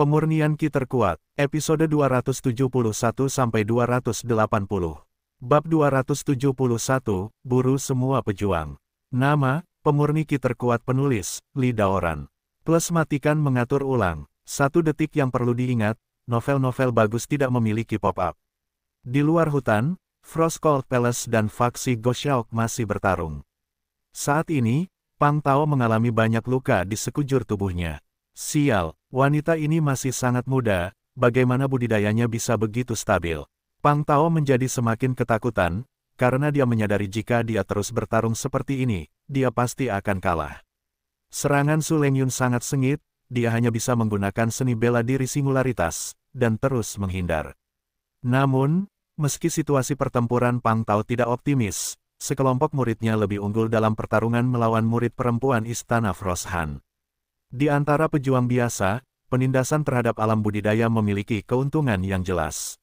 Pemurnian Ki Terkuat, episode 271-280. Bab 271, Buru Semua Pejuang. Nama, Pemurni Ki Terkuat Penulis, Li Daoran. Plus matikan mengatur ulang. Satu detik yang perlu diingat, novel-novel bagus tidak memiliki pop-up. Di luar hutan, Frost Cold Palace dan Faksi Goshaok masih bertarung. Saat ini, Pang Tao mengalami banyak luka di sekujur tubuhnya. Sial, wanita ini masih sangat muda, bagaimana budidayanya bisa begitu stabil. Pang Tao menjadi semakin ketakutan, karena dia menyadari jika dia terus bertarung seperti ini, dia pasti akan kalah. Serangan Su Yun sangat sengit, dia hanya bisa menggunakan seni bela diri singularitas, dan terus menghindar. Namun, meski situasi pertempuran Pang Tao tidak optimis, sekelompok muridnya lebih unggul dalam pertarungan melawan murid perempuan Istana Frost Han. Di antara pejuang biasa, penindasan terhadap alam budidaya memiliki keuntungan yang jelas.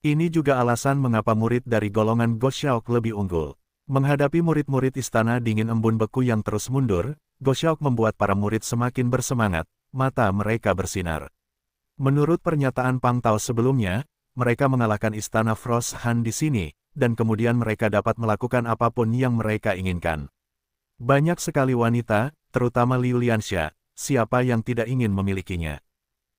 Ini juga alasan mengapa murid dari golongan Goshaok lebih unggul. Menghadapi murid-murid istana dingin embun beku yang terus mundur, Goshaok membuat para murid semakin bersemangat, mata mereka bersinar. Menurut pernyataan Pang Tao sebelumnya, mereka mengalahkan istana Frost Han di sini, dan kemudian mereka dapat melakukan apapun yang mereka inginkan. Banyak sekali wanita, terutama Liu Liansha, siapa yang tidak ingin memilikinya?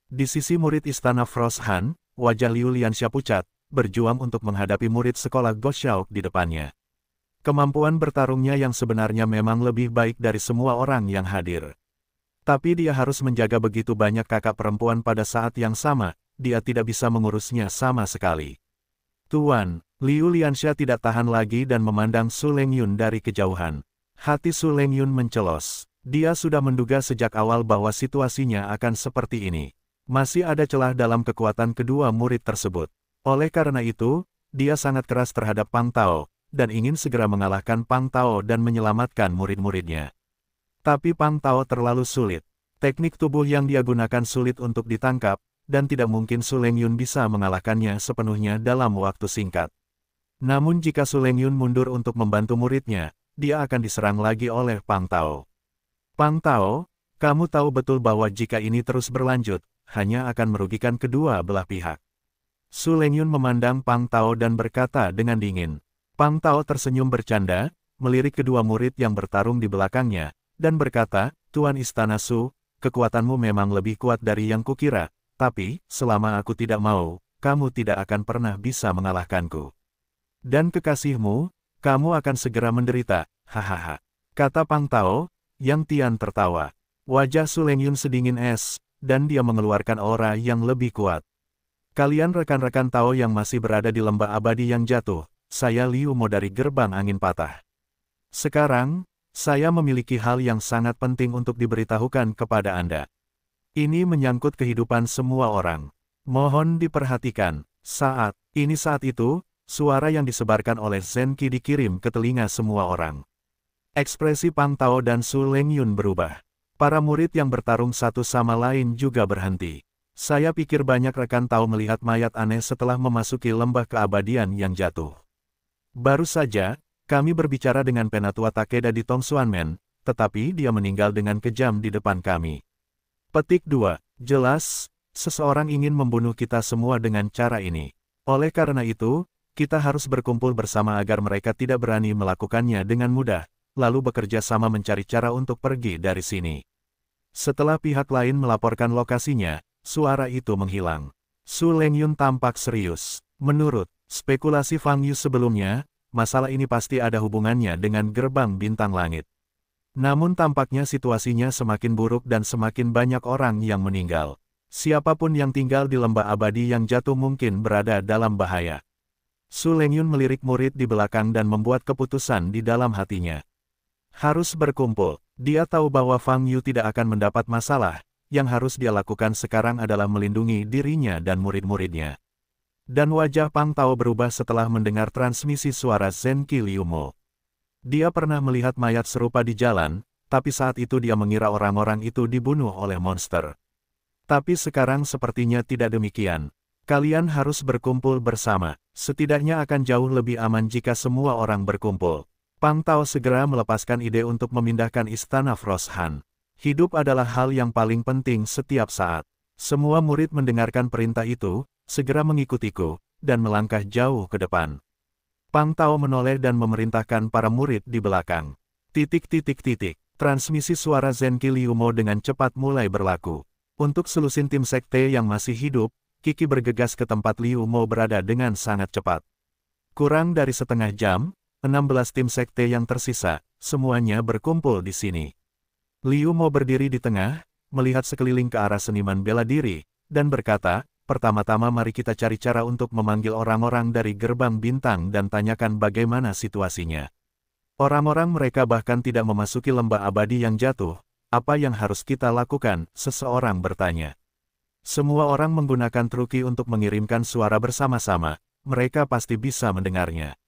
Di sisi murid istana Frost Han, wajah Liu Liansha pucat, berjuang untuk menghadapi murid sekolah Goshao di depannya. Kemampuan bertarungnya yang sebenarnya memang lebih baik dari semua orang yang hadir. Tapi dia harus menjaga begitu banyak kakak perempuan pada saat yang sama, dia tidak bisa mengurusnya sama sekali. Tuan, Liu Liansha tidak tahan lagi dan memandang Su Yun dari kejauhan. Hati Su Yun mencelos. Dia sudah menduga sejak awal bahwa situasinya akan seperti ini. Masih ada celah dalam kekuatan kedua murid tersebut. Oleh karena itu, dia sangat keras terhadap Pang Tao, dan ingin segera mengalahkan Pang Tao dan menyelamatkan murid-muridnya. Tapi Pang Tao terlalu sulit. Teknik tubuh yang dia gunakan sulit untuk ditangkap, dan tidak mungkin Suleng Yun bisa mengalahkannya sepenuhnya dalam waktu singkat. Namun jika Suleng Yun mundur untuk membantu muridnya, dia akan diserang lagi oleh Pang Tao. Pang Tao, kamu tahu betul bahwa jika ini terus berlanjut, hanya akan merugikan kedua belah pihak. Su Lenyun memandang Pang Tao dan berkata dengan dingin. Pang Tao tersenyum bercanda, melirik kedua murid yang bertarung di belakangnya, dan berkata, Tuan Istana Su, kekuatanmu memang lebih kuat dari yang kukira, tapi, selama aku tidak mau, kamu tidak akan pernah bisa mengalahkanku. Dan kekasihmu, kamu akan segera menderita, hahaha. Kata Pang Tao, yang Tian tertawa. Wajah Suleng Yun sedingin es, dan dia mengeluarkan aura yang lebih kuat. Kalian rekan-rekan Tao yang masih berada di lembah abadi yang jatuh, saya Liu Mo dari gerbang angin patah. Sekarang, saya memiliki hal yang sangat penting untuk diberitahukan kepada Anda. Ini menyangkut kehidupan semua orang. Mohon diperhatikan, saat, ini saat itu, suara yang disebarkan oleh Zenki dikirim ke telinga semua orang. Ekspresi Pang Tao dan Su Leng Yun berubah. Para murid yang bertarung satu sama lain juga berhenti. Saya pikir banyak rekan Tao melihat mayat aneh setelah memasuki lembah keabadian yang jatuh. Baru saja, kami berbicara dengan Penatua Takeda di Tong Tongsuanmen, tetapi dia meninggal dengan kejam di depan kami. Petik 2. Jelas, seseorang ingin membunuh kita semua dengan cara ini. Oleh karena itu, kita harus berkumpul bersama agar mereka tidak berani melakukannya dengan mudah, lalu bekerja sama mencari cara untuk pergi dari sini. Setelah pihak lain melaporkan lokasinya, suara itu menghilang. Su Lengyun tampak serius. Menurut spekulasi Fang Yu sebelumnya, masalah ini pasti ada hubungannya dengan gerbang bintang langit. Namun tampaknya situasinya semakin buruk dan semakin banyak orang yang meninggal. Siapapun yang tinggal di lembah abadi yang jatuh mungkin berada dalam bahaya. Su Lengyun melirik murid di belakang dan membuat keputusan di dalam hatinya. Harus berkumpul. Dia tahu bahwa Fang Yu tidak akan mendapat masalah, yang harus dia lakukan sekarang adalah melindungi dirinya dan murid-muridnya. Dan wajah Pang Tao berubah setelah mendengar transmisi suara Zen Kiliumo. Dia pernah melihat mayat serupa di jalan, tapi saat itu dia mengira orang-orang itu dibunuh oleh monster. Tapi sekarang sepertinya tidak demikian. Kalian harus berkumpul bersama, setidaknya akan jauh lebih aman jika semua orang berkumpul. Pang Tao segera melepaskan ide untuk memindahkan istana Froshan. Hidup adalah hal yang paling penting setiap saat. Semua murid mendengarkan perintah itu, segera mengikutiku, dan melangkah jauh ke depan. Pang Tao menoleh dan memerintahkan para murid di belakang. Titik titik titik, transmisi suara Zenki Mo dengan cepat mulai berlaku. Untuk selusin tim sekte yang masih hidup, Kiki bergegas ke tempat Liu Mo berada dengan sangat cepat. Kurang dari setengah jam, 16 tim sekte yang tersisa, semuanya berkumpul di sini. Liu Mo berdiri di tengah, melihat sekeliling ke arah seniman bela diri, dan berkata, pertama-tama mari kita cari cara untuk memanggil orang-orang dari gerbang bintang dan tanyakan bagaimana situasinya. Orang-orang mereka bahkan tidak memasuki lembah abadi yang jatuh, apa yang harus kita lakukan, seseorang bertanya. Semua orang menggunakan truki untuk mengirimkan suara bersama-sama, mereka pasti bisa mendengarnya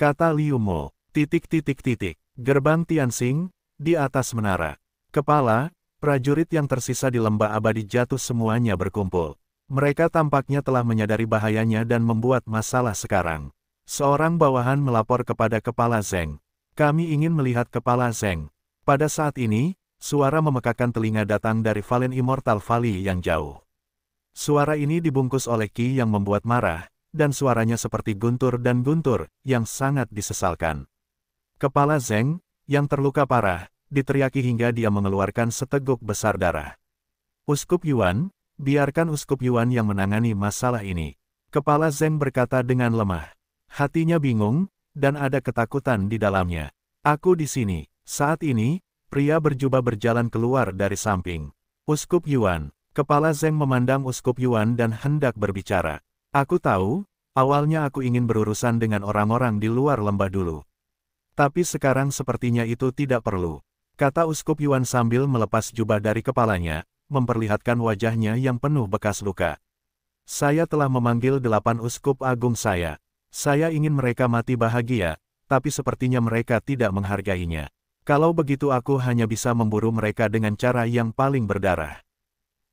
kata Liu Mo, titik titik titik, gerbang Tianxing, di atas menara. Kepala, prajurit yang tersisa di lembah abadi jatuh semuanya berkumpul. Mereka tampaknya telah menyadari bahayanya dan membuat masalah sekarang. Seorang bawahan melapor kepada kepala Zeng. Kami ingin melihat kepala Zeng. Pada saat ini, suara memekakan telinga datang dari Valen Immortal Valley yang jauh. Suara ini dibungkus oleh Ki yang membuat marah, dan suaranya seperti guntur dan guntur, yang sangat disesalkan. Kepala Zeng, yang terluka parah, diteriaki hingga dia mengeluarkan seteguk besar darah. Uskup Yuan, biarkan Uskup Yuan yang menangani masalah ini. Kepala Zeng berkata dengan lemah. Hatinya bingung, dan ada ketakutan di dalamnya. Aku di sini. Saat ini, pria berjubah berjalan keluar dari samping. Uskup Yuan, Kepala Zeng memandang Uskup Yuan dan hendak berbicara. Aku tahu, awalnya aku ingin berurusan dengan orang-orang di luar lembah dulu. Tapi sekarang sepertinya itu tidak perlu. Kata Uskup Yuan sambil melepas jubah dari kepalanya, memperlihatkan wajahnya yang penuh bekas luka. Saya telah memanggil delapan uskup agung saya. Saya ingin mereka mati bahagia, tapi sepertinya mereka tidak menghargainya. Kalau begitu aku hanya bisa memburu mereka dengan cara yang paling berdarah.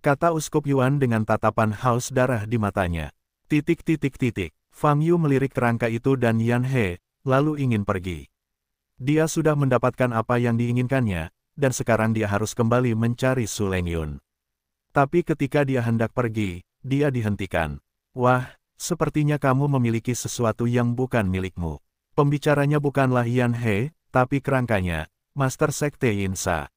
Kata Uskup Yuan dengan tatapan haus darah di matanya. Titik titik titik. Fang Yu melirik kerangka itu dan Yan He, lalu ingin pergi. Dia sudah mendapatkan apa yang diinginkannya, dan sekarang dia harus kembali mencari Su Leng Yun. Tapi ketika dia hendak pergi, dia dihentikan. Wah, sepertinya kamu memiliki sesuatu yang bukan milikmu. Pembicaranya bukanlah Yan He, tapi kerangkanya, Master Sekte Yin Sa.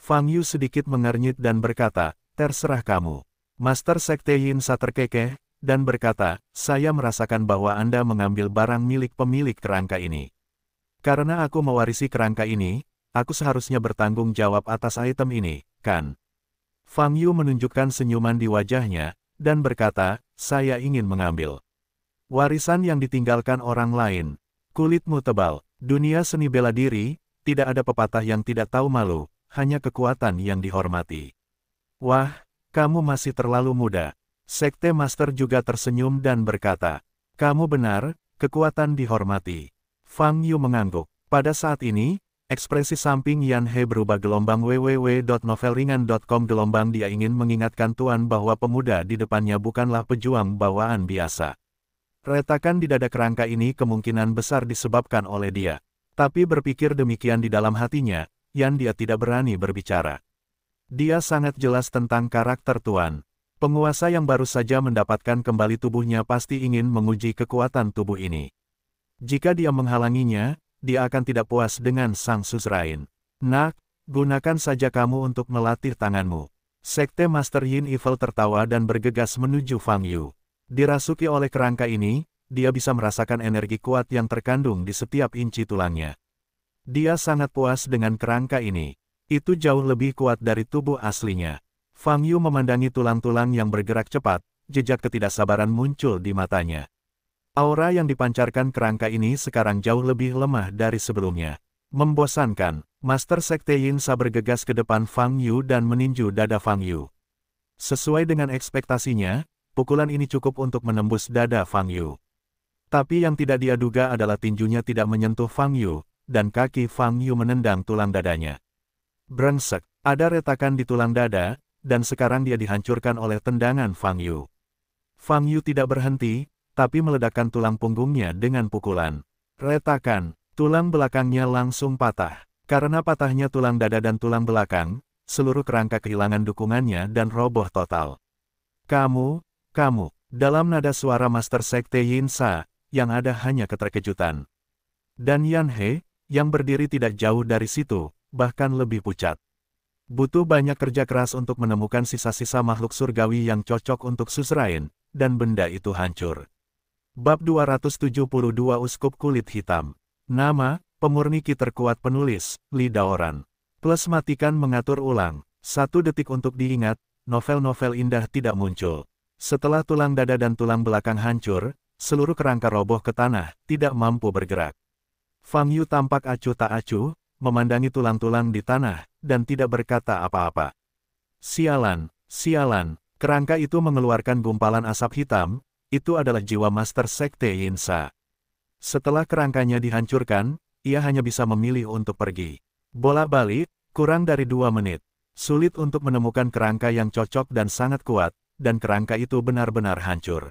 Fang Yu sedikit mengernyit dan berkata, terserah kamu. Master Sekte Yin Sa terkekeh, dan berkata, saya merasakan bahwa Anda mengambil barang milik pemilik kerangka ini. Karena aku mewarisi kerangka ini, aku seharusnya bertanggung jawab atas item ini, kan? Fang Yu menunjukkan senyuman di wajahnya, dan berkata, saya ingin mengambil. Warisan yang ditinggalkan orang lain. Kulitmu tebal, dunia seni bela diri, tidak ada pepatah yang tidak tahu malu, hanya kekuatan yang dihormati. Wah, kamu masih terlalu muda, Sekte Master juga tersenyum dan berkata, Kamu benar, kekuatan dihormati. Fang Yu mengangguk. Pada saat ini, Ekspresi samping Yan He berubah gelombang www.novelringan.com gelombang dia ingin mengingatkan Tuan bahwa pemuda di depannya bukanlah pejuang bawaan biasa. Retakan di dada kerangka ini kemungkinan besar disebabkan oleh dia. Tapi berpikir demikian di dalam hatinya, Yan dia tidak berani berbicara. Dia sangat jelas tentang karakter Tuan. Penguasa yang baru saja mendapatkan kembali tubuhnya pasti ingin menguji kekuatan tubuh ini. Jika dia menghalanginya, dia akan tidak puas dengan sang suzerain. Nak, gunakan saja kamu untuk melatih tanganmu. Sekte Master Yin Evil tertawa dan bergegas menuju Fang Yu. Dirasuki oleh kerangka ini, dia bisa merasakan energi kuat yang terkandung di setiap inci tulangnya. Dia sangat puas dengan kerangka ini. Itu jauh lebih kuat dari tubuh aslinya. Fang Yu memandangi tulang-tulang yang bergerak cepat, jejak ketidaksabaran muncul di matanya. Aura yang dipancarkan kerangka ini sekarang jauh lebih lemah dari sebelumnya. Membosankan, Master Sekte Yin sa bergegas ke depan Fang Yu dan meninju dada Fang Yu. Sesuai dengan ekspektasinya, pukulan ini cukup untuk menembus dada Fang Yu. Tapi yang tidak dia duga adalah tinjunya tidak menyentuh Fang Yu, dan kaki Fang Yu menendang tulang dadanya. Brengsek, ada retakan di tulang dada, dan sekarang dia dihancurkan oleh tendangan Fang Yu. Fang Yu tidak berhenti, tapi meledakkan tulang punggungnya dengan pukulan. Retakan, tulang belakangnya langsung patah. Karena patahnya tulang dada dan tulang belakang, seluruh kerangka kehilangan dukungannya dan roboh total. Kamu, kamu, dalam nada suara Master Sekte Yin Sa, yang ada hanya keterkejutan. Dan Yan He, yang berdiri tidak jauh dari situ, bahkan lebih pucat. Butuh banyak kerja keras untuk menemukan sisa-sisa makhluk surgawi yang cocok untuk Suzerain, dan benda itu hancur. Bab 272 Uskup Kulit Hitam Nama, Pemurni Ki Terkuat Penulis, orang. Plus matikan mengatur ulang, satu detik untuk diingat, novel-novel indah tidak muncul. Setelah tulang dada dan tulang belakang hancur, seluruh kerangka roboh ke tanah, tidak mampu bergerak. Fang Yu tampak acuh tak acuh, memandangi tulang-tulang di tanah, dan tidak berkata apa-apa. Sialan, sialan, kerangka itu mengeluarkan gumpalan asap hitam, itu adalah jiwa Master Sekte Yinsa. Setelah kerangkanya dihancurkan, ia hanya bisa memilih untuk pergi. Bola-balik, kurang dari dua menit. Sulit untuk menemukan kerangka yang cocok dan sangat kuat, dan kerangka itu benar-benar hancur.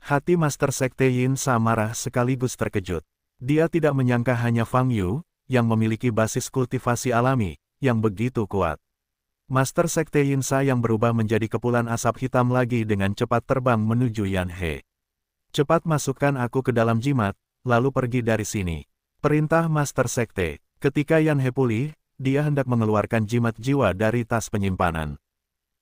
Hati Master Sekte Yin Sa marah sekaligus terkejut. Dia tidak menyangka hanya Fang Yu, yang memiliki basis kultivasi alami, yang begitu kuat. Master Sekte Yin Yinsa yang berubah menjadi kepulan asap hitam lagi dengan cepat terbang menuju Yan He. Cepat masukkan aku ke dalam jimat, lalu pergi dari sini. Perintah Master Sekte, ketika Yan He pulih, dia hendak mengeluarkan jimat jiwa dari tas penyimpanan.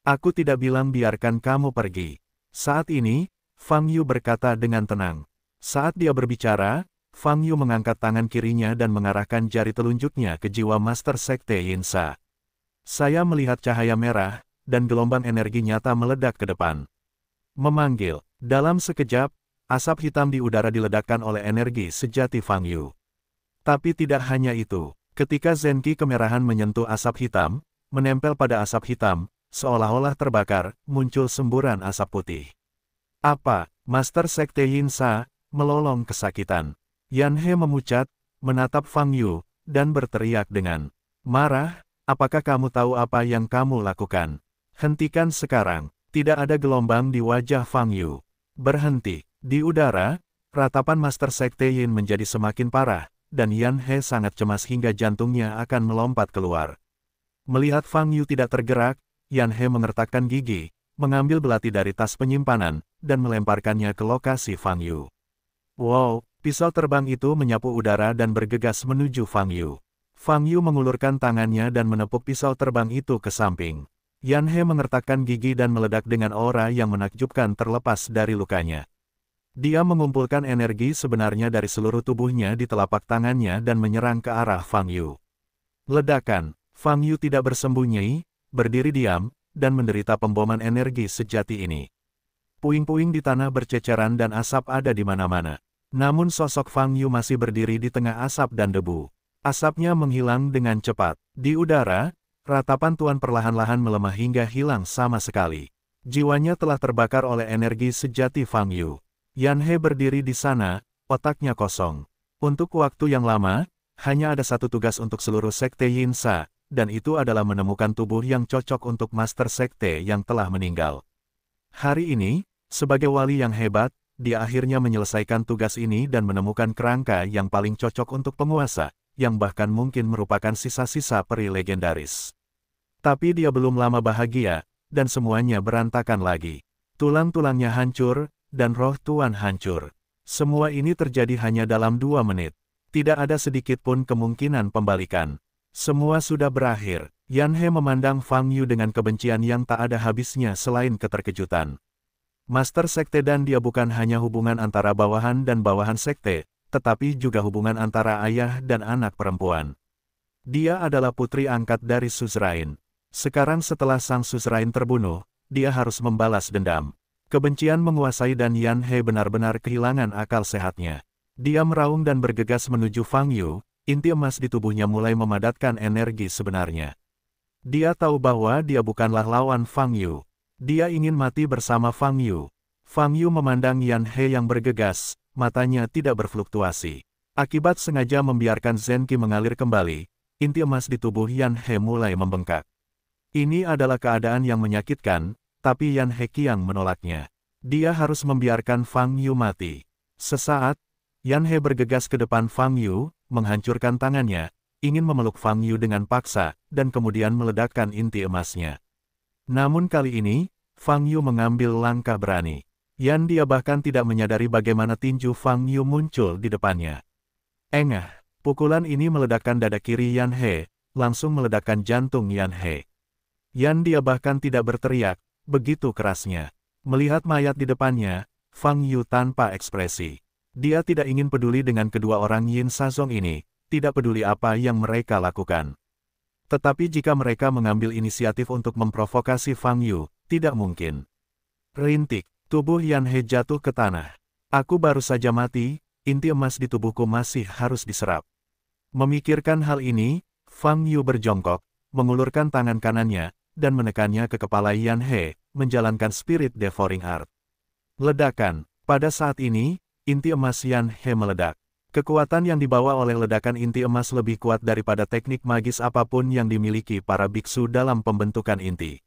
Aku tidak bilang biarkan kamu pergi. Saat ini, Fang Yu berkata dengan tenang. Saat dia berbicara, Fang Yu mengangkat tangan kirinya dan mengarahkan jari telunjuknya ke jiwa Master Sekte Yinsa. Saya melihat cahaya merah, dan gelombang energi nyata meledak ke depan. Memanggil, dalam sekejap, asap hitam di udara diledakkan oleh energi sejati Fang Yu. Tapi tidak hanya itu, ketika Zenki kemerahan menyentuh asap hitam, menempel pada asap hitam, seolah-olah terbakar, muncul semburan asap putih. Apa, Master Sekte Yinsa, melolong kesakitan. Yan He memucat, menatap Fang Yu, dan berteriak dengan marah, apakah kamu tahu apa yang kamu lakukan? Hentikan sekarang, tidak ada gelombang di wajah Fang Yu. Berhenti. Di udara, ratapan Master Sekte Yin menjadi semakin parah, dan Yan He sangat cemas hingga jantungnya akan melompat keluar. Melihat Fang Yu tidak tergerak, Yan He mengertakkan gigi, mengambil belati dari tas penyimpanan, dan melemparkannya ke lokasi Fang Yu. Wow, Pisau terbang itu menyapu udara dan bergegas menuju Fang Yu. Fang Yu mengulurkan tangannya dan menepuk pisau terbang itu ke samping. Yan He mengertakkan gigi dan meledak dengan aura yang menakjubkan terlepas dari lukanya. Dia mengumpulkan energi sebenarnya dari seluruh tubuhnya di telapak tangannya dan menyerang ke arah Fang Yu. Ledakan, Fang Yu tidak bersembunyi, berdiri diam, dan menderita pemboman energi sejati ini. Puing-puing di tanah berceceran dan asap ada di mana-mana. Namun sosok Fang Yu masih berdiri di tengah asap dan debu. Asapnya menghilang dengan cepat. Di udara, ratapan Tuan perlahan-lahan melemah hingga hilang sama sekali. Jiwanya telah terbakar oleh energi sejati Fang Yu. Yan He berdiri di sana, otaknya kosong. Untuk waktu yang lama, hanya ada satu tugas untuk seluruh Sekte Yin Sa, dan itu adalah menemukan tubuh yang cocok untuk Master Sekte yang telah meninggal. Hari ini, sebagai wali yang hebat, dia akhirnya menyelesaikan tugas ini dan menemukan kerangka yang paling cocok untuk penguasa, yang bahkan mungkin merupakan sisa-sisa peri legendaris. Tapi dia belum lama bahagia, dan semuanya berantakan lagi. Tulang-tulangnya hancur, dan roh tuan hancur. Semua ini terjadi hanya dalam dua menit. Tidak ada sedikit pun kemungkinan pembalikan. Semua sudah berakhir. Yan He memandang Fang Yu dengan kebencian yang tak ada habisnya selain keterkejutan. Master Sekte dan dia bukan hanya hubungan antara bawahan dan bawahan sekte, tetapi juga hubungan antara ayah dan anak perempuan. Dia adalah putri angkat dari Suzrain. Sekarang setelah sang Suzrain terbunuh, dia harus membalas dendam. Kebencian menguasai dan Yan He benar-benar kehilangan akal sehatnya. Dia meraung dan bergegas menuju Fang Yu, inti emas di tubuhnya mulai memadatkan energi sebenarnya. Dia tahu bahwa dia bukanlah lawan Fang Yu. Dia ingin mati bersama Fang Yu. Fang Yu memandang Yan He yang bergegas, matanya tidak berfluktuasi. Akibat sengaja membiarkan Zenki mengalir kembali, inti emas di tubuh Yan He mulai membengkak. Ini adalah keadaan yang menyakitkan, tapi Yan He Qiang menolaknya. Dia harus membiarkan Fang Yu mati. Sesaat, Yan He bergegas ke depan Fang Yu, menghancurkan tangannya, ingin memeluk Fang Yu dengan paksa, dan kemudian meledakkan inti emasnya. Namun kali ini, Fang Yu mengambil langkah berani. Yan dia bahkan tidak menyadari bagaimana tinju Fang Yu muncul di depannya. Engah, pukulan ini meledakkan dada kiri Yan He, langsung meledakkan jantung Yan He. Yan dia bahkan tidak berteriak, begitu kerasnya. Melihat mayat di depannya, Fang Yu tanpa ekspresi. Dia tidak ingin peduli dengan kedua orang Yin Sazong ini, tidak peduli apa yang mereka lakukan. Tetapi jika mereka mengambil inisiatif untuk memprovokasi Fang Yu, tidak mungkin. Rintik, tubuh Yan He jatuh ke tanah. Aku baru saja mati, inti emas di tubuhku masih harus diserap. Memikirkan hal ini, Fang Yu berjongkok, mengulurkan tangan kanannya, dan menekannya ke kepala Yan He, menjalankan spirit devouring art. Ledakan, pada saat ini, inti emas Yan He meledak. Kekuatan yang dibawa oleh ledakan inti emas lebih kuat daripada teknik magis apapun yang dimiliki para biksu dalam pembentukan inti.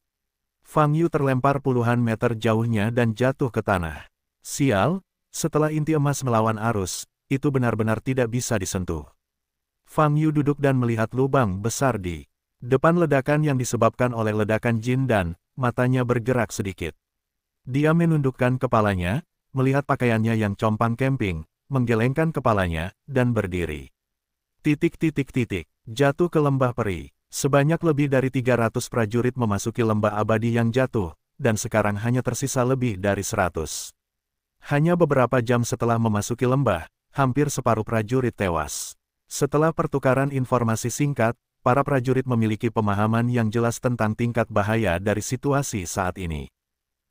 Fang Yu terlempar puluhan meter jauhnya dan jatuh ke tanah. Sial, setelah inti emas melawan arus, itu benar-benar tidak bisa disentuh. Fang Yu duduk dan melihat lubang besar di depan ledakan yang disebabkan oleh ledakan jin dan matanya bergerak sedikit. Dia menundukkan kepalanya, melihat pakaiannya yang compang kemping, menggelengkan kepalanya, dan berdiri. Titik-titik-titik, jatuh ke lembah peri. Sebanyak lebih dari 300 prajurit memasuki lembah abadi yang jatuh, dan sekarang hanya tersisa lebih dari 100. Hanya beberapa jam setelah memasuki lembah, hampir separuh prajurit tewas. Setelah pertukaran informasi singkat, para prajurit memiliki pemahaman yang jelas tentang tingkat bahaya dari situasi saat ini.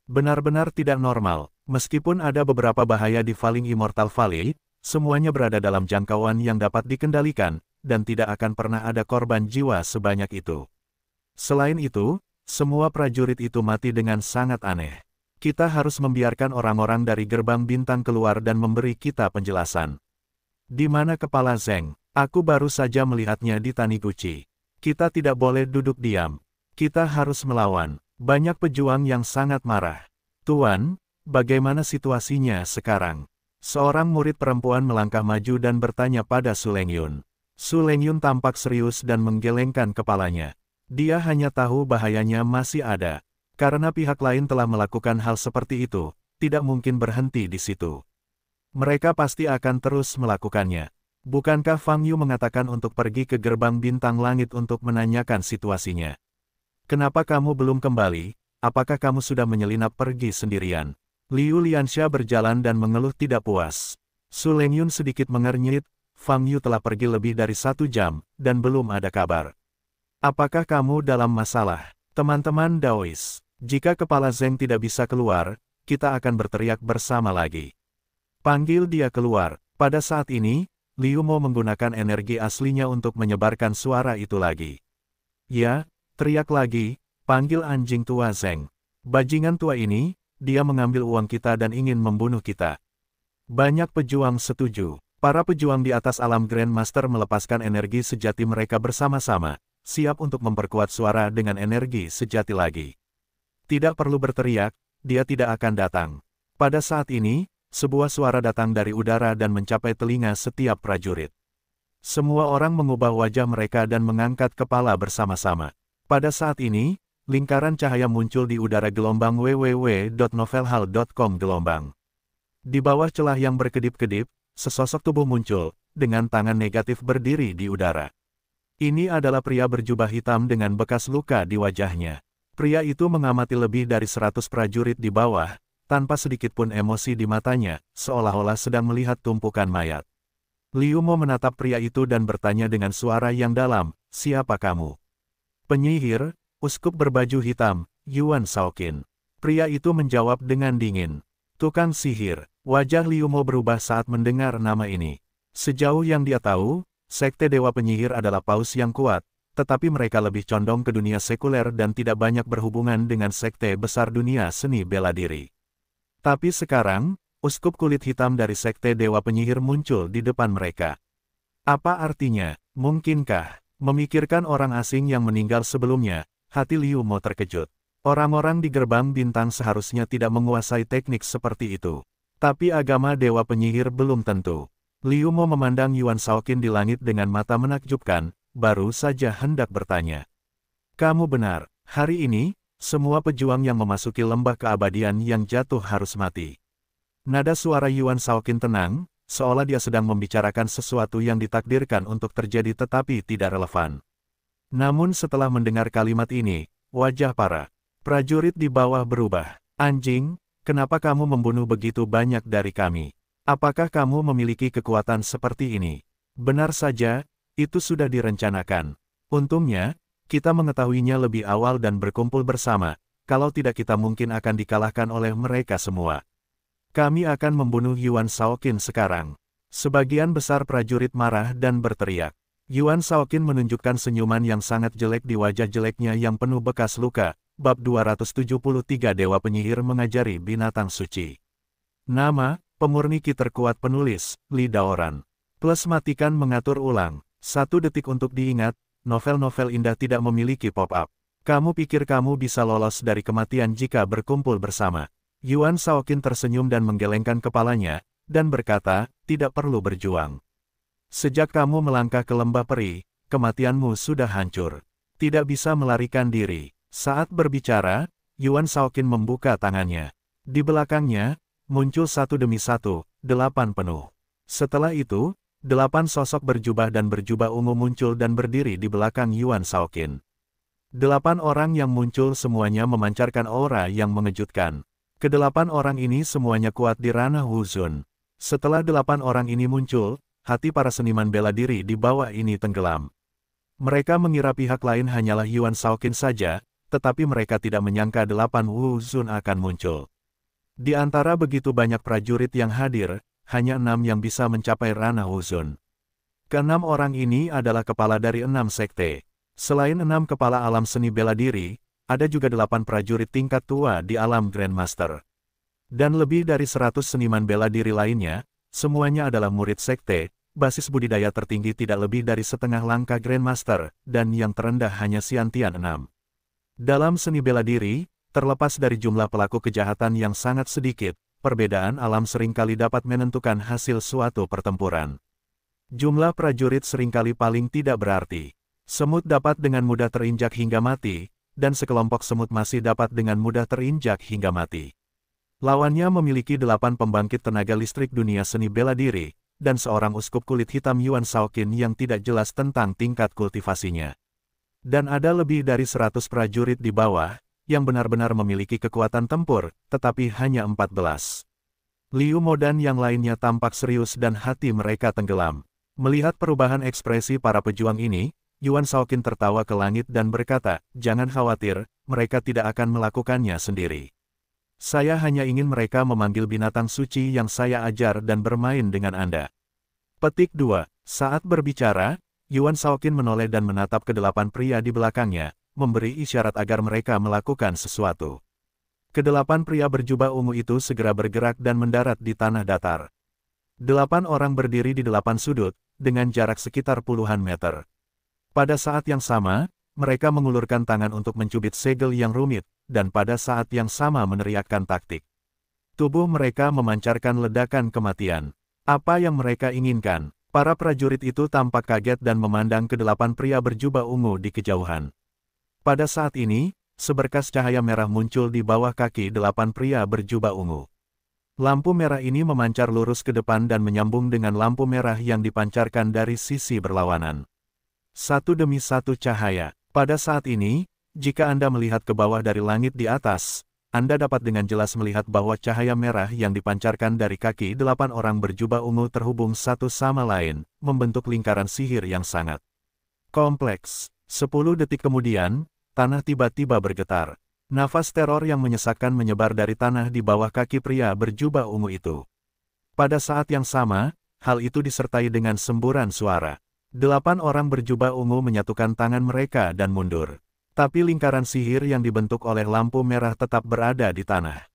Benar-benar tidak normal, meskipun ada beberapa bahaya di Falling Immortal Valley, semuanya berada dalam jangkauan yang dapat dikendalikan, dan tidak akan pernah ada korban jiwa sebanyak itu. Selain itu, semua prajurit itu mati dengan sangat aneh. Kita harus membiarkan orang-orang dari gerbang bintang keluar dan memberi kita penjelasan. Di mana kepala Zeng? Aku baru saja melihatnya di Taniguchi. Kita tidak boleh duduk diam. Kita harus melawan. Banyak pejuang yang sangat marah. Tuan, bagaimana situasinya sekarang? Seorang murid perempuan melangkah maju dan bertanya pada Suleng Yun. Su Lenyun tampak serius dan menggelengkan kepalanya. Dia hanya tahu bahayanya masih ada. Karena pihak lain telah melakukan hal seperti itu, tidak mungkin berhenti di situ. Mereka pasti akan terus melakukannya. Bukankah Fang Yu mengatakan untuk pergi ke gerbang bintang langit untuk menanyakan situasinya? Kenapa kamu belum kembali? Apakah kamu sudah menyelinap pergi sendirian? Liu Liansha berjalan dan mengeluh tidak puas. Su Lengyun sedikit mengernyit, Fang Yu telah pergi lebih dari satu jam, dan belum ada kabar. Apakah kamu dalam masalah? Teman-teman Daois, jika kepala Zeng tidak bisa keluar, kita akan berteriak bersama lagi. Panggil dia keluar. Pada saat ini, Liu Mo menggunakan energi aslinya untuk menyebarkan suara itu lagi. Ya, teriak lagi, panggil anjing tua Zeng. Bajingan tua ini, dia mengambil uang kita dan ingin membunuh kita. Banyak pejuang setuju. Para pejuang di atas alam Grandmaster melepaskan energi sejati mereka bersama-sama, siap untuk memperkuat suara dengan energi sejati lagi. Tidak perlu berteriak, dia tidak akan datang. Pada saat ini, sebuah suara datang dari udara dan mencapai telinga setiap prajurit. Semua orang mengubah wajah mereka dan mengangkat kepala bersama-sama. Pada saat ini, lingkaran cahaya muncul di udara gelombang www.novelhal.com gelombang. Di bawah celah yang berkedip-kedip, Sesosok tubuh muncul, dengan tangan negatif berdiri di udara. Ini adalah pria berjubah hitam dengan bekas luka di wajahnya. Pria itu mengamati lebih dari seratus prajurit di bawah, tanpa sedikitpun emosi di matanya, seolah-olah sedang melihat tumpukan mayat. Liu Mo menatap pria itu dan bertanya dengan suara yang dalam, siapa kamu? Penyihir, uskup berbaju hitam, Yuan Shaokin. Pria itu menjawab dengan dingin. Tukang sihir, Wajah Liumo berubah saat mendengar nama ini. Sejauh yang dia tahu, sekte Dewa Penyihir adalah paus yang kuat, tetapi mereka lebih condong ke dunia sekuler dan tidak banyak berhubungan dengan sekte besar dunia seni bela diri. Tapi sekarang, uskup kulit hitam dari sekte Dewa Penyihir muncul di depan mereka. Apa artinya? Mungkinkah? Memikirkan orang asing yang meninggal sebelumnya, hati Liu Mo terkejut. Orang-orang di gerbang bintang seharusnya tidak menguasai teknik seperti itu. Tapi agama Dewa Penyihir belum tentu. Liu Mo memandang Yuan Shaokin di langit dengan mata menakjubkan, baru saja hendak bertanya. Kamu benar, hari ini, semua pejuang yang memasuki lembah keabadian yang jatuh harus mati. Nada suara Yuan Shaokin tenang, seolah dia sedang membicarakan sesuatu yang ditakdirkan untuk terjadi tetapi tidak relevan. Namun setelah mendengar kalimat ini, wajah para prajurit di bawah berubah. Anjing, Kenapa kamu membunuh begitu banyak dari kami? Apakah kamu memiliki kekuatan seperti ini? Benar saja, itu sudah direncanakan. Untungnya, kita mengetahuinya lebih awal dan berkumpul bersama, kalau tidak kita mungkin akan dikalahkan oleh mereka semua. Kami akan membunuh Yuan Shaokin sekarang. Sebagian besar prajurit marah dan berteriak. Yuan Shaokin menunjukkan senyuman yang sangat jelek di wajah jeleknya yang penuh bekas luka, Bab 273 Dewa Penyihir Mengajari Binatang Suci Nama, Pemurni Ki Terkuat Penulis, Lidaoran. Plus matikan mengatur ulang, satu detik untuk diingat, novel-novel indah tidak memiliki pop-up. Kamu pikir kamu bisa lolos dari kematian jika berkumpul bersama. Yuan Saokin tersenyum dan menggelengkan kepalanya, dan berkata, tidak perlu berjuang. Sejak kamu melangkah ke lembah peri, kematianmu sudah hancur. Tidak bisa melarikan diri. Saat berbicara, Yuan Shaokin membuka tangannya. Di belakangnya, muncul satu demi satu, delapan penuh. Setelah itu, delapan sosok berjubah dan berjubah ungu muncul dan berdiri di belakang Yuan Shaokin. Delapan orang yang muncul semuanya memancarkan aura yang mengejutkan. Kedelapan orang ini semuanya kuat di ranah Wuzun. Setelah delapan orang ini muncul, hati para seniman bela diri di bawah ini tenggelam. Mereka mengira pihak lain hanyalah Yuan Shaokin saja, tetapi mereka tidak menyangka delapan Wu Zun akan muncul. Di antara begitu banyak prajurit yang hadir, hanya enam yang bisa mencapai ranah Wu Zun. Keenam orang ini adalah kepala dari enam sekte. Selain enam kepala alam seni bela diri, ada juga delapan prajurit tingkat tua di alam Grandmaster. Dan lebih dari seratus seniman bela diri lainnya, semuanya adalah murid sekte, basis budidaya tertinggi tidak lebih dari setengah langkah Grandmaster, dan yang terendah hanya Siantian 6. Dalam seni bela diri, terlepas dari jumlah pelaku kejahatan yang sangat sedikit, perbedaan alam seringkali dapat menentukan hasil suatu pertempuran. Jumlah prajurit seringkali paling tidak berarti. Semut dapat dengan mudah terinjak hingga mati, dan sekelompok semut masih dapat dengan mudah terinjak hingga mati. Lawannya memiliki delapan pembangkit tenaga listrik dunia seni bela diri, dan seorang uskup kulit hitam Yuan Shaoqin yang tidak jelas tentang tingkat kultivasinya dan ada lebih dari 100 prajurit di bawah, yang benar-benar memiliki kekuatan tempur, tetapi hanya 14. Liu Mo dan yang lainnya tampak serius dan hati mereka tenggelam. Melihat perubahan ekspresi para pejuang ini, Yuan Shaokin tertawa ke langit dan berkata, jangan khawatir, mereka tidak akan melakukannya sendiri. Saya hanya ingin mereka memanggil binatang suci yang saya ajar dan bermain dengan Anda. Petik 2. Saat berbicara, Yuan Saukin menoleh dan menatap kedelapan pria di belakangnya, memberi isyarat agar mereka melakukan sesuatu. Kedelapan pria berjubah ungu itu segera bergerak dan mendarat di tanah datar. Delapan orang berdiri di delapan sudut, dengan jarak sekitar puluhan meter. Pada saat yang sama, mereka mengulurkan tangan untuk mencubit segel yang rumit, dan pada saat yang sama meneriakkan taktik. Tubuh mereka memancarkan ledakan kematian. Apa yang mereka inginkan? Para prajurit itu tampak kaget dan memandang kedelapan pria berjubah ungu di kejauhan. Pada saat ini, seberkas cahaya merah muncul di bawah kaki delapan pria berjubah ungu. Lampu merah ini memancar lurus ke depan dan menyambung dengan lampu merah yang dipancarkan dari sisi berlawanan. Satu demi satu cahaya. Pada saat ini, jika Anda melihat ke bawah dari langit di atas, anda dapat dengan jelas melihat bahwa cahaya merah yang dipancarkan dari kaki delapan orang berjubah ungu terhubung satu sama lain, membentuk lingkaran sihir yang sangat kompleks. Sepuluh detik kemudian, tanah tiba-tiba bergetar. Nafas teror yang menyesakkan menyebar dari tanah di bawah kaki pria berjubah ungu itu. Pada saat yang sama, hal itu disertai dengan semburan suara. Delapan orang berjubah ungu menyatukan tangan mereka dan mundur. Tapi lingkaran sihir yang dibentuk oleh lampu merah tetap berada di tanah.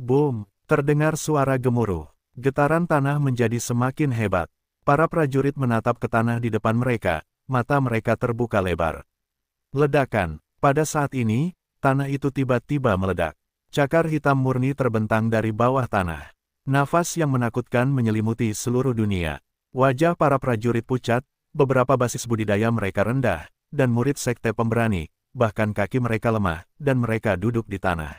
Boom! Terdengar suara gemuruh. Getaran tanah menjadi semakin hebat. Para prajurit menatap ke tanah di depan mereka, mata mereka terbuka lebar. Ledakan. Pada saat ini, tanah itu tiba-tiba meledak. Cakar hitam murni terbentang dari bawah tanah. Nafas yang menakutkan menyelimuti seluruh dunia. Wajah para prajurit pucat, beberapa basis budidaya mereka rendah, dan murid sekte pemberani, bahkan kaki mereka lemah, dan mereka duduk di tanah.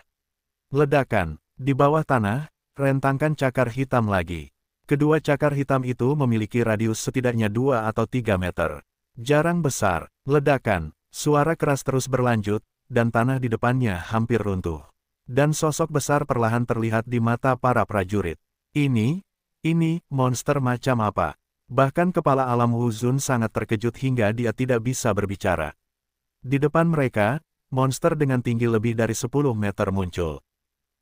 Ledakan, di bawah tanah, rentangkan cakar hitam lagi. Kedua cakar hitam itu memiliki radius setidaknya 2 atau 3 meter. Jarang besar, ledakan, suara keras terus berlanjut, dan tanah di depannya hampir runtuh. Dan sosok besar perlahan terlihat di mata para prajurit. Ini, ini, monster macam apa? Bahkan kepala alam Wuzun sangat terkejut hingga dia tidak bisa berbicara. Di depan mereka, monster dengan tinggi lebih dari 10 meter muncul.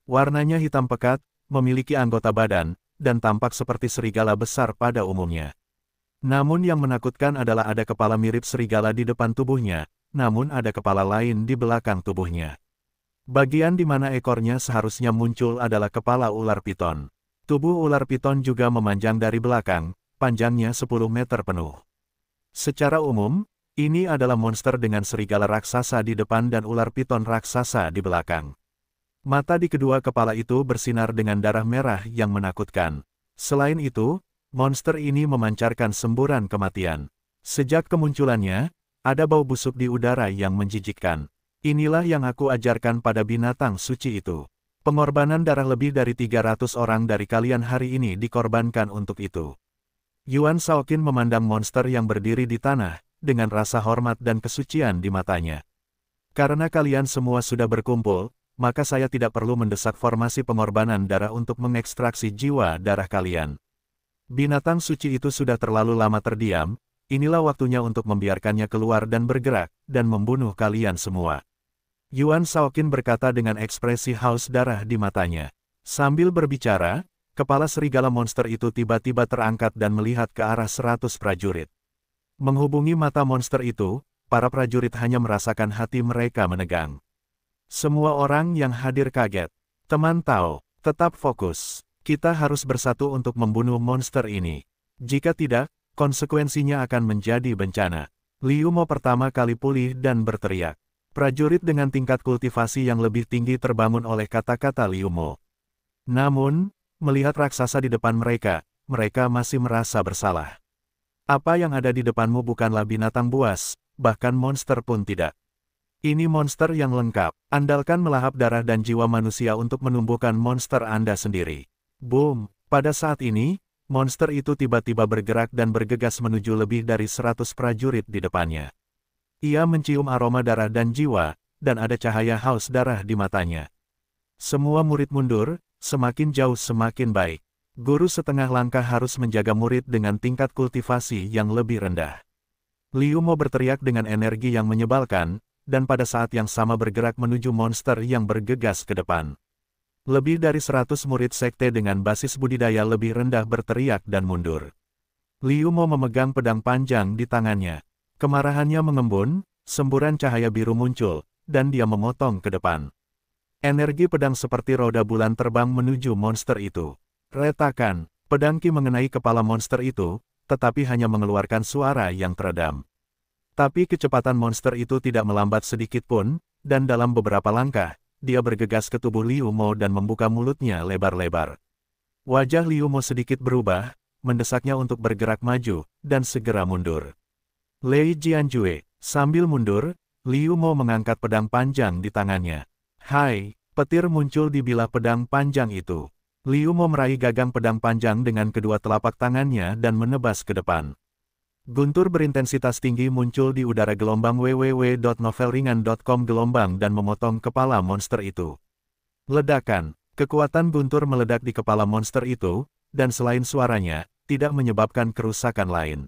Warnanya hitam pekat, memiliki anggota badan, dan tampak seperti serigala besar pada umumnya. Namun yang menakutkan adalah ada kepala mirip serigala di depan tubuhnya, namun ada kepala lain di belakang tubuhnya. Bagian di mana ekornya seharusnya muncul adalah kepala ular piton. Tubuh ular piton juga memanjang dari belakang, panjangnya 10 meter penuh. Secara umum, ini adalah monster dengan serigala raksasa di depan dan ular piton raksasa di belakang. Mata di kedua kepala itu bersinar dengan darah merah yang menakutkan. Selain itu, monster ini memancarkan semburan kematian. Sejak kemunculannya, ada bau busuk di udara yang menjijikkan. Inilah yang aku ajarkan pada binatang suci itu. Pengorbanan darah lebih dari 300 orang dari kalian hari ini dikorbankan untuk itu. Yuan Shaokin memandang monster yang berdiri di tanah, dengan rasa hormat dan kesucian di matanya. Karena kalian semua sudah berkumpul, maka saya tidak perlu mendesak formasi pengorbanan darah untuk mengekstraksi jiwa darah kalian. Binatang suci itu sudah terlalu lama terdiam, inilah waktunya untuk membiarkannya keluar dan bergerak, dan membunuh kalian semua. Yuan Saokin berkata dengan ekspresi haus darah di matanya. Sambil berbicara, kepala serigala monster itu tiba-tiba terangkat dan melihat ke arah seratus prajurit. Menghubungi mata monster itu, para prajurit hanya merasakan hati mereka menegang. Semua orang yang hadir kaget. Teman Tao, tetap fokus. Kita harus bersatu untuk membunuh monster ini. Jika tidak, konsekuensinya akan menjadi bencana. Liu Mo pertama kali pulih dan berteriak. Prajurit dengan tingkat kultivasi yang lebih tinggi terbangun oleh kata-kata Liu Mo. Namun, melihat raksasa di depan mereka, mereka masih merasa bersalah. Apa yang ada di depanmu bukanlah binatang buas, bahkan monster pun tidak. Ini monster yang lengkap. Andalkan melahap darah dan jiwa manusia untuk menumbuhkan monster Anda sendiri. Boom! Pada saat ini, monster itu tiba-tiba bergerak dan bergegas menuju lebih dari 100 prajurit di depannya. Ia mencium aroma darah dan jiwa, dan ada cahaya haus darah di matanya. Semua murid mundur, semakin jauh semakin baik. Guru setengah langkah harus menjaga murid dengan tingkat kultivasi yang lebih rendah. Liu Mo berteriak dengan energi yang menyebalkan, dan pada saat yang sama bergerak menuju monster yang bergegas ke depan. Lebih dari seratus murid sekte dengan basis budidaya lebih rendah berteriak dan mundur. Liu Mo memegang pedang panjang di tangannya. Kemarahannya mengembun, semburan cahaya biru muncul, dan dia memotong ke depan. Energi pedang seperti roda bulan terbang menuju monster itu. Retakan, Pedangki mengenai kepala monster itu, tetapi hanya mengeluarkan suara yang teredam. Tapi kecepatan monster itu tidak melambat sedikit pun, dan dalam beberapa langkah, dia bergegas ke tubuh Liu Mo dan membuka mulutnya lebar-lebar. Wajah Liu Mo sedikit berubah, mendesaknya untuk bergerak maju, dan segera mundur. Lei Jianjue, sambil mundur, Liu Mo mengangkat pedang panjang di tangannya. Hai, petir muncul di bilah pedang panjang itu. Liu Mo meraih gagang pedang panjang dengan kedua telapak tangannya dan menebas ke depan. Guntur berintensitas tinggi muncul di udara gelombang www.novelringan.com gelombang dan memotong kepala monster itu. Ledakan, kekuatan guntur meledak di kepala monster itu, dan selain suaranya, tidak menyebabkan kerusakan lain.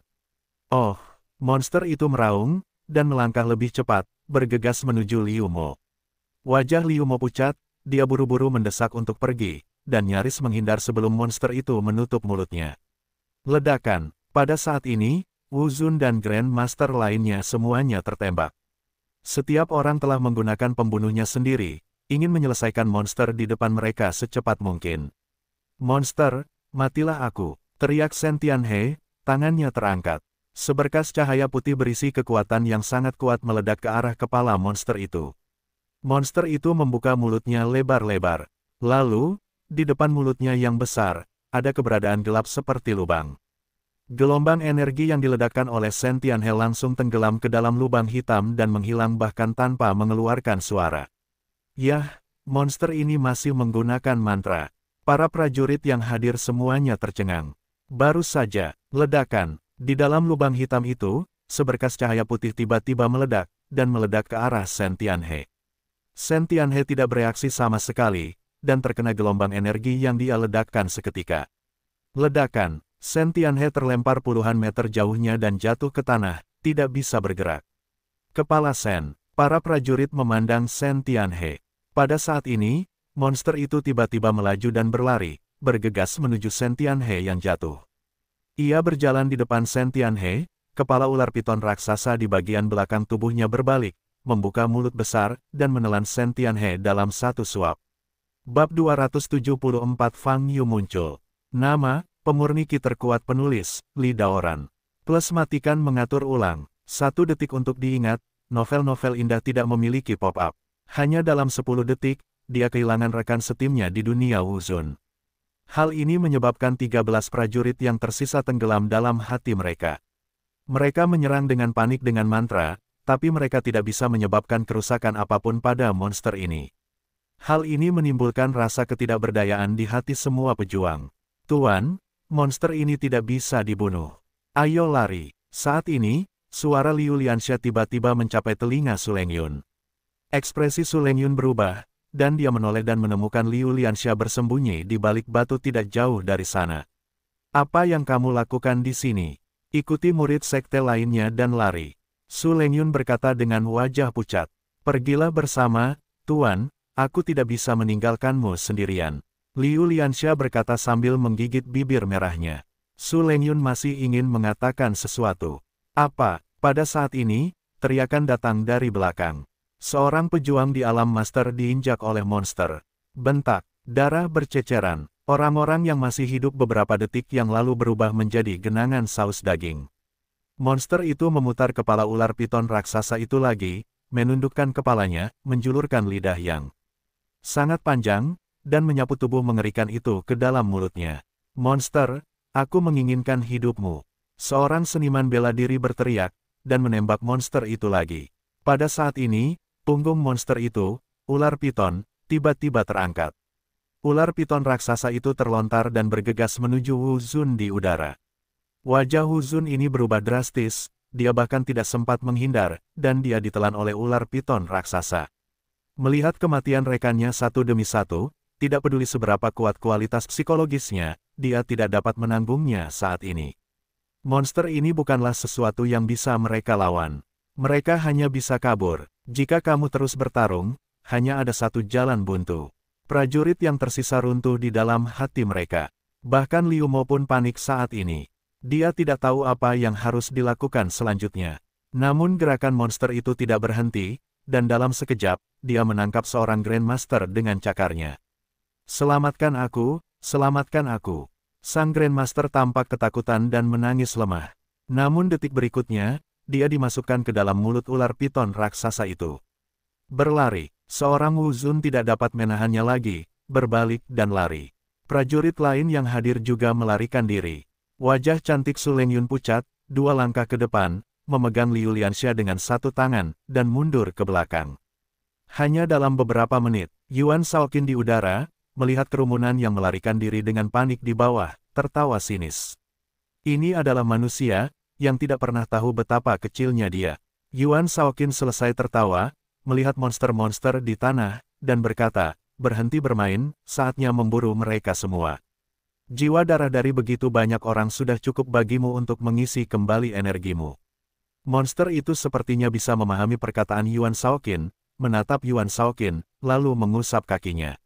Oh, monster itu meraung, dan melangkah lebih cepat, bergegas menuju Liu Mo. Wajah Liu Mo pucat, dia buru-buru mendesak untuk pergi, dan nyaris menghindar sebelum monster itu menutup mulutnya. Ledakan, pada saat ini, Wuzun dan Grand Master lainnya semuanya tertembak. Setiap orang telah menggunakan pembunuhnya sendiri, ingin menyelesaikan monster di depan mereka secepat mungkin. Monster, matilah aku, teriak Sentian He, tangannya terangkat. Seberkas cahaya putih berisi kekuatan yang sangat kuat meledak ke arah kepala monster itu. Monster itu membuka mulutnya lebar-lebar. Lalu, di depan mulutnya yang besar, ada keberadaan gelap seperti lubang. Gelombang energi yang diledakkan oleh Sentian Hell langsung tenggelam ke dalam lubang hitam dan menghilang bahkan tanpa mengeluarkan suara. Yah, monster ini masih menggunakan mantra. Para prajurit yang hadir semuanya tercengang. Baru saja, ledakan. Di dalam lubang hitam itu, seberkas cahaya putih tiba-tiba meledak, dan meledak ke arah Sentian He. Sentian He tidak bereaksi sama sekali, dan terkena gelombang energi yang dia ledakkan seketika. Ledakan, Sentianhe terlempar puluhan meter jauhnya dan jatuh ke tanah, tidak bisa bergerak. Kepala Sen, para prajurit memandang Sentianhe. Pada saat ini, monster itu tiba-tiba melaju dan berlari, bergegas menuju Sentianhe yang jatuh. Ia berjalan di depan Sentianhe. kepala ular piton raksasa di bagian belakang tubuhnya berbalik, membuka mulut besar, dan menelan Sentianhe dalam satu suap. Bab 274 Fang Yu muncul. Nama, pemurni ki terkuat penulis, Li Daoran. Plus matikan mengatur ulang. Satu detik untuk diingat, novel-novel indah tidak memiliki pop-up. Hanya dalam 10 detik, dia kehilangan rekan setimnya di dunia Wuzun. Hal ini menyebabkan 13 prajurit yang tersisa tenggelam dalam hati mereka. Mereka menyerang dengan panik dengan mantra, tapi mereka tidak bisa menyebabkan kerusakan apapun pada monster ini. Hal ini menimbulkan rasa ketidakberdayaan di hati semua pejuang. Tuan, monster ini tidak bisa dibunuh. Ayo lari. Saat ini, suara Liu Liansha tiba-tiba mencapai telinga Suleng Yun. Ekspresi Suleng Yun berubah, dan dia menoleh dan menemukan Liu Liansha bersembunyi di balik batu tidak jauh dari sana. Apa yang kamu lakukan di sini? Ikuti murid sekte lainnya dan lari. Sulengyun Yun berkata dengan wajah pucat. Pergilah bersama, Tuan, Aku tidak bisa meninggalkanmu sendirian. Liu Liansha berkata sambil menggigit bibir merahnya. Su Lengyun masih ingin mengatakan sesuatu. Apa? Pada saat ini, teriakan datang dari belakang. Seorang pejuang di alam master diinjak oleh monster. Bentak, darah berceceran. Orang-orang yang masih hidup beberapa detik yang lalu berubah menjadi genangan saus daging. Monster itu memutar kepala ular piton raksasa itu lagi, menundukkan kepalanya, menjulurkan lidah yang sangat panjang, dan menyapu tubuh mengerikan itu ke dalam mulutnya. Monster, aku menginginkan hidupmu. Seorang seniman bela diri berteriak, dan menembak monster itu lagi. Pada saat ini, punggung monster itu, ular piton, tiba-tiba terangkat. Ular piton raksasa itu terlontar dan bergegas menuju Wu Zun di udara. Wajah Wu Zun ini berubah drastis, dia bahkan tidak sempat menghindar, dan dia ditelan oleh ular piton raksasa. Melihat kematian rekannya satu demi satu, tidak peduli seberapa kuat kualitas psikologisnya, dia tidak dapat menanggungnya saat ini. Monster ini bukanlah sesuatu yang bisa mereka lawan. Mereka hanya bisa kabur. Jika kamu terus bertarung, hanya ada satu jalan buntu. Prajurit yang tersisa runtuh di dalam hati mereka. Bahkan Liu maupun panik saat ini. Dia tidak tahu apa yang harus dilakukan selanjutnya. Namun gerakan monster itu tidak berhenti, dan dalam sekejap, dia menangkap seorang Grandmaster dengan cakarnya. Selamatkan aku, selamatkan aku. Sang Grandmaster tampak ketakutan dan menangis lemah. Namun detik berikutnya, dia dimasukkan ke dalam mulut ular piton raksasa itu. Berlari, seorang Wuzun tidak dapat menahannya lagi, berbalik dan lari. Prajurit lain yang hadir juga melarikan diri. Wajah cantik Suleng Yun pucat, dua langkah ke depan, memegang Liu Liansha dengan satu tangan, dan mundur ke belakang. Hanya dalam beberapa menit, Yuan Salkin di udara, melihat kerumunan yang melarikan diri dengan panik di bawah, tertawa sinis. Ini adalah manusia, yang tidak pernah tahu betapa kecilnya dia. Yuan Salkin selesai tertawa, melihat monster-monster di tanah, dan berkata, berhenti bermain, saatnya memburu mereka semua. Jiwa darah dari begitu banyak orang sudah cukup bagimu untuk mengisi kembali energimu. Monster itu sepertinya bisa memahami perkataan Yuan Salkin, menatap Yuan Shaokin, lalu mengusap kakinya.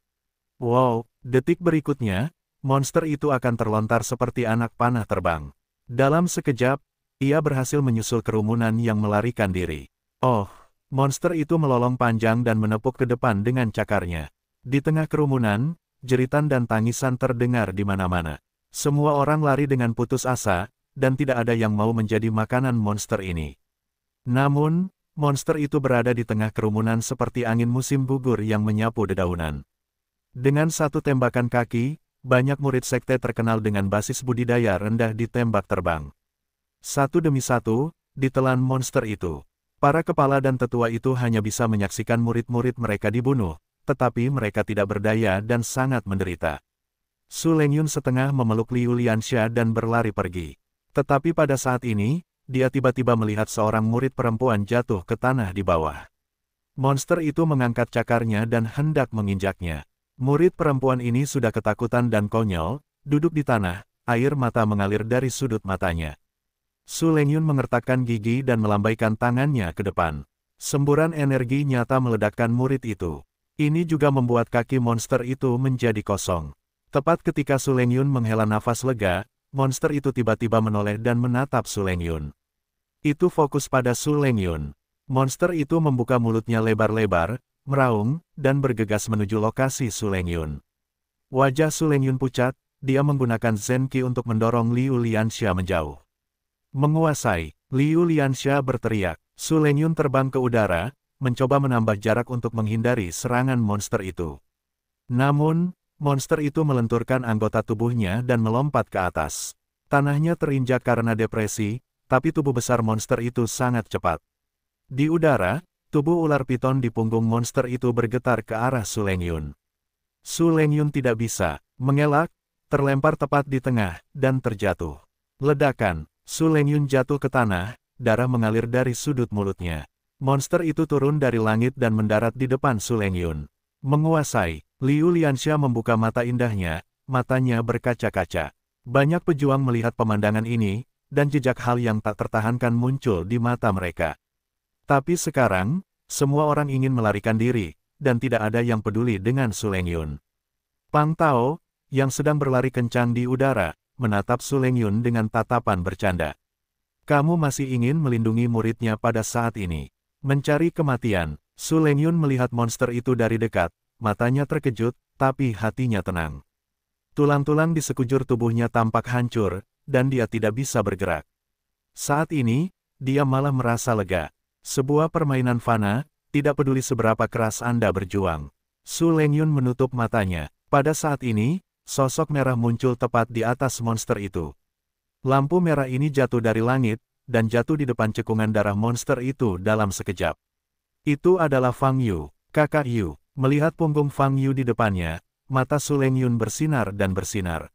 Wow, detik berikutnya, monster itu akan terlontar seperti anak panah terbang. Dalam sekejap, ia berhasil menyusul kerumunan yang melarikan diri. Oh, monster itu melolong panjang dan menepuk ke depan dengan cakarnya. Di tengah kerumunan, jeritan dan tangisan terdengar di mana-mana. Semua orang lari dengan putus asa, dan tidak ada yang mau menjadi makanan monster ini. Namun, Monster itu berada di tengah kerumunan seperti angin musim gugur yang menyapu dedaunan. Dengan satu tembakan kaki, banyak murid sekte terkenal dengan basis budidaya rendah ditembak terbang. Satu demi satu, ditelan monster itu. Para kepala dan tetua itu hanya bisa menyaksikan murid-murid mereka dibunuh, tetapi mereka tidak berdaya dan sangat menderita. Su Lengyun setengah memeluk Liu Liansha dan berlari pergi. Tetapi pada saat ini, dia tiba-tiba melihat seorang murid perempuan jatuh ke tanah di bawah. Monster itu mengangkat cakarnya dan hendak menginjaknya. Murid perempuan ini sudah ketakutan dan konyol, duduk di tanah, air mata mengalir dari sudut matanya. Su Lengyun mengertakkan gigi dan melambaikan tangannya ke depan. Semburan energi nyata meledakkan murid itu. Ini juga membuat kaki monster itu menjadi kosong. Tepat ketika Su Lengyun menghela nafas lega, monster itu tiba-tiba menoleh dan menatap Su Lengyun. Itu fokus pada Su Lengyun. Monster itu membuka mulutnya lebar-lebar, meraung, dan bergegas menuju lokasi Su Lengyun. Wajah Su Lengyun pucat, dia menggunakan Zenki untuk mendorong Liu Lianxia menjauh. Menguasai, Liu Lianxia berteriak, Su Lengyun terbang ke udara, mencoba menambah jarak untuk menghindari serangan monster itu. Namun, monster itu melenturkan anggota tubuhnya dan melompat ke atas. Tanahnya terinjak karena depresi, tapi tubuh besar monster itu sangat cepat. Di udara, tubuh ular piton di punggung monster itu bergetar ke arah Su Sulengyun tidak bisa, mengelak, terlempar tepat di tengah, dan terjatuh. Ledakan, Su jatuh ke tanah, darah mengalir dari sudut mulutnya. Monster itu turun dari langit dan mendarat di depan Su Menguasai, Liu Liansha membuka mata indahnya, matanya berkaca-kaca. Banyak pejuang melihat pemandangan ini, dan jejak hal yang tak tertahankan muncul di mata mereka. Tapi sekarang, semua orang ingin melarikan diri, dan tidak ada yang peduli dengan Sulengyun. Pang Tao, yang sedang berlari kencang di udara, menatap Sulengyun dengan tatapan bercanda. Kamu masih ingin melindungi muridnya pada saat ini. Mencari kematian, Sulengyun melihat monster itu dari dekat, matanya terkejut, tapi hatinya tenang. Tulang-tulang di sekujur tubuhnya tampak hancur, dan dia tidak bisa bergerak. Saat ini, dia malah merasa lega. Sebuah permainan fana, tidak peduli seberapa keras Anda berjuang. Su Lengyun menutup matanya. Pada saat ini, sosok merah muncul tepat di atas monster itu. Lampu merah ini jatuh dari langit, dan jatuh di depan cekungan darah monster itu dalam sekejap. Itu adalah Fang Yu, kakak Yu. Melihat punggung Fang Yu di depannya, mata Su Lengyun bersinar dan bersinar.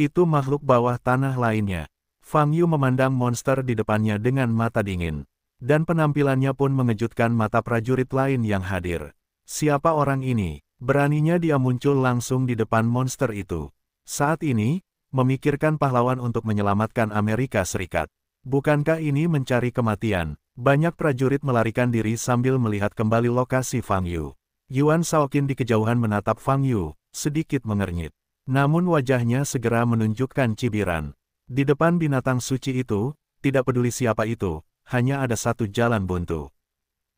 Itu makhluk bawah tanah lainnya. Fang Yu memandang monster di depannya dengan mata dingin. Dan penampilannya pun mengejutkan mata prajurit lain yang hadir. Siapa orang ini? Beraninya dia muncul langsung di depan monster itu. Saat ini, memikirkan pahlawan untuk menyelamatkan Amerika Serikat. Bukankah ini mencari kematian? Banyak prajurit melarikan diri sambil melihat kembali lokasi Fang Yu. Yuan Shaokin di kejauhan menatap Fang Yu, sedikit mengernyit. Namun wajahnya segera menunjukkan cibiran. Di depan binatang suci itu, tidak peduli siapa itu, hanya ada satu jalan buntu.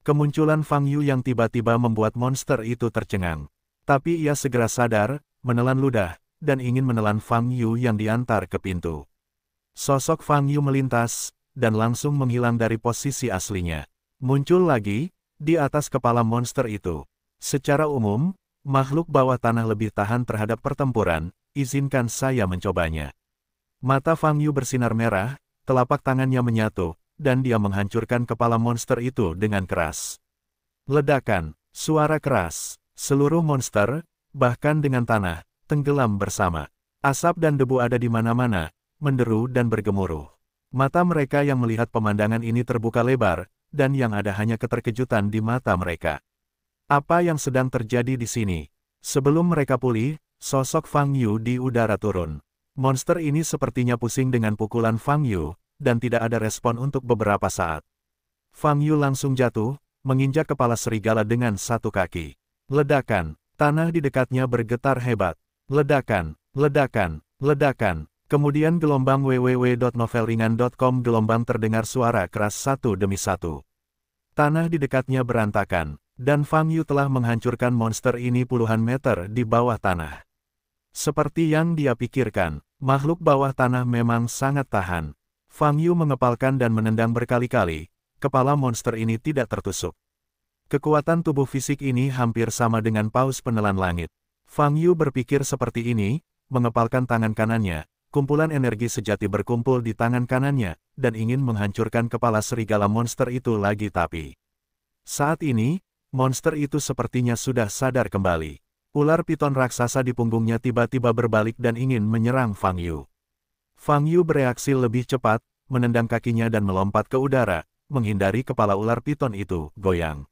Kemunculan Fang Yu yang tiba-tiba membuat monster itu tercengang. Tapi ia segera sadar, menelan ludah, dan ingin menelan Fang Yu yang diantar ke pintu. Sosok Fang Yu melintas, dan langsung menghilang dari posisi aslinya. Muncul lagi, di atas kepala monster itu. Secara umum, Makhluk bawah tanah lebih tahan terhadap pertempuran, izinkan saya mencobanya. Mata Fang Yu bersinar merah, telapak tangannya menyatu, dan dia menghancurkan kepala monster itu dengan keras. Ledakan, suara keras, seluruh monster, bahkan dengan tanah, tenggelam bersama. Asap dan debu ada di mana-mana, menderu dan bergemuruh. Mata mereka yang melihat pemandangan ini terbuka lebar, dan yang ada hanya keterkejutan di mata mereka. Apa yang sedang terjadi di sini? Sebelum mereka pulih, sosok Fang Yu di udara turun. Monster ini sepertinya pusing dengan pukulan Fang Yu, dan tidak ada respon untuk beberapa saat. Fang Yu langsung jatuh, menginjak kepala serigala dengan satu kaki. Ledakan, tanah di dekatnya bergetar hebat. Ledakan, ledakan, ledakan. Kemudian gelombang www.novelringan.com gelombang terdengar suara keras satu demi satu. Tanah di dekatnya berantakan dan Fang Yu telah menghancurkan monster ini puluhan meter di bawah tanah. Seperti yang dia pikirkan, makhluk bawah tanah memang sangat tahan. Fang Yu mengepalkan dan menendang berkali-kali, kepala monster ini tidak tertusuk. Kekuatan tubuh fisik ini hampir sama dengan paus penelan langit. Fang Yu berpikir seperti ini, mengepalkan tangan kanannya, kumpulan energi sejati berkumpul di tangan kanannya, dan ingin menghancurkan kepala serigala monster itu lagi tapi. Saat ini, Monster itu sepertinya sudah sadar kembali. Ular piton raksasa di punggungnya tiba-tiba berbalik dan ingin menyerang Fang Yu. Fang Yu bereaksi lebih cepat, menendang kakinya dan melompat ke udara, menghindari kepala ular piton itu, goyang.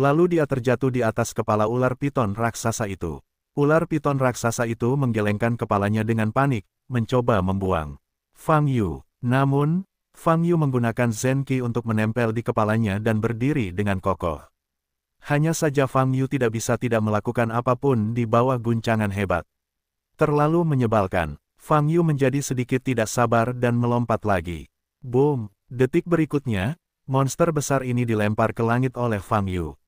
Lalu dia terjatuh di atas kepala ular piton raksasa itu. Ular piton raksasa itu menggelengkan kepalanya dengan panik, mencoba membuang Fang Yu. Namun, Fang Yu menggunakan Zenki untuk menempel di kepalanya dan berdiri dengan kokoh. Hanya saja Fang Yu tidak bisa tidak melakukan apapun di bawah guncangan hebat. Terlalu menyebalkan, Fang Yu menjadi sedikit tidak sabar dan melompat lagi. Boom! Detik berikutnya, monster besar ini dilempar ke langit oleh Fang Yu.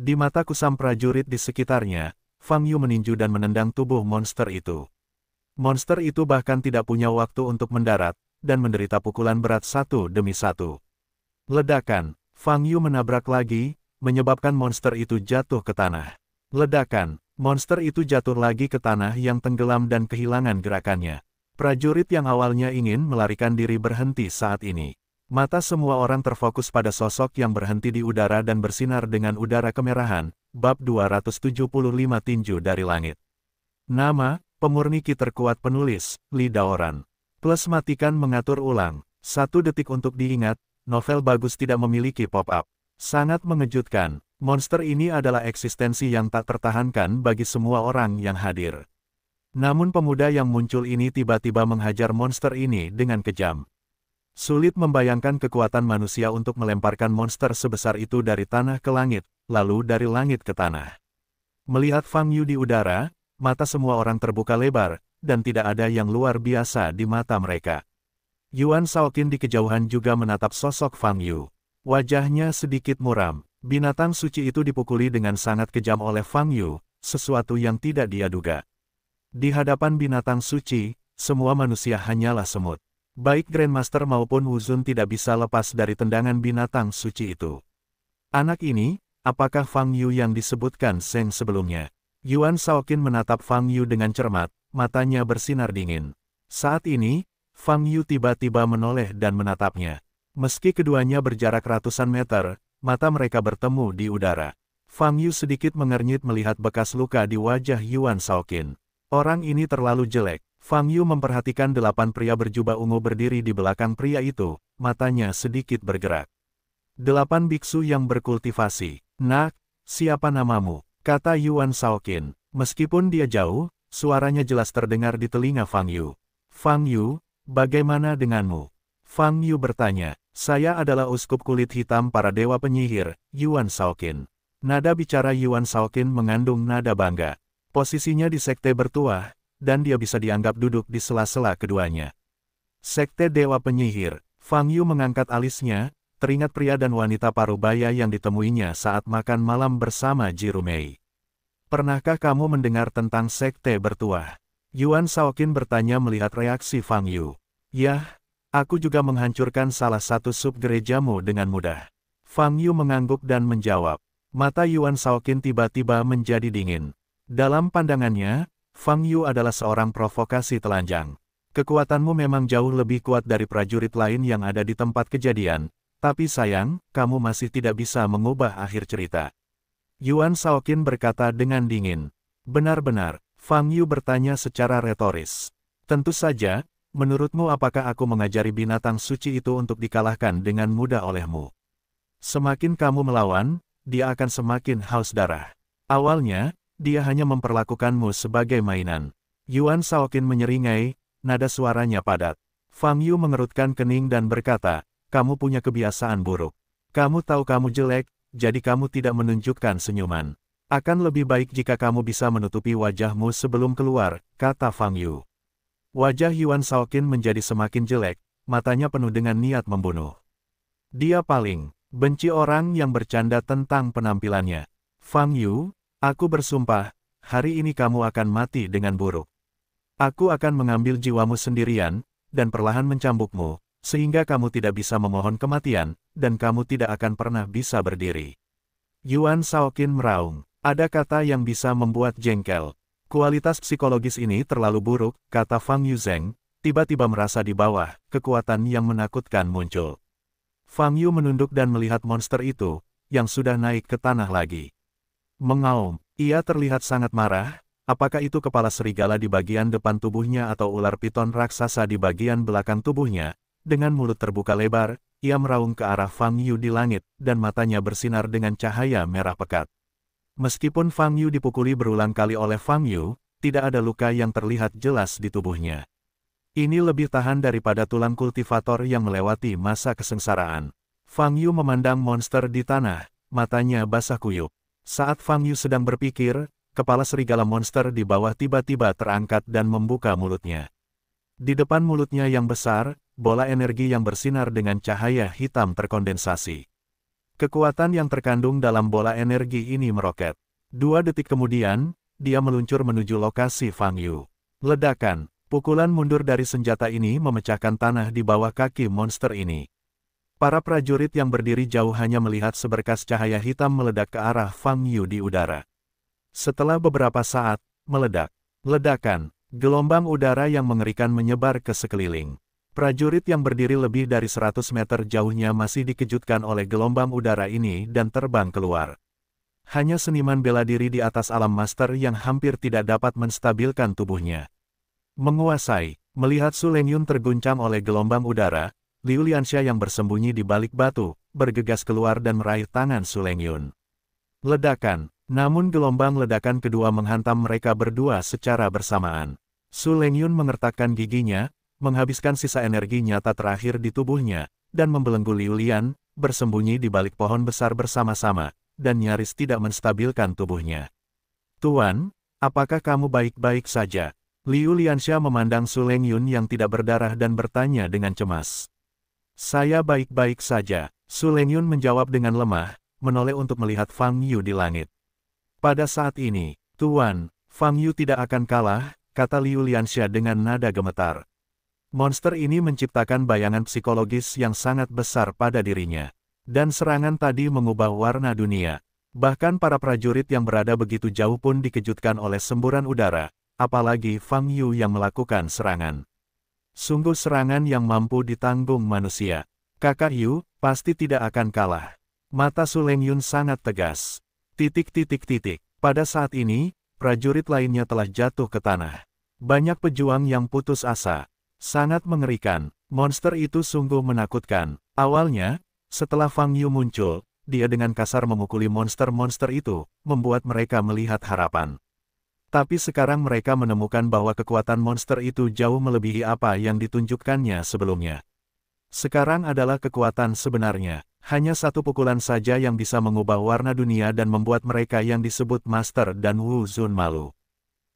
Di mata kusam prajurit di sekitarnya, Fang Yu meninju dan menendang tubuh monster itu. Monster itu bahkan tidak punya waktu untuk mendarat, dan menderita pukulan berat satu demi satu. Ledakan, Fang Yu menabrak lagi, menyebabkan monster itu jatuh ke tanah. Ledakan, monster itu jatuh lagi ke tanah yang tenggelam dan kehilangan gerakannya. Prajurit yang awalnya ingin melarikan diri berhenti saat ini. Mata semua orang terfokus pada sosok yang berhenti di udara dan bersinar dengan udara kemerahan, bab 275 tinju dari langit. Nama, pemurni ki terkuat penulis, Li Daoran. Plus matikan mengatur ulang, satu detik untuk diingat, novel bagus tidak memiliki pop-up. Sangat mengejutkan, monster ini adalah eksistensi yang tak tertahankan bagi semua orang yang hadir. Namun pemuda yang muncul ini tiba-tiba menghajar monster ini dengan kejam. Sulit membayangkan kekuatan manusia untuk melemparkan monster sebesar itu dari tanah ke langit, lalu dari langit ke tanah. Melihat Fang Yu di udara, mata semua orang terbuka lebar, dan tidak ada yang luar biasa di mata mereka. Yuan Shaokin di kejauhan juga menatap sosok Fang Yu. Wajahnya sedikit muram, binatang suci itu dipukuli dengan sangat kejam oleh Fang Yu, sesuatu yang tidak dia duga. Di hadapan binatang suci, semua manusia hanyalah semut. Baik Grandmaster maupun Wuzun tidak bisa lepas dari tendangan binatang suci itu. Anak ini, apakah Fang Yu yang disebutkan Seng sebelumnya? Yuan Shaoqin menatap Fang Yu dengan cermat, matanya bersinar dingin. Saat ini, Fang Yu tiba-tiba menoleh dan menatapnya. Meski keduanya berjarak ratusan meter, mata mereka bertemu di udara. Fang Yu sedikit mengernyit melihat bekas luka di wajah Yuan Shaoqin. Orang ini terlalu jelek. Fang Yu memperhatikan delapan pria berjubah ungu berdiri di belakang pria itu, matanya sedikit bergerak. Delapan biksu yang berkultivasi. Nak, siapa namamu? Kata Yuan Shaoqin. Meskipun dia jauh, suaranya jelas terdengar di telinga Fang Yu. Fang Yu, bagaimana denganmu? Fang Yu bertanya. Saya adalah uskup kulit hitam para dewa penyihir, Yuan Shaokin. Nada bicara Yuan Shaokin mengandung nada bangga. Posisinya di sekte bertuah, dan dia bisa dianggap duduk di sela-sela keduanya. Sekte Dewa Penyihir, Fang Yu mengangkat alisnya, teringat pria dan wanita parubaya yang ditemuinya saat makan malam bersama Jirumei. Pernahkah kamu mendengar tentang sekte bertuah? Yuan Shaokin bertanya melihat reaksi Fang Yu. Yah, Aku juga menghancurkan salah satu sub gerejamu dengan mudah. Fang Yu mengangguk dan menjawab. Mata Yuan Shaokin tiba-tiba menjadi dingin. Dalam pandangannya, Fang Yu adalah seorang provokasi telanjang. Kekuatanmu memang jauh lebih kuat dari prajurit lain yang ada di tempat kejadian, tapi sayang, kamu masih tidak bisa mengubah akhir cerita. Yuan Shaokin berkata dengan dingin. Benar-benar, Fang Yu bertanya secara retoris. Tentu saja, Menurutmu apakah aku mengajari binatang suci itu untuk dikalahkan dengan mudah olehmu? Semakin kamu melawan, dia akan semakin haus darah. Awalnya, dia hanya memperlakukanmu sebagai mainan. Yuan Saokin menyeringai, nada suaranya padat. Fang Yu mengerutkan kening dan berkata, kamu punya kebiasaan buruk. Kamu tahu kamu jelek, jadi kamu tidak menunjukkan senyuman. Akan lebih baik jika kamu bisa menutupi wajahmu sebelum keluar, kata Fang Yu. Wajah Yuan Saukin menjadi semakin jelek, matanya penuh dengan niat membunuh. Dia paling benci orang yang bercanda tentang penampilannya. Fang Yu, aku bersumpah, hari ini kamu akan mati dengan buruk. Aku akan mengambil jiwamu sendirian, dan perlahan mencambukmu, sehingga kamu tidak bisa memohon kematian, dan kamu tidak akan pernah bisa berdiri. Yuan Saukin meraung. Ada kata yang bisa membuat jengkel, Kualitas psikologis ini terlalu buruk, kata Fang Yuzeng, tiba-tiba merasa di bawah, kekuatan yang menakutkan muncul. Fang Yu menunduk dan melihat monster itu, yang sudah naik ke tanah lagi. Mengaum, ia terlihat sangat marah, apakah itu kepala serigala di bagian depan tubuhnya atau ular piton raksasa di bagian belakang tubuhnya, dengan mulut terbuka lebar, ia meraung ke arah Fang Yu di langit, dan matanya bersinar dengan cahaya merah pekat. Meskipun Fang Yu dipukuli berulang kali oleh Fang Yu, tidak ada luka yang terlihat jelas di tubuhnya. Ini lebih tahan daripada tulang kultivator yang melewati masa kesengsaraan. Fang Yu memandang monster di tanah, matanya basah kuyup. Saat Fang Yu sedang berpikir, kepala serigala monster di bawah tiba-tiba terangkat dan membuka mulutnya. Di depan mulutnya yang besar, bola energi yang bersinar dengan cahaya hitam terkondensasi. Kekuatan yang terkandung dalam bola energi ini meroket. Dua detik kemudian, dia meluncur menuju lokasi Fang Yu. Ledakan, pukulan mundur dari senjata ini memecahkan tanah di bawah kaki monster ini. Para prajurit yang berdiri jauh hanya melihat seberkas cahaya hitam meledak ke arah Fang Yu di udara. Setelah beberapa saat, meledak. Ledakan, gelombang udara yang mengerikan menyebar ke sekeliling. Prajurit yang berdiri lebih dari 100 meter jauhnya masih dikejutkan oleh gelombang udara ini dan terbang keluar. Hanya seniman bela diri di atas alam master yang hampir tidak dapat menstabilkan tubuhnya. Menguasai, melihat Suleng Yun terguncang oleh gelombang udara, Liu yang bersembunyi di balik batu, bergegas keluar dan meraih tangan Suleng Yun. Ledakan, namun gelombang ledakan kedua menghantam mereka berdua secara bersamaan. Su Leng mengertakkan giginya, menghabiskan sisa energi nyata terakhir di tubuhnya, dan membelenggu Liu Lian, bersembunyi di balik pohon besar bersama-sama, dan nyaris tidak menstabilkan tubuhnya. Tuan, apakah kamu baik-baik saja? Liu Liansha memandang Su Leng Yun yang tidak berdarah dan bertanya dengan cemas. Saya baik-baik saja, Su Leng Yun menjawab dengan lemah, menoleh untuk melihat Fang Yu di langit. Pada saat ini, Tuan, Fang Yu tidak akan kalah, kata Liu Liansha dengan nada gemetar. Monster ini menciptakan bayangan psikologis yang sangat besar pada dirinya. Dan serangan tadi mengubah warna dunia. Bahkan para prajurit yang berada begitu jauh pun dikejutkan oleh semburan udara, apalagi Fang Yu yang melakukan serangan. Sungguh serangan yang mampu ditanggung manusia. Kakak Yu, pasti tidak akan kalah. Mata Suleng Yun sangat tegas. Titik-titik-titik. Pada saat ini, prajurit lainnya telah jatuh ke tanah. Banyak pejuang yang putus asa, Sangat mengerikan, monster itu sungguh menakutkan. Awalnya, setelah Fang Yu muncul, dia dengan kasar memukuli monster-monster itu, membuat mereka melihat harapan. Tapi sekarang mereka menemukan bahwa kekuatan monster itu jauh melebihi apa yang ditunjukkannya sebelumnya. Sekarang adalah kekuatan sebenarnya. Hanya satu pukulan saja yang bisa mengubah warna dunia dan membuat mereka yang disebut Master dan Wu Zun malu.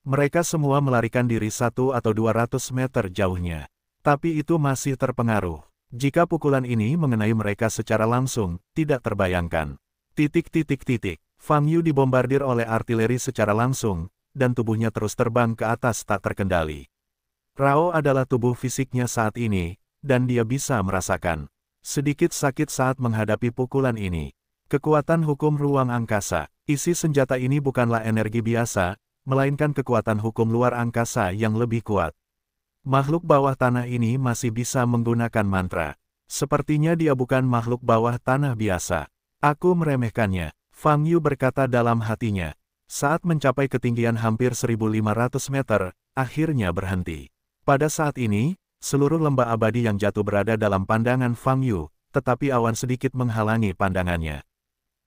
Mereka semua melarikan diri satu atau dua ratus meter jauhnya. Tapi itu masih terpengaruh. Jika pukulan ini mengenai mereka secara langsung, tidak terbayangkan. Titik-titik-titik, Fang Yu dibombardir oleh artileri secara langsung, dan tubuhnya terus terbang ke atas tak terkendali. Rao adalah tubuh fisiknya saat ini, dan dia bisa merasakan sedikit sakit saat menghadapi pukulan ini. Kekuatan hukum ruang angkasa, isi senjata ini bukanlah energi biasa, melainkan kekuatan hukum luar angkasa yang lebih kuat. Makhluk bawah tanah ini masih bisa menggunakan mantra. Sepertinya dia bukan makhluk bawah tanah biasa. Aku meremehkannya, Fang Yu berkata dalam hatinya. Saat mencapai ketinggian hampir 1500 meter, akhirnya berhenti. Pada saat ini, seluruh lembah abadi yang jatuh berada dalam pandangan Fang Yu, tetapi awan sedikit menghalangi pandangannya.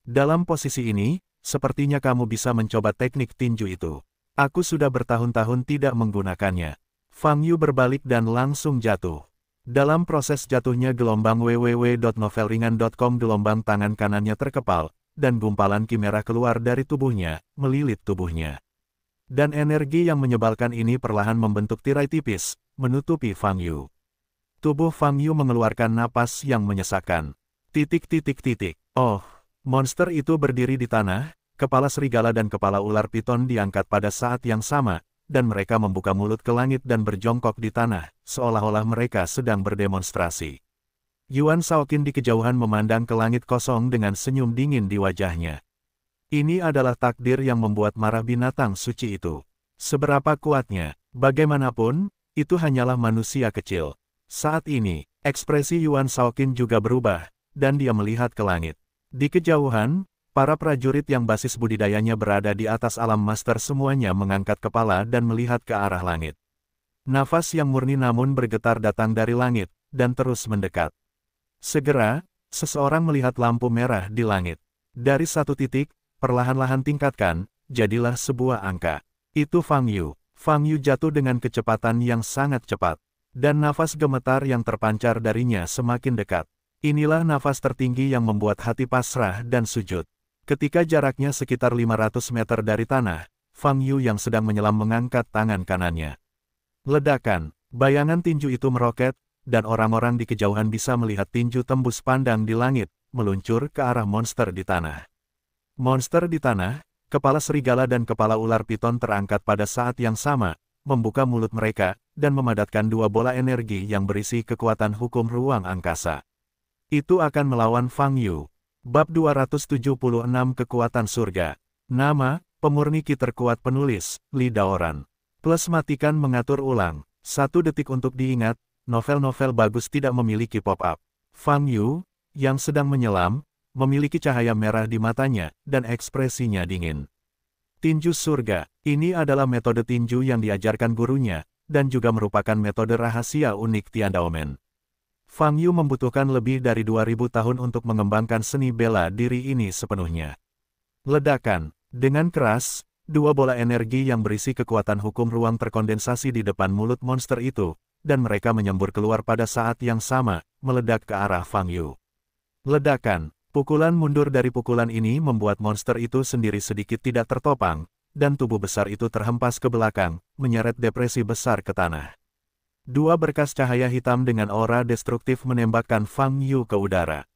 Dalam posisi ini, sepertinya kamu bisa mencoba teknik tinju itu. Aku sudah bertahun-tahun tidak menggunakannya. Fang Yu berbalik dan langsung jatuh. Dalam proses jatuhnya gelombang www.novelringan.com gelombang tangan kanannya terkepal, dan gumpalan kimera keluar dari tubuhnya, melilit tubuhnya. Dan energi yang menyebalkan ini perlahan membentuk tirai tipis, menutupi Fang Yu. Tubuh Fang Yu mengeluarkan napas yang menyesakkan. Titik titik titik. Oh, monster itu berdiri di tanah, kepala serigala dan kepala ular piton diangkat pada saat yang sama, dan mereka membuka mulut ke langit dan berjongkok di tanah, seolah-olah mereka sedang berdemonstrasi. Yuan Saokin di kejauhan memandang ke langit kosong dengan senyum dingin di wajahnya. Ini adalah takdir yang membuat marah binatang suci itu. Seberapa kuatnya, bagaimanapun, itu hanyalah manusia kecil. Saat ini, ekspresi Yuan Saokin juga berubah, dan dia melihat ke langit. Di kejauhan, Para prajurit yang basis budidayanya berada di atas alam master semuanya mengangkat kepala dan melihat ke arah langit. Nafas yang murni namun bergetar datang dari langit, dan terus mendekat. Segera, seseorang melihat lampu merah di langit. Dari satu titik, perlahan-lahan tingkatkan, jadilah sebuah angka. Itu Fang Yu. Fang Yu jatuh dengan kecepatan yang sangat cepat. Dan nafas gemetar yang terpancar darinya semakin dekat. Inilah nafas tertinggi yang membuat hati pasrah dan sujud. Ketika jaraknya sekitar 500 meter dari tanah, Fang Yu yang sedang menyelam mengangkat tangan kanannya. Ledakan, bayangan tinju itu meroket, dan orang-orang di kejauhan bisa melihat tinju tembus pandang di langit, meluncur ke arah monster di tanah. Monster di tanah, kepala serigala dan kepala ular piton terangkat pada saat yang sama, membuka mulut mereka, dan memadatkan dua bola energi yang berisi kekuatan hukum ruang angkasa. Itu akan melawan Fang Yu. Bab 276 Kekuatan Surga Nama, Pemurniki terkuat penulis, Daoran Plus matikan mengatur ulang. Satu detik untuk diingat, novel-novel bagus tidak memiliki pop-up. Fang Yu, yang sedang menyelam, memiliki cahaya merah di matanya, dan ekspresinya dingin. Tinju surga, ini adalah metode tinju yang diajarkan gurunya, dan juga merupakan metode rahasia unik Tian Daomen. Fang Yu membutuhkan lebih dari 2000 tahun untuk mengembangkan seni bela diri ini sepenuhnya. Ledakan, dengan keras, dua bola energi yang berisi kekuatan hukum ruang terkondensasi di depan mulut monster itu, dan mereka menyembur keluar pada saat yang sama, meledak ke arah Fang Yu. Ledakan, pukulan mundur dari pukulan ini membuat monster itu sendiri sedikit tidak tertopang, dan tubuh besar itu terhempas ke belakang, menyeret depresi besar ke tanah. Dua berkas cahaya hitam dengan aura destruktif menembakkan Fang Yu ke udara.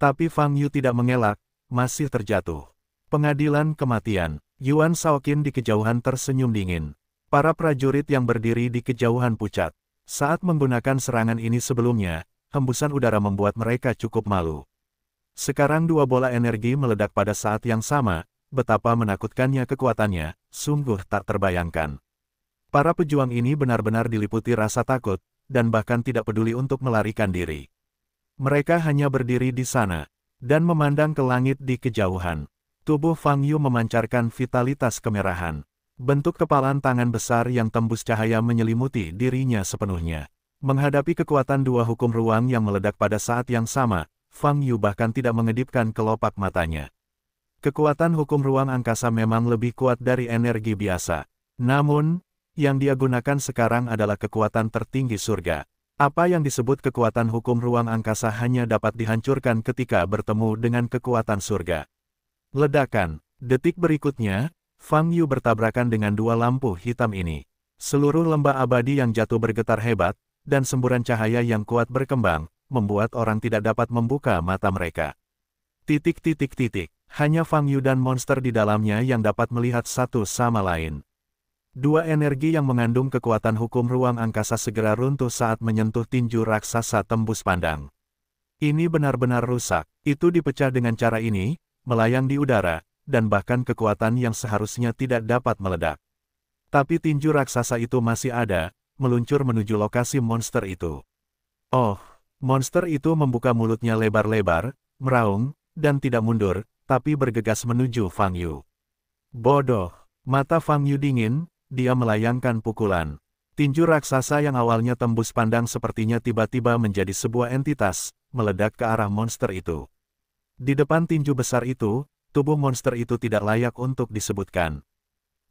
Tapi Fang Yu tidak mengelak, masih terjatuh. Pengadilan kematian, Yuan Shaokin di kejauhan tersenyum dingin. Para prajurit yang berdiri di kejauhan pucat. Saat menggunakan serangan ini sebelumnya, hembusan udara membuat mereka cukup malu. Sekarang dua bola energi meledak pada saat yang sama, betapa menakutkannya kekuatannya, sungguh tak terbayangkan. Para pejuang ini benar-benar diliputi rasa takut, dan bahkan tidak peduli untuk melarikan diri. Mereka hanya berdiri di sana, dan memandang ke langit di kejauhan. Tubuh Fang Yu memancarkan vitalitas kemerahan. Bentuk kepalan tangan besar yang tembus cahaya menyelimuti dirinya sepenuhnya. Menghadapi kekuatan dua hukum ruang yang meledak pada saat yang sama, Fang Yu bahkan tidak mengedipkan kelopak matanya. Kekuatan hukum ruang angkasa memang lebih kuat dari energi biasa. Namun, yang dia gunakan sekarang adalah kekuatan tertinggi surga. Apa yang disebut kekuatan hukum ruang angkasa hanya dapat dihancurkan ketika bertemu dengan kekuatan surga. Ledakan. Detik berikutnya, Fang Yu bertabrakan dengan dua lampu hitam ini. Seluruh lembah abadi yang jatuh bergetar hebat, dan semburan cahaya yang kuat berkembang, membuat orang tidak dapat membuka mata mereka. Titik-titik-titik, hanya Fang Yu dan monster di dalamnya yang dapat melihat satu sama lain. Dua energi yang mengandung kekuatan hukum ruang angkasa segera runtuh saat menyentuh tinju raksasa tembus pandang. Ini benar-benar rusak, itu dipecah dengan cara ini, melayang di udara, dan bahkan kekuatan yang seharusnya tidak dapat meledak. Tapi tinju raksasa itu masih ada, meluncur menuju lokasi monster itu. Oh, monster itu membuka mulutnya lebar-lebar, meraung, dan tidak mundur, tapi bergegas menuju Fang Yu. Bodoh, mata Fang Yu dingin, dia melayangkan pukulan. Tinju raksasa yang awalnya tembus pandang sepertinya tiba-tiba menjadi sebuah entitas, meledak ke arah monster itu. Di depan tinju besar itu, tubuh monster itu tidak layak untuk disebutkan.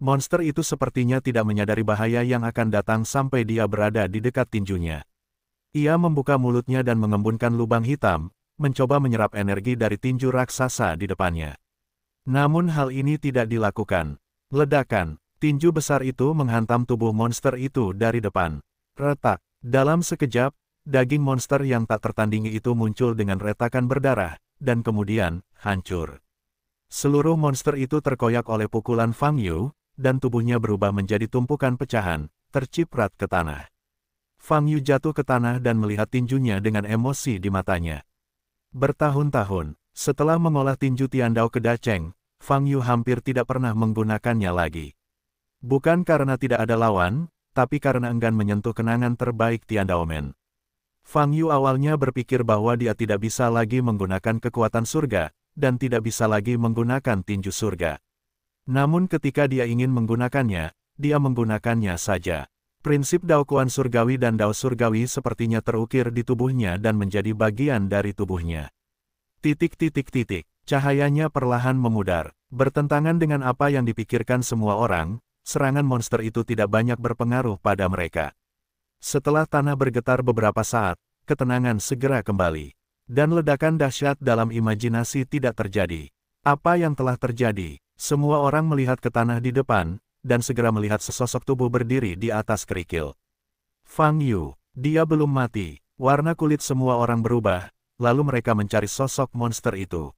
Monster itu sepertinya tidak menyadari bahaya yang akan datang sampai dia berada di dekat tinjunya. Ia membuka mulutnya dan mengembunkan lubang hitam, mencoba menyerap energi dari tinju raksasa di depannya. Namun hal ini tidak dilakukan. Ledakan, Tinju besar itu menghantam tubuh monster itu dari depan. Retak. Dalam sekejap, daging monster yang tak tertandingi itu muncul dengan retakan berdarah, dan kemudian, hancur. Seluruh monster itu terkoyak oleh pukulan Fang Yu, dan tubuhnya berubah menjadi tumpukan pecahan, terciprat ke tanah. Fang Yu jatuh ke tanah dan melihat tinjunya dengan emosi di matanya. Bertahun-tahun, setelah mengolah tinju Tian Dao ke Daceng, Fang Yu hampir tidak pernah menggunakannya lagi. Bukan karena tidak ada lawan, tapi karena enggan menyentuh kenangan terbaik Tian Daomen. Fang Yu awalnya berpikir bahwa dia tidak bisa lagi menggunakan kekuatan surga, dan tidak bisa lagi menggunakan tinju surga. Namun ketika dia ingin menggunakannya, dia menggunakannya saja. Prinsip Dao Kuan surgawi dan dao surgawi sepertinya terukir di tubuhnya dan menjadi bagian dari tubuhnya. Titik-titik-titik, cahayanya perlahan memudar, bertentangan dengan apa yang dipikirkan semua orang, serangan monster itu tidak banyak berpengaruh pada mereka. Setelah tanah bergetar beberapa saat, ketenangan segera kembali. Dan ledakan dahsyat dalam imajinasi tidak terjadi. Apa yang telah terjadi, semua orang melihat ke tanah di depan, dan segera melihat sesosok tubuh berdiri di atas kerikil. Fang Yu, dia belum mati, warna kulit semua orang berubah, lalu mereka mencari sosok monster itu.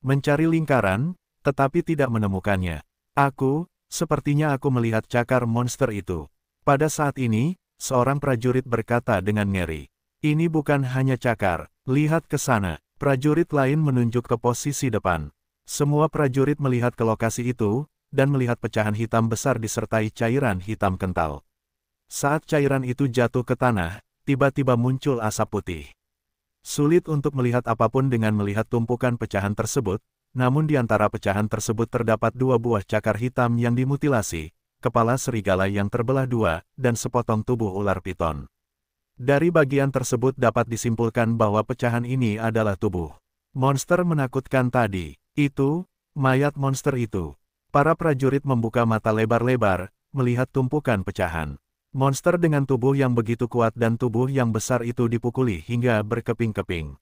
Mencari lingkaran, tetapi tidak menemukannya. Aku, Sepertinya aku melihat cakar monster itu. Pada saat ini, seorang prajurit berkata dengan ngeri. Ini bukan hanya cakar, lihat ke sana. Prajurit lain menunjuk ke posisi depan. Semua prajurit melihat ke lokasi itu, dan melihat pecahan hitam besar disertai cairan hitam kental. Saat cairan itu jatuh ke tanah, tiba-tiba muncul asap putih. Sulit untuk melihat apapun dengan melihat tumpukan pecahan tersebut, namun di antara pecahan tersebut terdapat dua buah cakar hitam yang dimutilasi, kepala serigala yang terbelah dua, dan sepotong tubuh ular piton. Dari bagian tersebut dapat disimpulkan bahwa pecahan ini adalah tubuh. Monster menakutkan tadi, itu, mayat monster itu. Para prajurit membuka mata lebar-lebar, melihat tumpukan pecahan. Monster dengan tubuh yang begitu kuat dan tubuh yang besar itu dipukuli hingga berkeping-keping.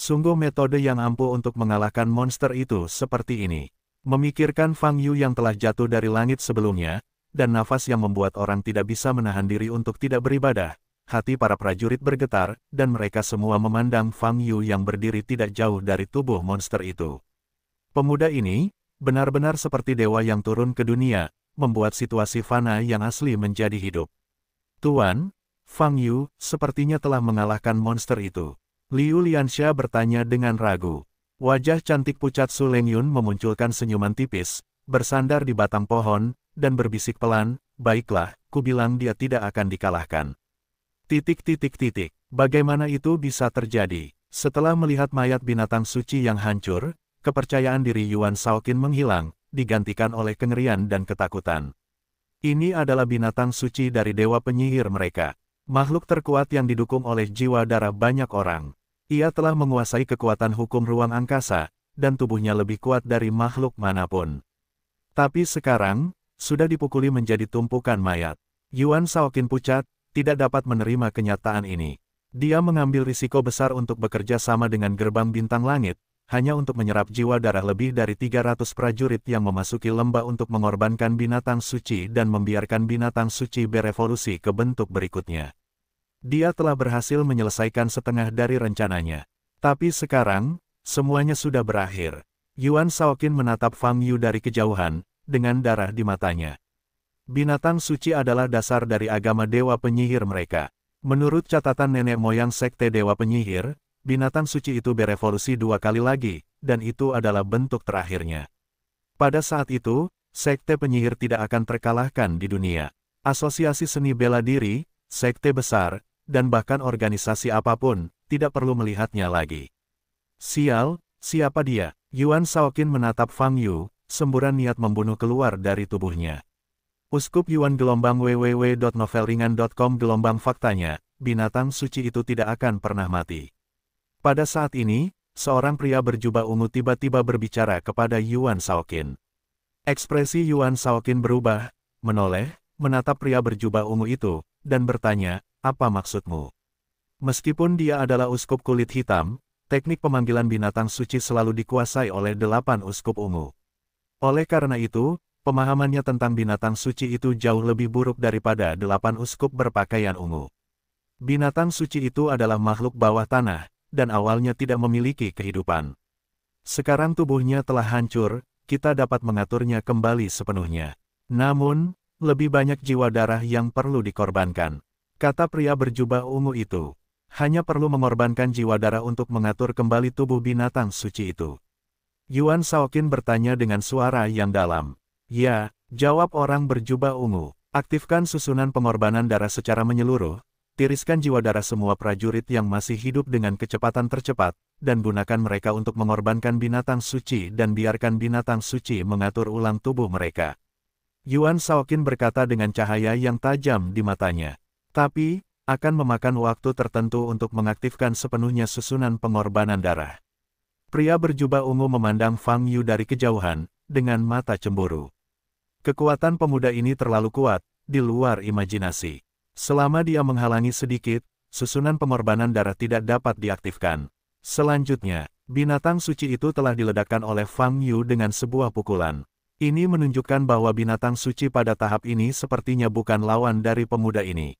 Sungguh metode yang ampuh untuk mengalahkan monster itu seperti ini. Memikirkan Fang Yu yang telah jatuh dari langit sebelumnya, dan nafas yang membuat orang tidak bisa menahan diri untuk tidak beribadah, hati para prajurit bergetar, dan mereka semua memandang Fang Yu yang berdiri tidak jauh dari tubuh monster itu. Pemuda ini, benar-benar seperti dewa yang turun ke dunia, membuat situasi fana yang asli menjadi hidup. Tuan, Fang Yu, sepertinya telah mengalahkan monster itu. Liu Liansha bertanya dengan ragu. Wajah cantik pucat Su Lengyun memunculkan senyuman tipis, bersandar di batang pohon, dan berbisik pelan, baiklah, ku bilang dia tidak akan dikalahkan. Titik titik titik, bagaimana itu bisa terjadi? Setelah melihat mayat binatang suci yang hancur, kepercayaan diri Yuan Saokin menghilang, digantikan oleh kengerian dan ketakutan. Ini adalah binatang suci dari dewa penyihir mereka. Makhluk terkuat yang didukung oleh jiwa darah banyak orang. Ia telah menguasai kekuatan hukum ruang angkasa, dan tubuhnya lebih kuat dari makhluk manapun. Tapi sekarang, sudah dipukuli menjadi tumpukan mayat. Yuan Shaoqin pucat, tidak dapat menerima kenyataan ini. Dia mengambil risiko besar untuk bekerja sama dengan gerbang bintang langit, hanya untuk menyerap jiwa darah lebih dari 300 prajurit yang memasuki lembah untuk mengorbankan binatang suci dan membiarkan binatang suci berevolusi ke bentuk berikutnya. Dia telah berhasil menyelesaikan setengah dari rencananya. Tapi sekarang, semuanya sudah berakhir. Yuan Shaokin menatap Fang Yu dari kejauhan, dengan darah di matanya. Binatang suci adalah dasar dari agama dewa penyihir mereka. Menurut catatan nenek moyang sekte dewa penyihir, binatang suci itu berevolusi dua kali lagi, dan itu adalah bentuk terakhirnya. Pada saat itu, sekte penyihir tidak akan terkalahkan di dunia. Asosiasi seni bela diri, sekte besar, dan bahkan organisasi apapun, tidak perlu melihatnya lagi. Sial, siapa dia? Yuan Shaoqin menatap Fang Yu, semburan niat membunuh keluar dari tubuhnya. Uskup Yuan gelombang www.novelringan.com gelombang faktanya, binatang suci itu tidak akan pernah mati. Pada saat ini, seorang pria berjubah ungu tiba-tiba berbicara kepada Yuan Shaoqin. Ekspresi Yuan Shaoqin berubah, menoleh, menatap pria berjubah ungu itu, dan bertanya, apa maksudmu? Meskipun dia adalah uskup kulit hitam, teknik pemanggilan binatang suci selalu dikuasai oleh delapan uskup ungu. Oleh karena itu, pemahamannya tentang binatang suci itu jauh lebih buruk daripada delapan uskup berpakaian ungu. Binatang suci itu adalah makhluk bawah tanah, dan awalnya tidak memiliki kehidupan. Sekarang tubuhnya telah hancur, kita dapat mengaturnya kembali sepenuhnya. Namun, lebih banyak jiwa darah yang perlu dikorbankan kata pria berjubah ungu itu. Hanya perlu mengorbankan jiwa darah untuk mengatur kembali tubuh binatang suci itu. Yuan Shaoqin bertanya dengan suara yang dalam. Ya, jawab orang berjubah ungu. Aktifkan susunan pengorbanan darah secara menyeluruh, tiriskan jiwa darah semua prajurit yang masih hidup dengan kecepatan tercepat, dan gunakan mereka untuk mengorbankan binatang suci dan biarkan binatang suci mengatur ulang tubuh mereka. Yuan Shaoqin berkata dengan cahaya yang tajam di matanya. Tapi, akan memakan waktu tertentu untuk mengaktifkan sepenuhnya susunan pengorbanan darah. Pria berjubah ungu memandang Fang Yu dari kejauhan, dengan mata cemburu. Kekuatan pemuda ini terlalu kuat, di luar imajinasi. Selama dia menghalangi sedikit, susunan pengorbanan darah tidak dapat diaktifkan. Selanjutnya, binatang suci itu telah diledakkan oleh Fang Yu dengan sebuah pukulan. Ini menunjukkan bahwa binatang suci pada tahap ini sepertinya bukan lawan dari pemuda ini.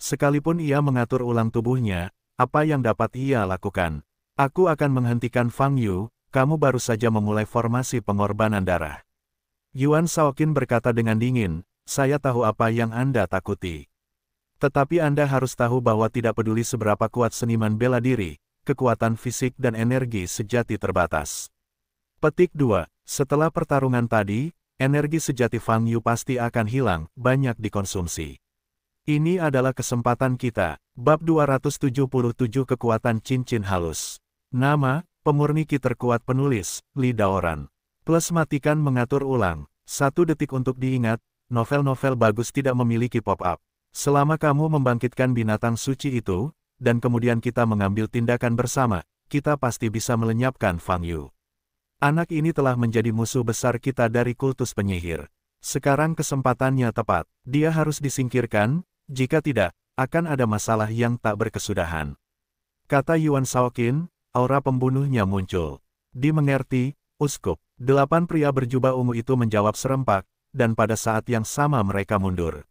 Sekalipun ia mengatur ulang tubuhnya, apa yang dapat ia lakukan? Aku akan menghentikan Fang Yu, kamu baru saja memulai formasi pengorbanan darah. Yuan Shaoqin berkata dengan dingin, saya tahu apa yang Anda takuti. Tetapi Anda harus tahu bahwa tidak peduli seberapa kuat seniman bela diri, kekuatan fisik dan energi sejati terbatas. Petik 2. Setelah pertarungan tadi, energi sejati Fang Yu pasti akan hilang, banyak dikonsumsi. Ini adalah kesempatan kita. Bab 277 Kekuatan Cincin Halus. Nama, Pemurni Ki Terkuat Penulis, Li Daoran. Plus matikan mengatur ulang. Satu detik untuk diingat, novel-novel bagus tidak memiliki pop-up. Selama kamu membangkitkan binatang suci itu, dan kemudian kita mengambil tindakan bersama, kita pasti bisa melenyapkan Fang Yu. Anak ini telah menjadi musuh besar kita dari kultus penyihir. Sekarang kesempatannya tepat, dia harus disingkirkan, jika tidak, akan ada masalah yang tak berkesudahan. Kata Yuan Shaokin. aura pembunuhnya muncul. Dimengerti, uskup. Delapan pria berjubah ungu itu menjawab serempak, dan pada saat yang sama mereka mundur.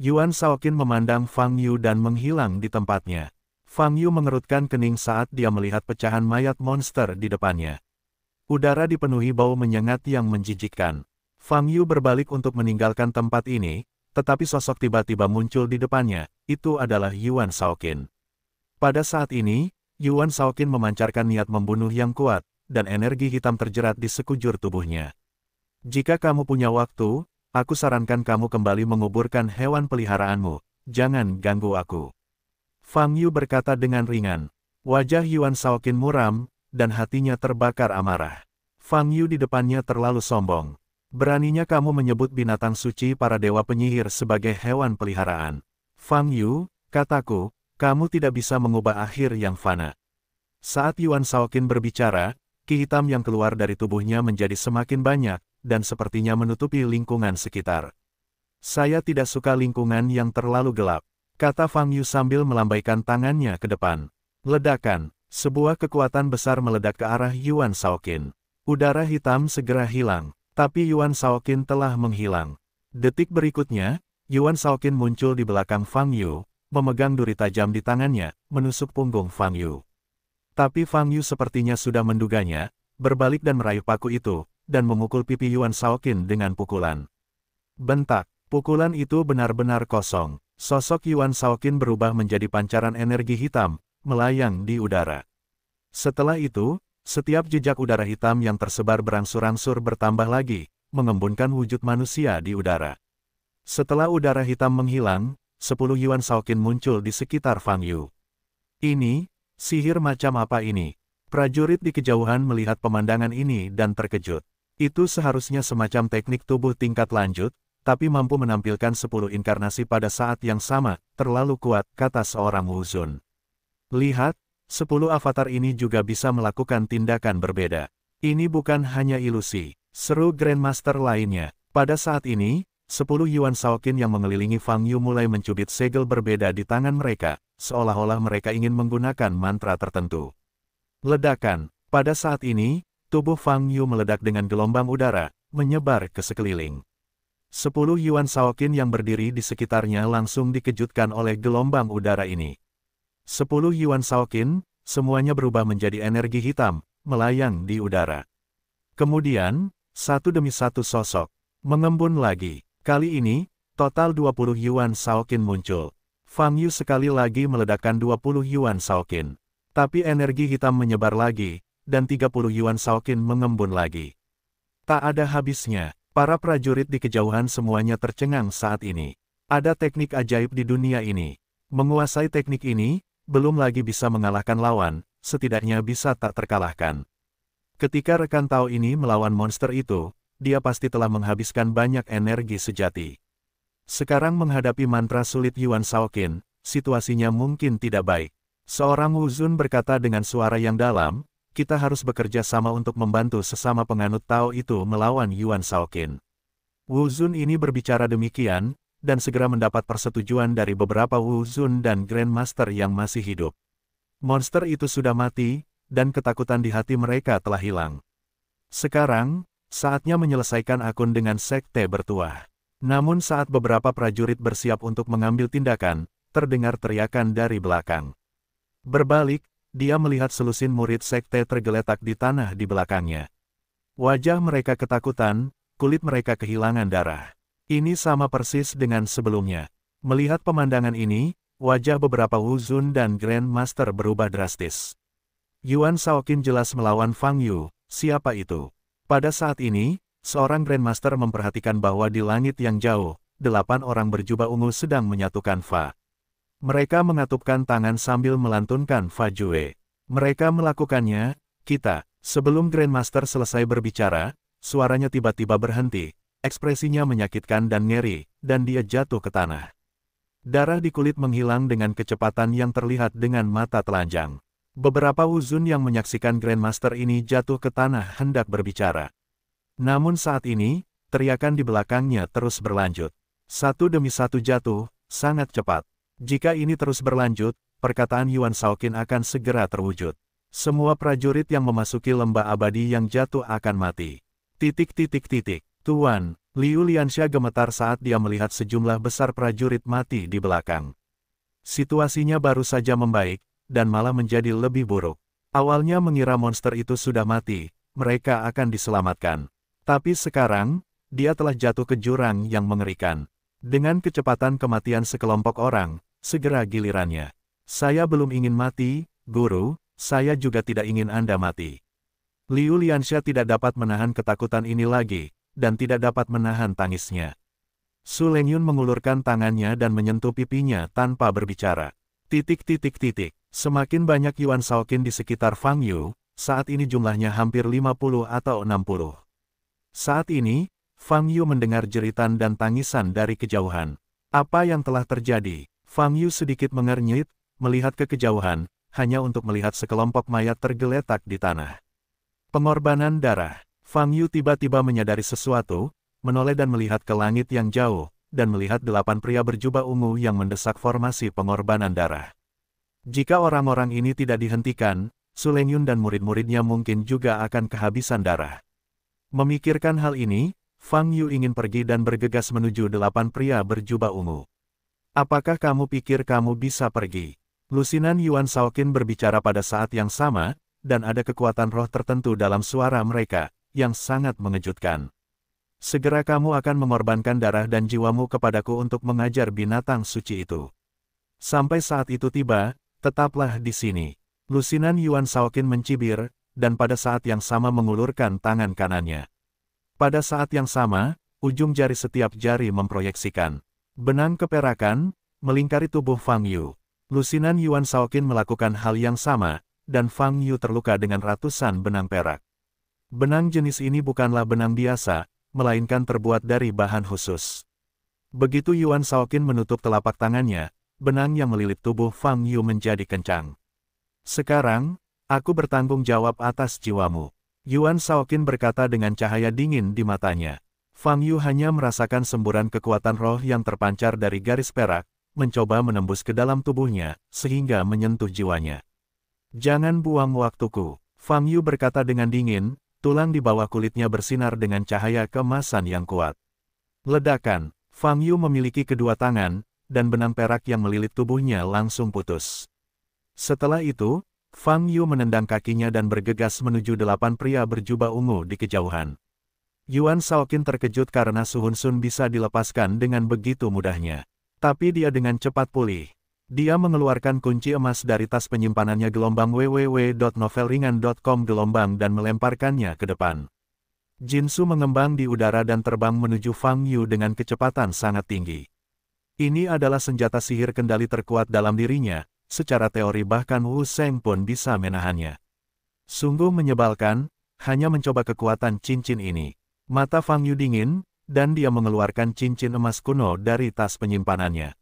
Yuan Shaokin memandang Fang Yu dan menghilang di tempatnya. Fang Yu mengerutkan kening saat dia melihat pecahan mayat monster di depannya. Udara dipenuhi bau menyengat yang menjijikkan. Fang Yu berbalik untuk meninggalkan tempat ini, tetapi sosok tiba-tiba muncul di depannya, itu adalah Yuan Shaokin. Pada saat ini, Yuan Shaokin memancarkan niat membunuh yang kuat, dan energi hitam terjerat di sekujur tubuhnya. Jika kamu punya waktu, aku sarankan kamu kembali menguburkan hewan peliharaanmu, jangan ganggu aku. Fang Yu berkata dengan ringan, wajah Yuan Shaokin muram, dan hatinya terbakar amarah. Fang Yu di depannya terlalu sombong. Beraninya kamu menyebut binatang suci para dewa penyihir sebagai hewan peliharaan. Fang Yu, kataku, kamu tidak bisa mengubah akhir yang fana. Saat Yuan Saokin berbicara, ki hitam yang keluar dari tubuhnya menjadi semakin banyak, dan sepertinya menutupi lingkungan sekitar. Saya tidak suka lingkungan yang terlalu gelap, kata Fang Yu sambil melambaikan tangannya ke depan. Ledakan, sebuah kekuatan besar meledak ke arah Yuan Saokin. Udara hitam segera hilang. Tapi Yuan Shaokin telah menghilang. Detik berikutnya, Yuan Shaokin muncul di belakang Fang Yu, memegang duri tajam di tangannya, menusuk punggung Fang Yu. Tapi Fang Yu sepertinya sudah menduganya, berbalik dan merayu paku itu, dan memukul pipi Yuan Shaokin dengan pukulan. Bentak, pukulan itu benar-benar kosong. Sosok Yuan Shaokin berubah menjadi pancaran energi hitam, melayang di udara. Setelah itu, setiap jejak udara hitam yang tersebar berangsur-angsur bertambah lagi, mengembunkan wujud manusia di udara. Setelah udara hitam menghilang, sepuluh Yuan saokin muncul di sekitar Fang Yu. Ini, sihir macam apa ini? Prajurit di kejauhan melihat pemandangan ini dan terkejut. Itu seharusnya semacam teknik tubuh tingkat lanjut, tapi mampu menampilkan sepuluh inkarnasi pada saat yang sama, terlalu kuat, kata seorang Wuzun. Lihat, Sepuluh avatar ini juga bisa melakukan tindakan berbeda. Ini bukan hanya ilusi, seru Grandmaster lainnya. Pada saat ini, sepuluh Yuan Saokin yang mengelilingi Fang Yu mulai mencubit segel berbeda di tangan mereka, seolah-olah mereka ingin menggunakan mantra tertentu. Ledakan, pada saat ini, tubuh Fang Yu meledak dengan gelombang udara, menyebar ke sekeliling. Sepuluh Yuan Saokin yang berdiri di sekitarnya langsung dikejutkan oleh gelombang udara ini. Sepuluh Yuan Saokin, semuanya berubah menjadi energi hitam, melayang di udara. Kemudian, satu demi satu sosok, mengembun lagi. Kali ini, total dua puluh Yuan Saokin muncul. Fang Yu sekali lagi meledakkan dua puluh Yuan Saokin. Tapi energi hitam menyebar lagi, dan tiga puluh Yuan Saokin mengembun lagi. Tak ada habisnya, para prajurit di kejauhan semuanya tercengang saat ini. Ada teknik ajaib di dunia ini. Menguasai teknik ini, belum lagi bisa mengalahkan lawan, setidaknya bisa tak terkalahkan. Ketika rekan Tao ini melawan monster itu, dia pasti telah menghabiskan banyak energi sejati. Sekarang menghadapi mantra sulit Yuan Shaoqin, situasinya mungkin tidak baik. Seorang Wuzun berkata dengan suara yang dalam, kita harus bekerja sama untuk membantu sesama penganut Tao itu melawan Yuan Wu Wuzun ini berbicara demikian, dan segera mendapat persetujuan dari beberapa Wuzun dan Grandmaster yang masih hidup. Monster itu sudah mati, dan ketakutan di hati mereka telah hilang. Sekarang, saatnya menyelesaikan akun dengan sekte bertuah. Namun saat beberapa prajurit bersiap untuk mengambil tindakan, terdengar teriakan dari belakang. Berbalik, dia melihat selusin murid sekte tergeletak di tanah di belakangnya. Wajah mereka ketakutan, kulit mereka kehilangan darah. Ini sama persis dengan sebelumnya. Melihat pemandangan ini, wajah beberapa Wuzun dan Grandmaster berubah drastis. Yuan Shaoqin jelas melawan Fang Yu, siapa itu? Pada saat ini, seorang Grandmaster memperhatikan bahwa di langit yang jauh, delapan orang berjubah ungu sedang menyatukan Fa. Mereka mengatupkan tangan sambil melantunkan Fa Jue. Mereka melakukannya, kita, sebelum Grandmaster selesai berbicara, suaranya tiba-tiba berhenti, Ekspresinya menyakitkan dan ngeri, dan dia jatuh ke tanah. Darah di kulit menghilang dengan kecepatan yang terlihat dengan mata telanjang. Beberapa Wuzun yang menyaksikan Grandmaster ini jatuh ke tanah hendak berbicara. Namun saat ini, teriakan di belakangnya terus berlanjut. Satu demi satu jatuh, sangat cepat. Jika ini terus berlanjut, perkataan Yuan Shaokin akan segera terwujud. Semua prajurit yang memasuki lembah abadi yang jatuh akan mati. Titik titik titik. Tuan, Liu Liansha gemetar saat dia melihat sejumlah besar prajurit mati di belakang. Situasinya baru saja membaik, dan malah menjadi lebih buruk. Awalnya mengira monster itu sudah mati, mereka akan diselamatkan. Tapi sekarang, dia telah jatuh ke jurang yang mengerikan. Dengan kecepatan kematian sekelompok orang, segera gilirannya. Saya belum ingin mati, guru, saya juga tidak ingin Anda mati. Liu Liansha tidak dapat menahan ketakutan ini lagi, dan tidak dapat menahan tangisnya. Su Lengyun mengulurkan tangannya dan menyentuh pipinya tanpa berbicara. Titik titik titik. Semakin banyak Yuan Salkin di sekitar Fang Yu, saat ini jumlahnya hampir 50 atau 60. Saat ini, Fang Yu mendengar jeritan dan tangisan dari kejauhan. Apa yang telah terjadi? Fang Yu sedikit mengernyit, melihat ke kejauhan, hanya untuk melihat sekelompok mayat tergeletak di tanah. Pengorbanan darah Fang Yu tiba-tiba menyadari sesuatu, menoleh dan melihat ke langit yang jauh, dan melihat delapan pria berjubah ungu yang mendesak formasi pengorbanan darah. Jika orang-orang ini tidak dihentikan, Suleng Yun dan murid-muridnya mungkin juga akan kehabisan darah. Memikirkan hal ini, Fang Yu ingin pergi dan bergegas menuju delapan pria berjubah ungu. Apakah kamu pikir kamu bisa pergi? Lusinan Yuan Saokin berbicara pada saat yang sama, dan ada kekuatan roh tertentu dalam suara mereka, yang sangat mengejutkan. Segera kamu akan mengorbankan darah dan jiwamu kepadaku untuk mengajar binatang suci itu. Sampai saat itu tiba, tetaplah di sini. Lusinan Yuan Saokin mencibir, dan pada saat yang sama mengulurkan tangan kanannya. Pada saat yang sama, ujung jari setiap jari memproyeksikan. Benang keperakan, melingkari tubuh Fang Yu. Lusinan Yuan Saokin melakukan hal yang sama, dan Fang Yu terluka dengan ratusan benang perak. Benang jenis ini bukanlah benang biasa, melainkan terbuat dari bahan khusus. Begitu Yuan Shaokin menutup telapak tangannya, benang yang melilit tubuh Fang Yu menjadi kencang. Sekarang, aku bertanggung jawab atas jiwamu. Yuan Shaokin berkata dengan cahaya dingin di matanya. Fang Yu hanya merasakan semburan kekuatan roh yang terpancar dari garis perak, mencoba menembus ke dalam tubuhnya, sehingga menyentuh jiwanya. Jangan buang waktuku, Fang Yu berkata dengan dingin, tulang di bawah kulitnya bersinar dengan cahaya kemasan yang kuat. Ledakan, Fang Yu memiliki kedua tangan, dan benang perak yang melilit tubuhnya langsung putus. Setelah itu, Fang Yu menendang kakinya dan bergegas menuju delapan pria berjubah ungu di kejauhan. Yuan Shaokin terkejut karena Suhun Sun bisa dilepaskan dengan begitu mudahnya. Tapi dia dengan cepat pulih. Dia mengeluarkan kunci emas dari tas penyimpanannya gelombang www.novelringan.com gelombang dan melemparkannya ke depan. Jinsu mengembang di udara dan terbang menuju Fang Yu dengan kecepatan sangat tinggi. Ini adalah senjata sihir kendali terkuat dalam dirinya, secara teori bahkan Wu Seng pun bisa menahannya. Sungguh menyebalkan, hanya mencoba kekuatan cincin ini. Mata Fang Yu dingin, dan dia mengeluarkan cincin emas kuno dari tas penyimpanannya.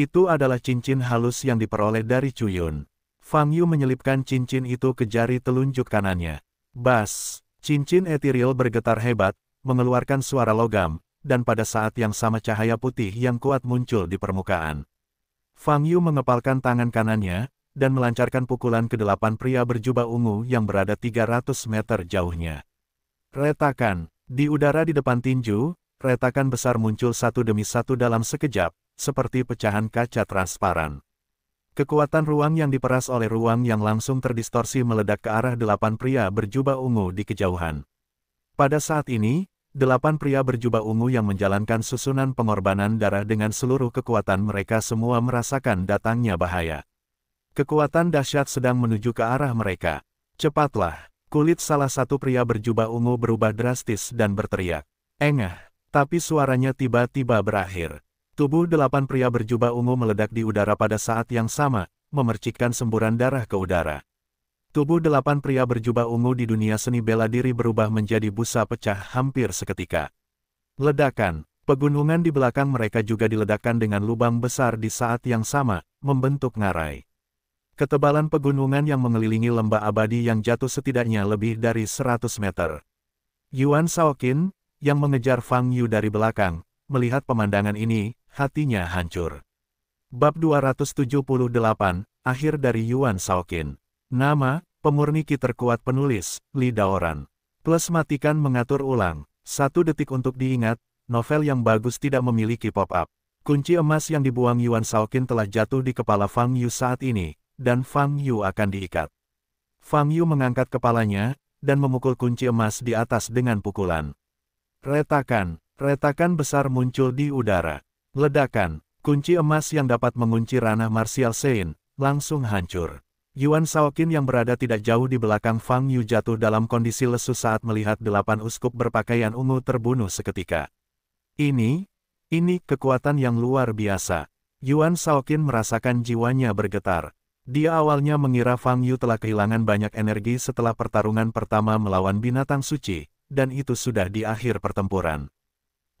Itu adalah cincin halus yang diperoleh dari Cuyun. Fang Yu menyelipkan cincin itu ke jari telunjuk kanannya. Bas, cincin etiril bergetar hebat, mengeluarkan suara logam, dan pada saat yang sama cahaya putih yang kuat muncul di permukaan. Fang Yu mengepalkan tangan kanannya, dan melancarkan pukulan ke delapan pria berjubah ungu yang berada 300 meter jauhnya. Retakan, di udara di depan tinju, retakan besar muncul satu demi satu dalam sekejap, seperti pecahan kaca transparan. Kekuatan ruang yang diperas oleh ruang yang langsung terdistorsi meledak ke arah delapan pria berjubah ungu di kejauhan. Pada saat ini, delapan pria berjubah ungu yang menjalankan susunan pengorbanan darah dengan seluruh kekuatan mereka semua merasakan datangnya bahaya. Kekuatan dahsyat sedang menuju ke arah mereka. Cepatlah, kulit salah satu pria berjubah ungu berubah drastis dan berteriak. Engah, tapi suaranya tiba-tiba berakhir. Tubuh delapan pria berjubah ungu meledak di udara pada saat yang sama, memercikkan semburan darah ke udara. Tubuh delapan pria berjubah ungu di dunia seni bela diri berubah menjadi busa pecah hampir seketika. Ledakan, pegunungan di belakang mereka juga diledakkan dengan lubang besar di saat yang sama, membentuk ngarai. Ketebalan pegunungan yang mengelilingi lembah abadi yang jatuh setidaknya lebih dari 100 meter. Yuan Shaoqin, yang mengejar Fang Yu dari belakang, melihat pemandangan ini, hatinya hancur. Bab 278, akhir dari Yuan Shaokin. Nama, pemurni ki terkuat penulis, Li Daoran. Plus matikan mengatur ulang, satu detik untuk diingat, novel yang bagus tidak memiliki pop-up. Kunci emas yang dibuang Yuan Shaokin telah jatuh di kepala Fang Yu saat ini, dan Fang Yu akan diikat. Fang Yu mengangkat kepalanya, dan memukul kunci emas di atas dengan pukulan. Retakan, retakan besar muncul di udara. Ledakan, kunci emas yang dapat mengunci ranah Martial Sein, langsung hancur. Yuan Shaoqin yang berada tidak jauh di belakang Fang Yu jatuh dalam kondisi lesu saat melihat delapan uskup berpakaian ungu terbunuh seketika. Ini, ini kekuatan yang luar biasa. Yuan Shaoqin merasakan jiwanya bergetar. Dia awalnya mengira Fang Yu telah kehilangan banyak energi setelah pertarungan pertama melawan binatang suci, dan itu sudah di akhir pertempuran.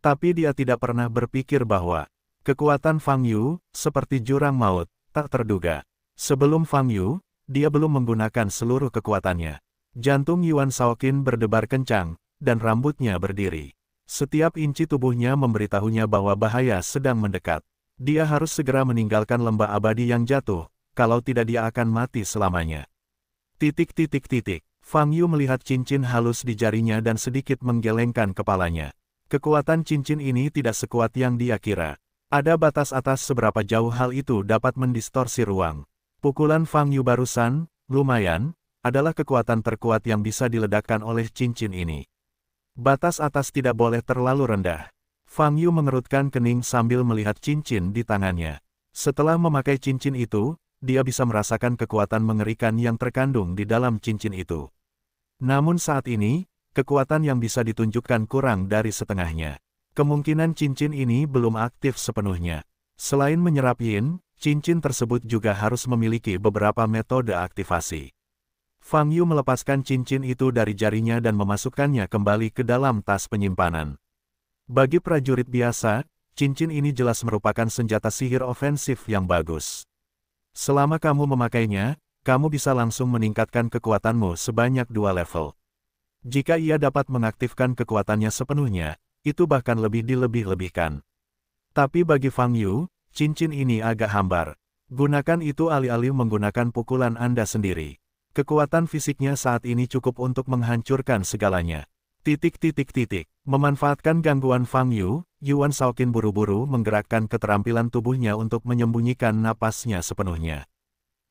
Tapi dia tidak pernah berpikir bahwa kekuatan Fang Yu, seperti jurang maut, tak terduga. Sebelum Fang Yu, dia belum menggunakan seluruh kekuatannya. Jantung Yuan Saokin berdebar kencang, dan rambutnya berdiri. Setiap inci tubuhnya memberitahunya bahwa bahaya sedang mendekat. Dia harus segera meninggalkan lembah abadi yang jatuh, kalau tidak dia akan mati selamanya. Titik titik titik, Fang Yu melihat cincin halus di jarinya dan sedikit menggelengkan kepalanya. Kekuatan cincin ini tidak sekuat yang dia kira. Ada batas atas seberapa jauh hal itu dapat mendistorsi ruang. Pukulan Fang Yu barusan, lumayan, adalah kekuatan terkuat yang bisa diledakkan oleh cincin ini. Batas atas tidak boleh terlalu rendah. Fang Yu mengerutkan kening sambil melihat cincin di tangannya. Setelah memakai cincin itu, dia bisa merasakan kekuatan mengerikan yang terkandung di dalam cincin itu. Namun saat ini, kekuatan yang bisa ditunjukkan kurang dari setengahnya. Kemungkinan cincin ini belum aktif sepenuhnya. Selain menyerap yin, cincin tersebut juga harus memiliki beberapa metode aktivasi. Fang Yu melepaskan cincin itu dari jarinya dan memasukkannya kembali ke dalam tas penyimpanan. Bagi prajurit biasa, cincin ini jelas merupakan senjata sihir ofensif yang bagus. Selama kamu memakainya, kamu bisa langsung meningkatkan kekuatanmu sebanyak dua level. Jika ia dapat mengaktifkan kekuatannya sepenuhnya, itu bahkan lebih dilebih-lebihkan. Tapi bagi Fang Yu, cincin ini agak hambar. Gunakan itu alih-alih menggunakan pukulan Anda sendiri. Kekuatan fisiknya saat ini cukup untuk menghancurkan segalanya. Titik-titik-titik. Memanfaatkan gangguan Fang Yu, Yuan Shaokin buru-buru menggerakkan keterampilan tubuhnya untuk menyembunyikan napasnya sepenuhnya.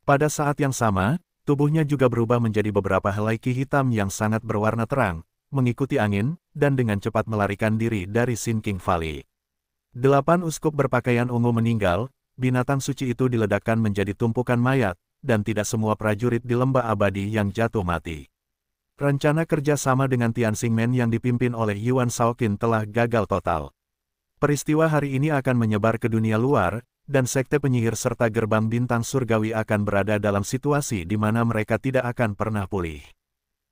Pada saat yang sama, Tubuhnya juga berubah menjadi beberapa helai ki hitam yang sangat berwarna terang, mengikuti angin, dan dengan cepat melarikan diri dari Sin King Valley. Delapan uskup berpakaian ungu meninggal, binatang suci itu diledakkan menjadi tumpukan mayat, dan tidak semua prajurit di lembah abadi yang jatuh mati. Rencana kerja sama dengan Tian Men yang dipimpin oleh Yuan Shaoqin telah gagal total. Peristiwa hari ini akan menyebar ke dunia luar, dan sekte penyihir serta gerbang bintang surgawi akan berada dalam situasi di mana mereka tidak akan pernah pulih.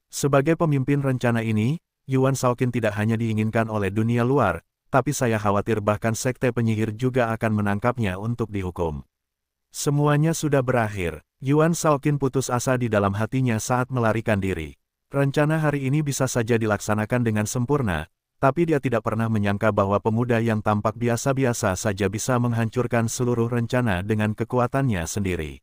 Sebagai pemimpin rencana ini, Yuan Saokin tidak hanya diinginkan oleh dunia luar, tapi saya khawatir bahkan sekte penyihir juga akan menangkapnya untuk dihukum. Semuanya sudah berakhir, Yuan Saokin putus asa di dalam hatinya saat melarikan diri. Rencana hari ini bisa saja dilaksanakan dengan sempurna, tapi dia tidak pernah menyangka bahwa pemuda yang tampak biasa-biasa saja bisa menghancurkan seluruh rencana dengan kekuatannya sendiri.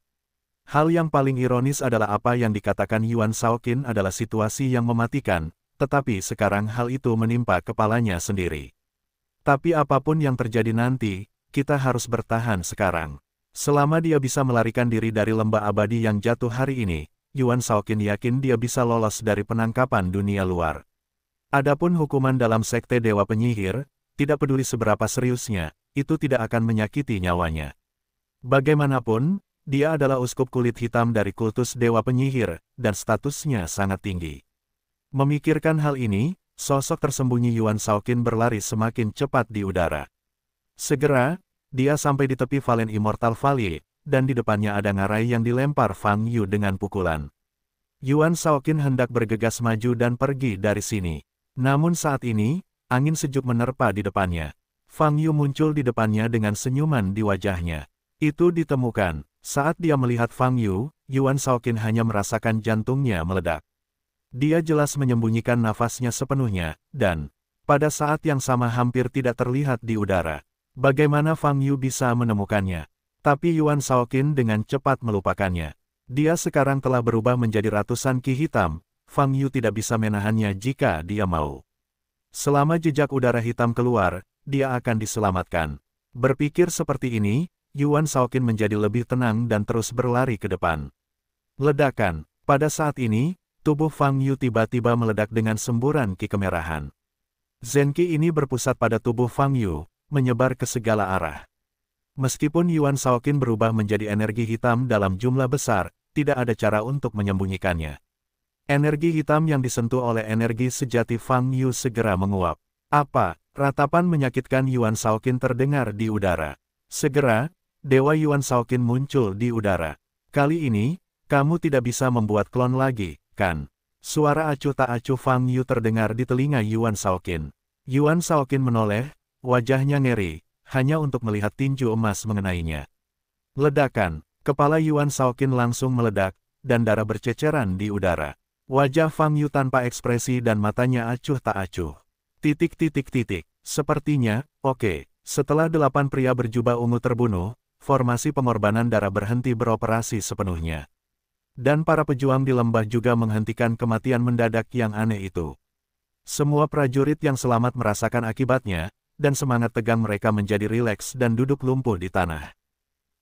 Hal yang paling ironis adalah apa yang dikatakan Yuan Shaokin adalah situasi yang mematikan, tetapi sekarang hal itu menimpa kepalanya sendiri. Tapi apapun yang terjadi nanti, kita harus bertahan sekarang. Selama dia bisa melarikan diri dari lembah abadi yang jatuh hari ini, Yuan Shaokin yakin dia bisa lolos dari penangkapan dunia luar. Adapun hukuman dalam sekte Dewa Penyihir, tidak peduli seberapa seriusnya, itu tidak akan menyakiti nyawanya. Bagaimanapun, dia adalah uskup kulit hitam dari kultus Dewa Penyihir, dan statusnya sangat tinggi. Memikirkan hal ini, sosok tersembunyi Yuan Shaokin berlari semakin cepat di udara. Segera, dia sampai di tepi Valen Immortal Valley, dan di depannya ada ngarai yang dilempar Fang Yu dengan pukulan. Yuan Shaokin hendak bergegas maju dan pergi dari sini. Namun saat ini, angin sejuk menerpa di depannya. Fang Yu muncul di depannya dengan senyuman di wajahnya. Itu ditemukan, saat dia melihat Fang Yu, Yuan Shaokin hanya merasakan jantungnya meledak. Dia jelas menyembunyikan nafasnya sepenuhnya, dan, pada saat yang sama hampir tidak terlihat di udara. Bagaimana Fang Yu bisa menemukannya? Tapi Yuan Shaokin dengan cepat melupakannya. Dia sekarang telah berubah menjadi ratusan ki hitam, Fang Yu tidak bisa menahannya jika dia mau. Selama jejak udara hitam keluar, dia akan diselamatkan. Berpikir seperti ini, Yuan Shaoqin menjadi lebih tenang dan terus berlari ke depan. Ledakan, pada saat ini, tubuh Fang Yu tiba-tiba meledak dengan semburan ki kemerahan. Zenki ini berpusat pada tubuh Fang Yu, menyebar ke segala arah. Meskipun Yuan Shaoqin berubah menjadi energi hitam dalam jumlah besar, tidak ada cara untuk menyembunyikannya. Energi hitam yang disentuh oleh energi sejati Fang Yu segera menguap. Apa? Ratapan menyakitkan Yuan Saokin terdengar di udara. Segera, Dewa Yuan Saokin muncul di udara. Kali ini, kamu tidak bisa membuat klon lagi, kan? Suara acuh tak acuh Fang Yu terdengar di telinga Yuan Saokin. Yuan Saokin menoleh, wajahnya ngeri, hanya untuk melihat tinju emas mengenainya. Ledakan, kepala Yuan Saokin langsung meledak, dan darah berceceran di udara. Wajah Fang Yu tanpa ekspresi dan matanya acuh tak acuh. Titik titik titik. Sepertinya, oke. Okay. Setelah delapan pria berjubah ungu terbunuh, formasi pengorbanan darah berhenti beroperasi sepenuhnya. Dan para pejuang di lembah juga menghentikan kematian mendadak yang aneh itu. Semua prajurit yang selamat merasakan akibatnya, dan semangat tegang mereka menjadi rileks dan duduk lumpuh di tanah.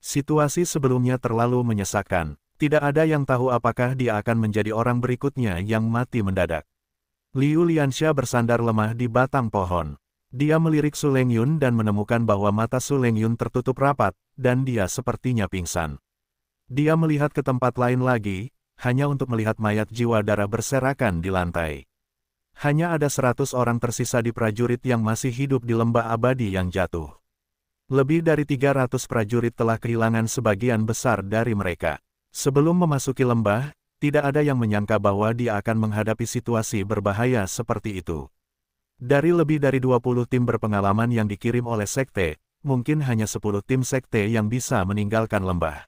Situasi sebelumnya terlalu menyesakkan. Tidak ada yang tahu apakah dia akan menjadi orang berikutnya yang mati mendadak. Liu Liansha bersandar lemah di batang pohon. Dia melirik Suleng Yun dan menemukan bahwa mata Suleng Yun tertutup rapat, dan dia sepertinya pingsan. Dia melihat ke tempat lain lagi, hanya untuk melihat mayat jiwa darah berserakan di lantai. Hanya ada seratus orang tersisa di prajurit yang masih hidup di lembah abadi yang jatuh. Lebih dari tiga ratus prajurit telah kehilangan sebagian besar dari mereka. Sebelum memasuki lembah, tidak ada yang menyangka bahwa dia akan menghadapi situasi berbahaya seperti itu. Dari lebih dari 20 tim berpengalaman yang dikirim oleh sekte, mungkin hanya 10 tim sekte yang bisa meninggalkan lembah.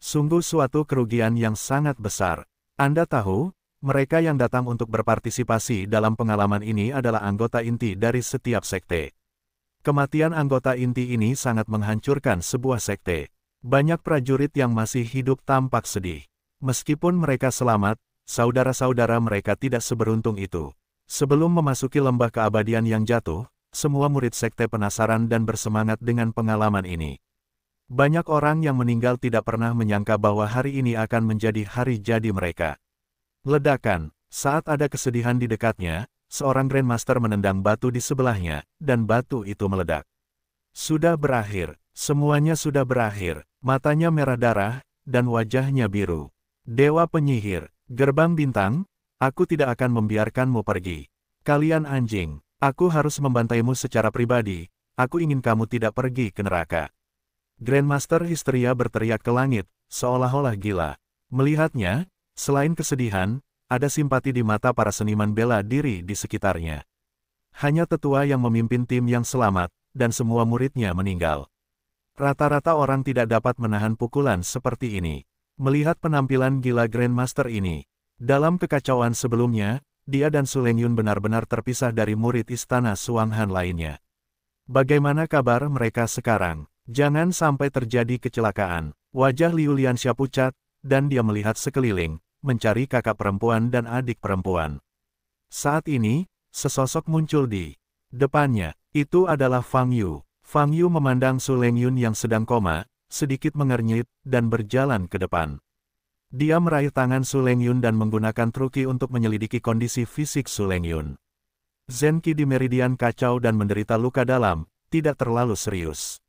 Sungguh suatu kerugian yang sangat besar. Anda tahu, mereka yang datang untuk berpartisipasi dalam pengalaman ini adalah anggota inti dari setiap sekte. Kematian anggota inti ini sangat menghancurkan sebuah sekte. Banyak prajurit yang masih hidup tampak sedih. Meskipun mereka selamat, saudara-saudara mereka tidak seberuntung itu. Sebelum memasuki lembah keabadian yang jatuh, semua murid sekte penasaran dan bersemangat dengan pengalaman ini. Banyak orang yang meninggal tidak pernah menyangka bahwa hari ini akan menjadi hari jadi mereka. Ledakan, saat ada kesedihan di dekatnya, seorang Grandmaster menendang batu di sebelahnya, dan batu itu meledak. Sudah berakhir, Semuanya sudah berakhir, matanya merah darah, dan wajahnya biru. Dewa penyihir, gerbang bintang, aku tidak akan membiarkanmu pergi. Kalian anjing, aku harus membantaimu secara pribadi, aku ingin kamu tidak pergi ke neraka. Grandmaster Histeria berteriak ke langit, seolah-olah gila. Melihatnya, selain kesedihan, ada simpati di mata para seniman bela diri di sekitarnya. Hanya tetua yang memimpin tim yang selamat, dan semua muridnya meninggal. Rata-rata orang tidak dapat menahan pukulan seperti ini. Melihat penampilan gila Grandmaster ini, dalam kekacauan sebelumnya, dia dan Sulenyun benar-benar terpisah dari murid istana Suanghan lainnya. Bagaimana kabar mereka sekarang? Jangan sampai terjadi kecelakaan. Wajah Liu Liansha pucat, dan dia melihat sekeliling, mencari kakak perempuan dan adik perempuan. Saat ini, sesosok muncul di depannya. Itu adalah Fang Yu. Fang Yu memandang Su Leng Yun yang sedang koma, sedikit mengernyit, dan berjalan ke depan. Dia meraih tangan Su Leng Yun dan menggunakan truki untuk menyelidiki kondisi fisik Su Leng Yun. Zenki di meridian kacau dan menderita luka dalam, tidak terlalu serius.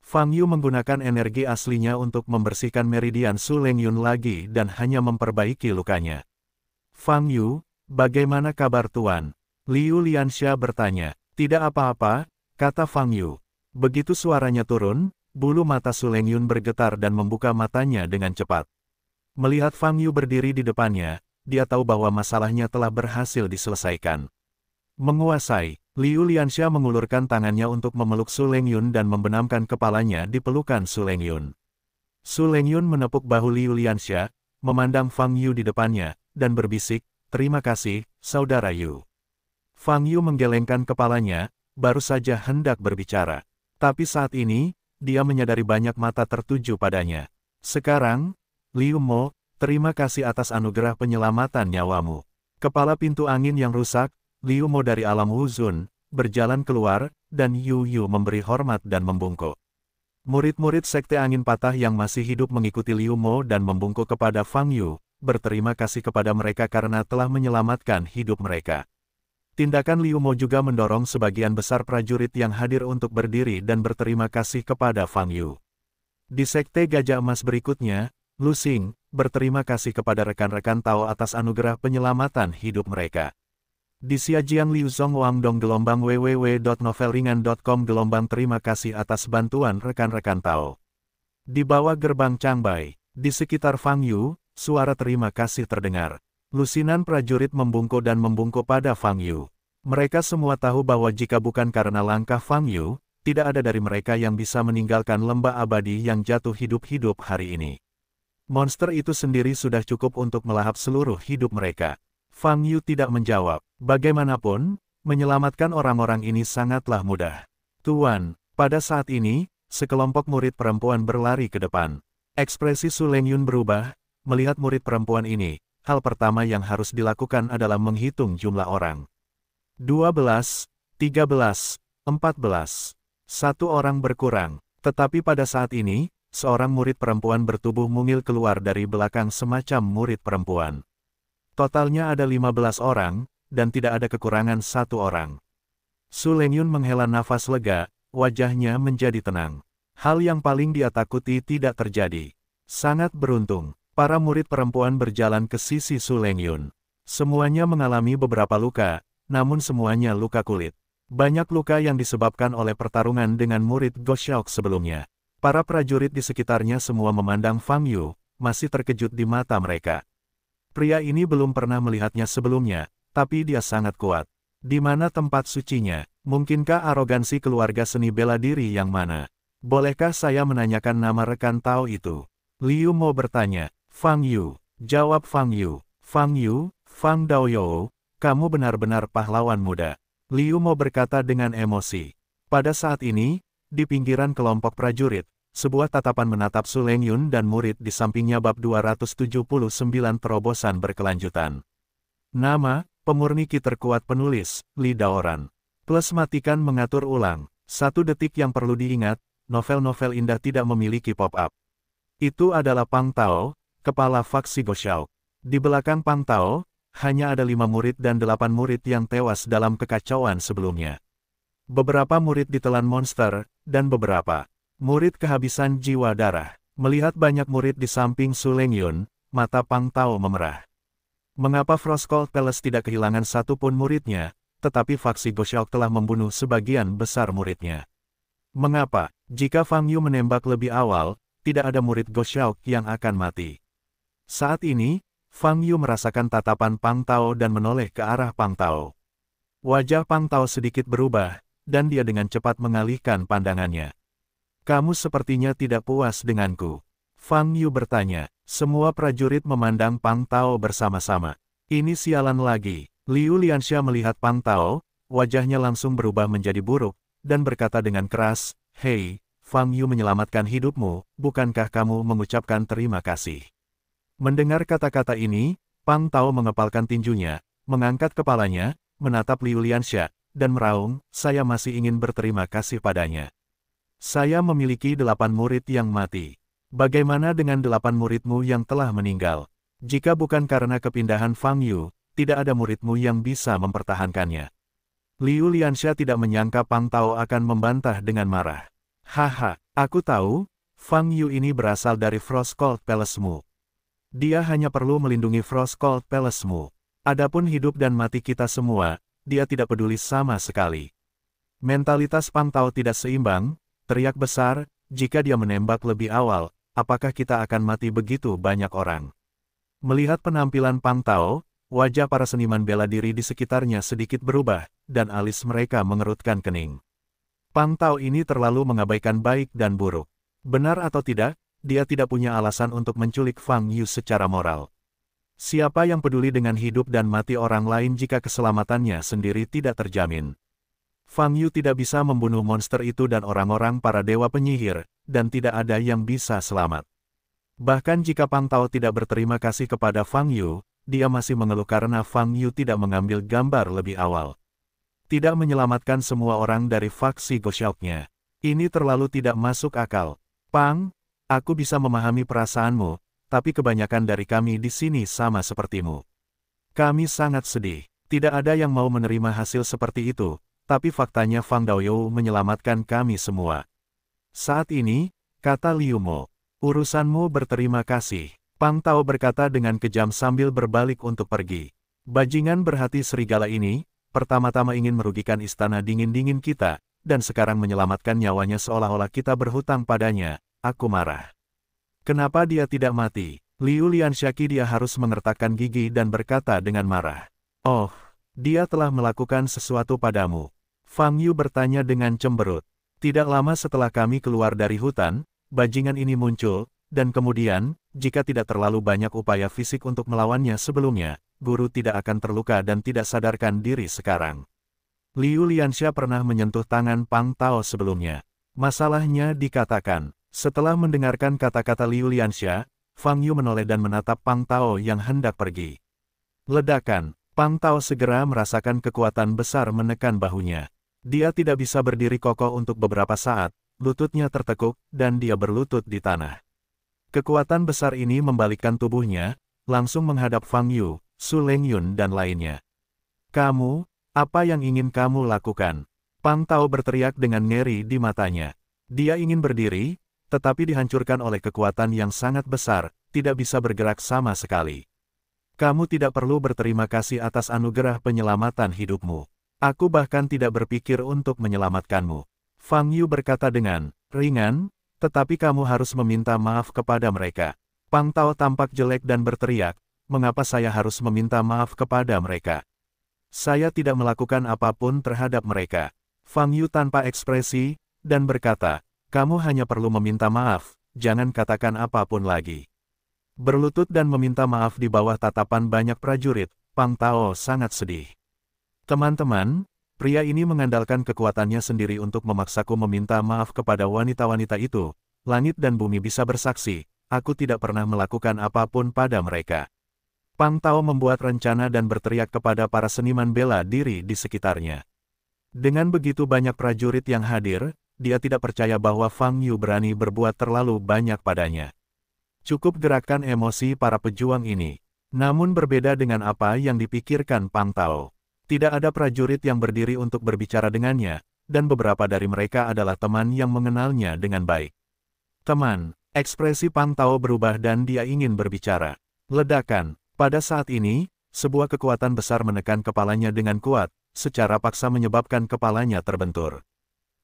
Fang Yu menggunakan energi aslinya untuk membersihkan meridian Su Leng Yun lagi dan hanya memperbaiki lukanya. Fang Yu, bagaimana kabar Tuan? Liu Liansha bertanya. Tidak apa-apa, kata Fang Yu. Begitu suaranya turun, bulu mata Suleng Yun bergetar dan membuka matanya dengan cepat. Melihat Fang Yu berdiri di depannya, dia tahu bahwa masalahnya telah berhasil diselesaikan. Menguasai, Liu Liansha mengulurkan tangannya untuk memeluk Suleng Yun dan membenamkan kepalanya di pelukan Suleng Yun. Suleng Yun menepuk bahu Liu Liansha, memandang Fang Yu di depannya, dan berbisik, Terima kasih, Saudara Yu. Fang Yu menggelengkan kepalanya, baru saja hendak berbicara. Tapi saat ini, dia menyadari banyak mata tertuju padanya. Sekarang, Liu Mo, terima kasih atas anugerah penyelamatan nyawamu. Kepala pintu angin yang rusak, Liu Mo dari alam Wuzun, berjalan keluar, dan Yu Yu memberi hormat dan membungkuk. Murid-murid Sekte Angin Patah yang masih hidup mengikuti Liu Mo dan membungkuk kepada Fang Yu, berterima kasih kepada mereka karena telah menyelamatkan hidup mereka. Tindakan Liu Mo juga mendorong sebagian besar prajurit yang hadir untuk berdiri dan berterima kasih kepada Fang Yu. Di Sekte Gajah Emas berikutnya, Lu Xing, berterima kasih kepada rekan-rekan Tao atas anugerah penyelamatan hidup mereka. Di Xiajiang Liu Zong Wang Dong gelombang www.novelringan.com gelombang terima kasih atas bantuan rekan-rekan Tao. Di bawah gerbang Changbai, di sekitar Fang Yu, suara terima kasih terdengar. Lusinan prajurit membungkuk dan membungkuk pada Fang Yu. Mereka semua tahu bahwa jika bukan karena langkah Fang Yu, tidak ada dari mereka yang bisa meninggalkan lembah abadi yang jatuh hidup-hidup hari ini. Monster itu sendiri sudah cukup untuk melahap seluruh hidup mereka. Fang Yu tidak menjawab. Bagaimanapun, menyelamatkan orang-orang ini sangatlah mudah. Tuan, pada saat ini, sekelompok murid perempuan berlari ke depan. Ekspresi Su Leng Yun berubah, melihat murid perempuan ini, hal pertama yang harus dilakukan adalah menghitung jumlah orang. 12, 13, 14. Satu orang berkurang, tetapi pada saat ini, seorang murid perempuan bertubuh mungil keluar dari belakang semacam murid perempuan. Totalnya ada 15 orang, dan tidak ada kekurangan satu orang. Sulenyun menghela nafas lega, wajahnya menjadi tenang. Hal yang paling dia takuti tidak terjadi. Sangat beruntung. Para murid perempuan berjalan ke sisi Su Lengyun. Semuanya mengalami beberapa luka, namun semuanya luka kulit. Banyak luka yang disebabkan oleh pertarungan dengan murid Goshaok sebelumnya. Para prajurit di sekitarnya semua memandang Fang Yu, masih terkejut di mata mereka. Pria ini belum pernah melihatnya sebelumnya, tapi dia sangat kuat. Di mana tempat sucinya? Mungkinkah arogansi keluarga seni bela diri yang mana? Bolehkah saya menanyakan nama rekan Tao itu? Liu Mo bertanya, Fang Yu, jawab Fang Yu. Fang Yu, Fang Daoyou, kamu benar-benar pahlawan muda. Liu Mo berkata dengan emosi. Pada saat ini, di pinggiran kelompok prajurit, sebuah tatapan menatap Su Leng Yun dan murid di sampingnya bab 279 terobosan berkelanjutan. Nama, pemurni ki terkuat penulis, Li Daoran. Plus matikan mengatur ulang. Satu detik yang perlu diingat, novel-novel indah tidak memiliki pop-up. Itu adalah Pang Tao, kepala faksi Goshao. Di belakang Tao, hanya ada lima murid dan delapan murid yang tewas dalam kekacauan sebelumnya. Beberapa murid ditelan monster, dan beberapa murid kehabisan jiwa darah. Melihat banyak murid di samping Su Lengyun, mata Tao memerah. Mengapa Cold Palace tidak kehilangan satu pun muridnya, tetapi faksi Goshaok telah membunuh sebagian besar muridnya. Mengapa, jika Fang Yu menembak lebih awal, tidak ada murid Goshaok yang akan mati? Saat ini, Fang Yu merasakan tatapan Pang Tao dan menoleh ke arah Pang Tao. Wajah Pang Tao sedikit berubah, dan dia dengan cepat mengalihkan pandangannya. Kamu sepertinya tidak puas denganku. Fang Yu bertanya, semua prajurit memandang Pang Tao bersama-sama. Ini sialan lagi. Liu Liansha melihat Pang Tao, wajahnya langsung berubah menjadi buruk, dan berkata dengan keras, Hei, Fang Yu menyelamatkan hidupmu, bukankah kamu mengucapkan terima kasih? Mendengar kata-kata ini, Pang Tao mengepalkan tinjunya, mengangkat kepalanya, menatap Liu Liansha, dan meraung, saya masih ingin berterima kasih padanya. Saya memiliki delapan murid yang mati. Bagaimana dengan delapan muridmu yang telah meninggal? Jika bukan karena kepindahan Fang Yu, tidak ada muridmu yang bisa mempertahankannya. Liu Liansha tidak menyangka Pang Tao akan membantah dengan marah. Haha, aku tahu, Fang Yu ini berasal dari Frost Palace-mu. Dia hanya perlu melindungi Frost Cold Palace-mu. Adapun hidup dan mati kita semua, dia tidak peduli sama sekali. Mentalitas pantau tidak seimbang, teriak besar, jika dia menembak lebih awal, apakah kita akan mati begitu banyak orang? Melihat penampilan pantau, wajah para seniman bela diri di sekitarnya sedikit berubah, dan alis mereka mengerutkan kening. Pantau ini terlalu mengabaikan baik dan buruk. Benar atau tidak, dia tidak punya alasan untuk menculik Fang Yu secara moral. Siapa yang peduli dengan hidup dan mati orang lain jika keselamatannya sendiri tidak terjamin? Fang Yu tidak bisa membunuh monster itu dan orang-orang para dewa penyihir, dan tidak ada yang bisa selamat. Bahkan jika Pang Tao tidak berterima kasih kepada Fang Yu, dia masih mengeluh karena Fang Yu tidak mengambil gambar lebih awal. Tidak menyelamatkan semua orang dari faksi gosyoknya. Ini terlalu tidak masuk akal. Pang, Aku bisa memahami perasaanmu, tapi kebanyakan dari kami di sini sama sepertimu. Kami sangat sedih. Tidak ada yang mau menerima hasil seperti itu, tapi faktanya Fang Daoyou menyelamatkan kami semua. Saat ini, kata Liu Mo, urusanmu berterima kasih. Pang Tao berkata dengan kejam sambil berbalik untuk pergi. Bajingan berhati serigala ini, pertama-tama ingin merugikan istana dingin-dingin kita, dan sekarang menyelamatkan nyawanya seolah-olah kita berhutang padanya, Aku marah. Kenapa dia tidak mati? Liu Lianxiaki dia harus mengertakkan gigi dan berkata dengan marah. Oh, dia telah melakukan sesuatu padamu. Fang Yu bertanya dengan cemberut. Tidak lama setelah kami keluar dari hutan, bajingan ini muncul, dan kemudian, jika tidak terlalu banyak upaya fisik untuk melawannya sebelumnya, guru tidak akan terluka dan tidak sadarkan diri sekarang. Liu Lianxia pernah menyentuh tangan Pang Tao sebelumnya. Masalahnya dikatakan, setelah mendengarkan kata-kata Liu Liansha, Fang Yu menoleh dan menatap Pang Tao yang hendak pergi. Ledakan, Pang Tao segera merasakan kekuatan besar menekan bahunya. Dia tidak bisa berdiri kokoh untuk beberapa saat, lututnya tertekuk, dan dia berlutut di tanah. Kekuatan besar ini membalikkan tubuhnya, langsung menghadap Fang Yu, Su Leng Yun dan lainnya. Kamu, apa yang ingin kamu lakukan? Pang Tao berteriak dengan ngeri di matanya. Dia ingin berdiri, tetapi dihancurkan oleh kekuatan yang sangat besar, tidak bisa bergerak sama sekali. Kamu tidak perlu berterima kasih atas anugerah penyelamatan hidupmu. Aku bahkan tidak berpikir untuk menyelamatkanmu. Fang Yu berkata dengan, ringan, tetapi kamu harus meminta maaf kepada mereka. Pang Tao tampak jelek dan berteriak, mengapa saya harus meminta maaf kepada mereka? Saya tidak melakukan apapun terhadap mereka. Fang Yu tanpa ekspresi, dan berkata, kamu hanya perlu meminta maaf, jangan katakan apapun lagi. Berlutut dan meminta maaf di bawah tatapan banyak prajurit, Pang Tao sangat sedih. Teman-teman, pria ini mengandalkan kekuatannya sendiri untuk memaksaku meminta maaf kepada wanita-wanita itu. Langit dan bumi bisa bersaksi, aku tidak pernah melakukan apapun pada mereka. Pang Tao membuat rencana dan berteriak kepada para seniman bela diri di sekitarnya. Dengan begitu banyak prajurit yang hadir, dia tidak percaya bahwa Fang Yu berani berbuat terlalu banyak padanya. Cukup gerakan emosi para pejuang ini. Namun berbeda dengan apa yang dipikirkan Pang Tao. Tidak ada prajurit yang berdiri untuk berbicara dengannya, dan beberapa dari mereka adalah teman yang mengenalnya dengan baik. Teman, ekspresi Pang Tao berubah dan dia ingin berbicara. Ledakan, pada saat ini, sebuah kekuatan besar menekan kepalanya dengan kuat, secara paksa menyebabkan kepalanya terbentur.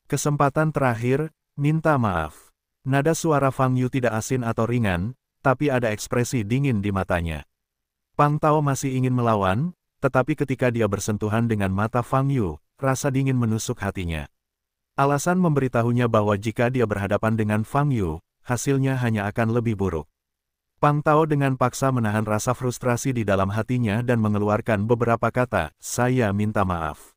Kesempatan terakhir, minta maaf. Nada suara Fang Yu tidak asin atau ringan, tapi ada ekspresi dingin di matanya. Pang Tao masih ingin melawan, tetapi ketika dia bersentuhan dengan mata Fang Yu, rasa dingin menusuk hatinya. Alasan memberitahunya bahwa jika dia berhadapan dengan Fang Yu, hasilnya hanya akan lebih buruk. Pang Tao dengan paksa menahan rasa frustrasi di dalam hatinya dan mengeluarkan beberapa kata, saya minta maaf.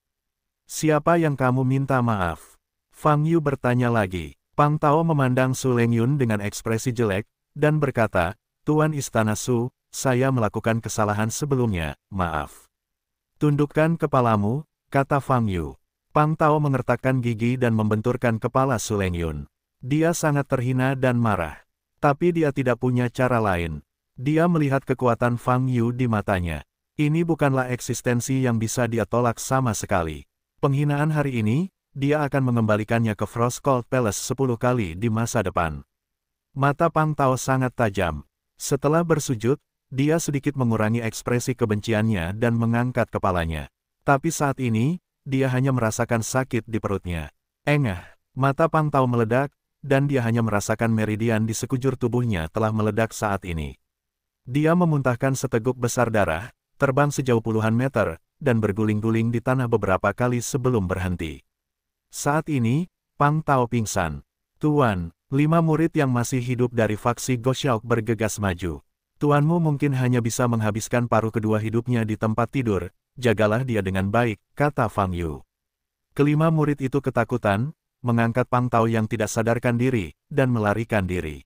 Siapa yang kamu minta maaf? Fang Yu bertanya lagi. Pang Tao memandang Su Lengyun dengan ekspresi jelek, dan berkata, Tuan Istana Su, saya melakukan kesalahan sebelumnya, maaf. Tundukkan kepalamu, kata Fang Yu. Pang Tao mengertakkan gigi dan membenturkan kepala Su Lengyun. Dia sangat terhina dan marah. Tapi dia tidak punya cara lain. Dia melihat kekuatan Fang Yu di matanya. Ini bukanlah eksistensi yang bisa dia tolak sama sekali. Penghinaan hari ini, dia akan mengembalikannya ke Frost Cold Palace 10 kali di masa depan. Mata Pang Tao sangat tajam. Setelah bersujud, dia sedikit mengurangi ekspresi kebenciannya dan mengangkat kepalanya. Tapi saat ini, dia hanya merasakan sakit di perutnya. Engah, mata Pang Tao meledak, dan dia hanya merasakan meridian di sekujur tubuhnya telah meledak saat ini. Dia memuntahkan seteguk besar darah, terbang sejauh puluhan meter, dan berguling-guling di tanah beberapa kali sebelum berhenti. Saat ini, Pang Tao pingsan. Tuan, lima murid yang masih hidup dari faksi Goshauk bergegas maju. Tuanmu mungkin hanya bisa menghabiskan paruh kedua hidupnya di tempat tidur, jagalah dia dengan baik, kata Fang Yu. Kelima murid itu ketakutan, mengangkat Pang Tao yang tidak sadarkan diri, dan melarikan diri.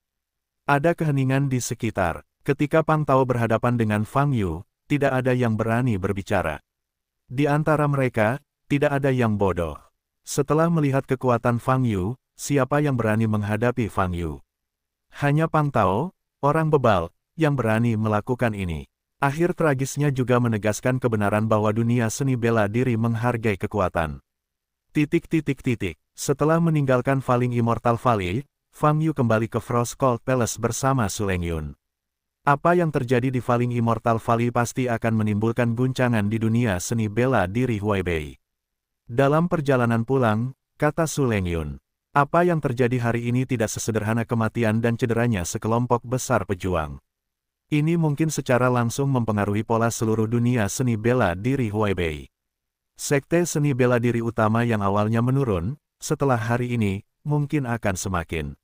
Ada keheningan di sekitar. Ketika Pang Tao berhadapan dengan Fang Yu, tidak ada yang berani berbicara. Di antara mereka, tidak ada yang bodoh. Setelah melihat kekuatan Fang Yu, siapa yang berani menghadapi Fang Yu? Hanya Pang Tao, orang bebal, yang berani melakukan ini. Akhir tragisnya juga menegaskan kebenaran bahwa dunia seni bela diri menghargai kekuatan. Titik titik titik. Setelah meninggalkan Faling Immortal Valley, Fang Yu kembali ke Frost Cold Palace bersama Suleng Yun. Apa yang terjadi di Faling Immortal Valley pasti akan menimbulkan guncangan di dunia seni bela diri Huaibei. Dalam perjalanan pulang, kata Yun, Apa yang terjadi hari ini tidak sesederhana kematian dan cederanya sekelompok besar pejuang. Ini mungkin secara langsung mempengaruhi pola seluruh dunia seni bela diri Huaibei. Sekte seni bela diri utama yang awalnya menurun, setelah hari ini, mungkin akan semakin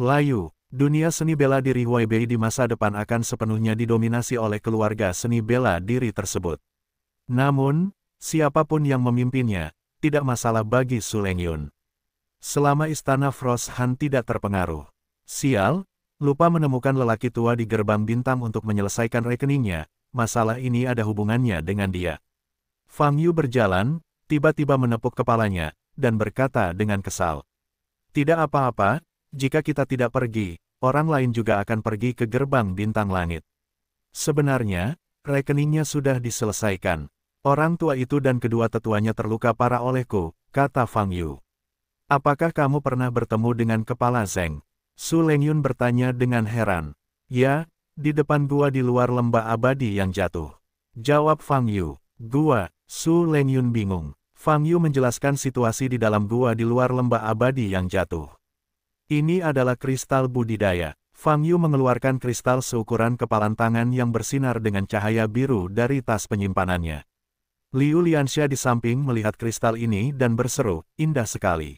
layu. Dunia seni bela diri Huaibei di masa depan akan sepenuhnya didominasi oleh keluarga seni bela diri tersebut. Namun, Siapapun yang memimpinnya, tidak masalah bagi Suleng Yun. Selama istana Frost Han tidak terpengaruh. Sial, lupa menemukan lelaki tua di gerbang bintang untuk menyelesaikan rekeningnya, masalah ini ada hubungannya dengan dia. Fang Yu berjalan, tiba-tiba menepuk kepalanya, dan berkata dengan kesal. Tidak apa-apa, jika kita tidak pergi, orang lain juga akan pergi ke gerbang bintang langit. Sebenarnya, rekeningnya sudah diselesaikan. Orang tua itu dan kedua tetuanya terluka parah olehku, kata Fang Yu. Apakah kamu pernah bertemu dengan kepala Zeng? Su Lengyun bertanya dengan heran. Ya, di depan gua di luar lembah abadi yang jatuh. Jawab Fang Yu. Gua, Su Lengyun bingung. Fang Yu menjelaskan situasi di dalam gua di luar lembah abadi yang jatuh. Ini adalah kristal budidaya. Fang Yu mengeluarkan kristal seukuran kepalan tangan yang bersinar dengan cahaya biru dari tas penyimpanannya. Liu Liansha di samping melihat kristal ini dan berseru, indah sekali.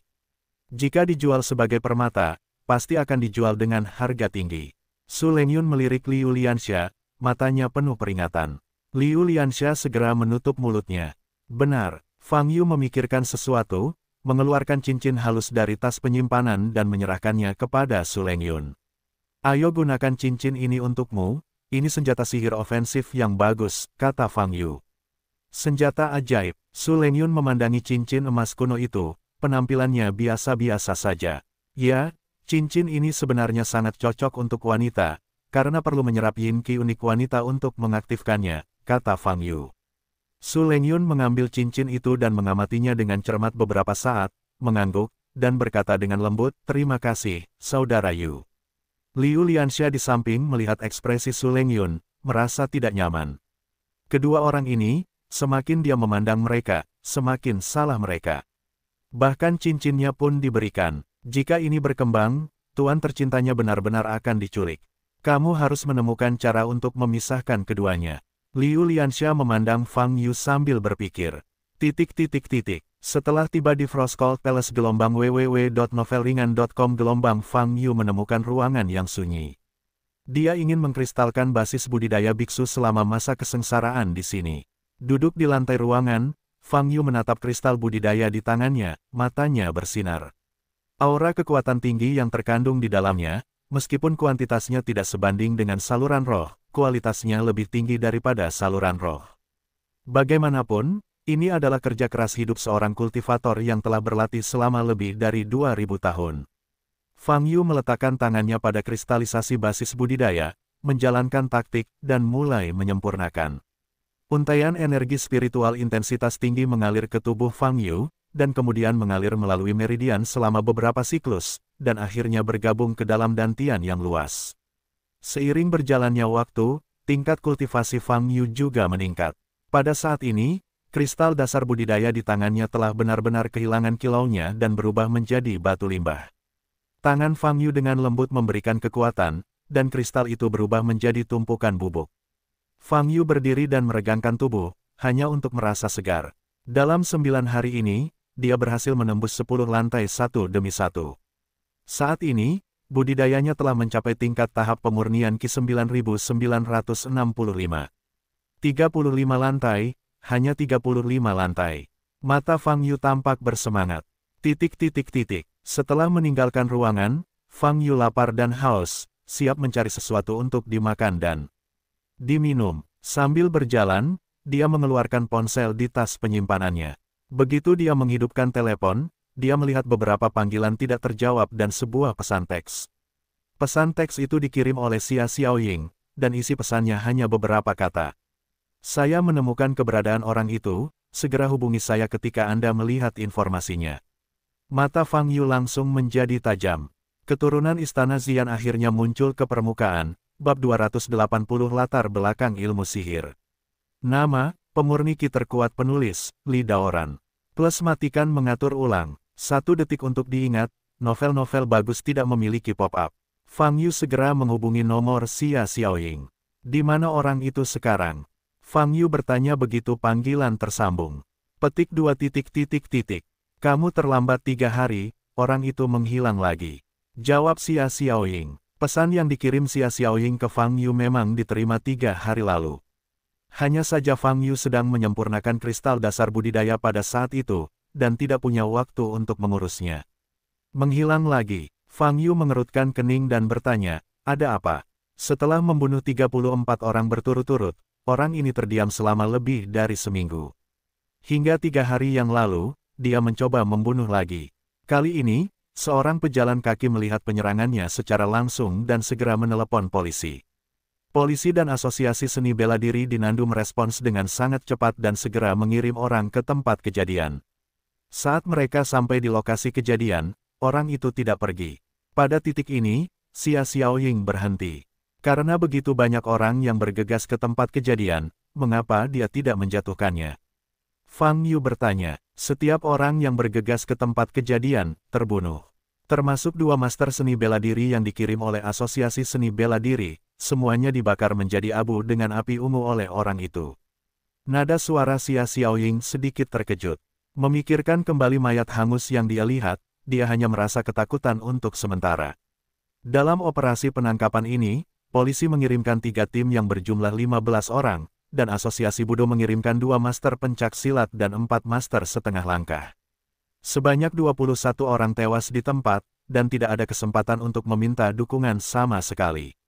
Jika dijual sebagai permata, pasti akan dijual dengan harga tinggi. Su Lengyun melirik Liu Liansha, matanya penuh peringatan. Liu Liansha segera menutup mulutnya. Benar, Fang Yu memikirkan sesuatu, mengeluarkan cincin halus dari tas penyimpanan dan menyerahkannya kepada Su Lengyun. Ayo gunakan cincin ini untukmu, ini senjata sihir ofensif yang bagus, kata Fang Yu. Senjata ajaib, Sulenyun memandangi cincin emas kuno itu, penampilannya biasa-biasa saja. Ya, cincin ini sebenarnya sangat cocok untuk wanita, karena perlu menyerap yin ki unik wanita untuk mengaktifkannya, kata Fang Yu. Su mengambil cincin itu dan mengamatinya dengan cermat beberapa saat, mengangguk, dan berkata dengan lembut, Terima kasih, Saudara Yu. Liu Liansha di samping melihat ekspresi Su merasa tidak nyaman. Kedua orang ini, Semakin dia memandang mereka, semakin salah mereka. Bahkan cincinnya pun diberikan. Jika ini berkembang, tuan tercintanya benar-benar akan diculik. Kamu harus menemukan cara untuk memisahkan keduanya. Liu Liansha memandang Fang Yu sambil berpikir. Titik-titik-titik. Setelah tiba di Frostcold Palace gelombang www.novelringan.com gelombang Fang Yu menemukan ruangan yang sunyi. Dia ingin mengkristalkan basis budidaya biksu selama masa kesengsaraan di sini. Duduk di lantai ruangan, Fang Yu menatap kristal budidaya di tangannya, matanya bersinar. Aura kekuatan tinggi yang terkandung di dalamnya, meskipun kuantitasnya tidak sebanding dengan saluran roh, kualitasnya lebih tinggi daripada saluran roh. Bagaimanapun, ini adalah kerja keras hidup seorang kultivator yang telah berlatih selama lebih dari 2000 tahun. Fang Yu meletakkan tangannya pada kristalisasi basis budidaya, menjalankan taktik, dan mulai menyempurnakan. Untaian energi spiritual intensitas tinggi mengalir ke tubuh Fang Yu, dan kemudian mengalir melalui meridian selama beberapa siklus, dan akhirnya bergabung ke dalam dantian yang luas. Seiring berjalannya waktu, tingkat kultivasi Fang Yu juga meningkat. Pada saat ini, kristal dasar budidaya di tangannya telah benar-benar kehilangan kilaunya dan berubah menjadi batu limbah. Tangan Fang Yu dengan lembut memberikan kekuatan, dan kristal itu berubah menjadi tumpukan bubuk. Fang Yu berdiri dan meregangkan tubuh, hanya untuk merasa segar. Dalam sembilan hari ini, dia berhasil menembus sepuluh lantai satu demi satu. Saat ini, budidayanya telah mencapai tingkat tahap pemurnian Ki-9965. 35 lantai, hanya 35 lantai. Mata Fang Yu tampak bersemangat. Titik-titik-titik. Setelah meninggalkan ruangan, Fang Yu lapar dan haus, siap mencari sesuatu untuk dimakan dan diminum. Sambil berjalan, dia mengeluarkan ponsel di tas penyimpanannya. Begitu dia menghidupkan telepon, dia melihat beberapa panggilan tidak terjawab dan sebuah pesan teks. Pesan teks itu dikirim oleh Xia Xiaoying, dan isi pesannya hanya beberapa kata. Saya menemukan keberadaan orang itu, segera hubungi saya ketika Anda melihat informasinya. Mata Fang Yu langsung menjadi tajam. Keturunan istana Zian akhirnya muncul ke permukaan, Bab 280 Latar Belakang Ilmu Sihir Nama, Pemurni Ki Terkuat Penulis, Li Daoran. Plus matikan mengatur ulang, satu detik untuk diingat, novel-novel bagus tidak memiliki pop-up. Fang Yu segera menghubungi nomor Xia Xiaoying. Di mana orang itu sekarang? Fang Yu bertanya begitu panggilan tersambung. Petik dua titik titik titik. Kamu terlambat tiga hari, orang itu menghilang lagi. Jawab Xia Xiaoying. Pesan yang dikirim Xia Xiaoying ke Fang Yu memang diterima tiga hari lalu. Hanya saja Fang Yu sedang menyempurnakan kristal dasar budidaya pada saat itu, dan tidak punya waktu untuk mengurusnya. Menghilang lagi, Fang Yu mengerutkan kening dan bertanya, ada apa? Setelah membunuh 34 orang berturut-turut, orang ini terdiam selama lebih dari seminggu. Hingga tiga hari yang lalu, dia mencoba membunuh lagi. Kali ini, Seorang pejalan kaki melihat penyerangannya secara langsung dan segera menelepon polisi. Polisi dan Asosiasi Seni Bela Diri di Nandu merespons dengan sangat cepat dan segera mengirim orang ke tempat kejadian. Saat mereka sampai di lokasi kejadian, orang itu tidak pergi. Pada titik ini, Xia Xiaoying berhenti. Karena begitu banyak orang yang bergegas ke tempat kejadian, mengapa dia tidak menjatuhkannya? Fang Yu bertanya, setiap orang yang bergegas ke tempat kejadian, terbunuh. Termasuk dua master seni bela diri yang dikirim oleh Asosiasi Seni Bela Diri, semuanya dibakar menjadi abu dengan api ungu oleh orang itu. Nada suara Xia Xiaoying sedikit terkejut. Memikirkan kembali mayat hangus yang dia lihat, dia hanya merasa ketakutan untuk sementara. Dalam operasi penangkapan ini, polisi mengirimkan tiga tim yang berjumlah 15 orang, dan Asosiasi Budo mengirimkan dua master pencak silat dan empat master setengah langkah. Sebanyak 21 orang tewas di tempat, dan tidak ada kesempatan untuk meminta dukungan sama sekali.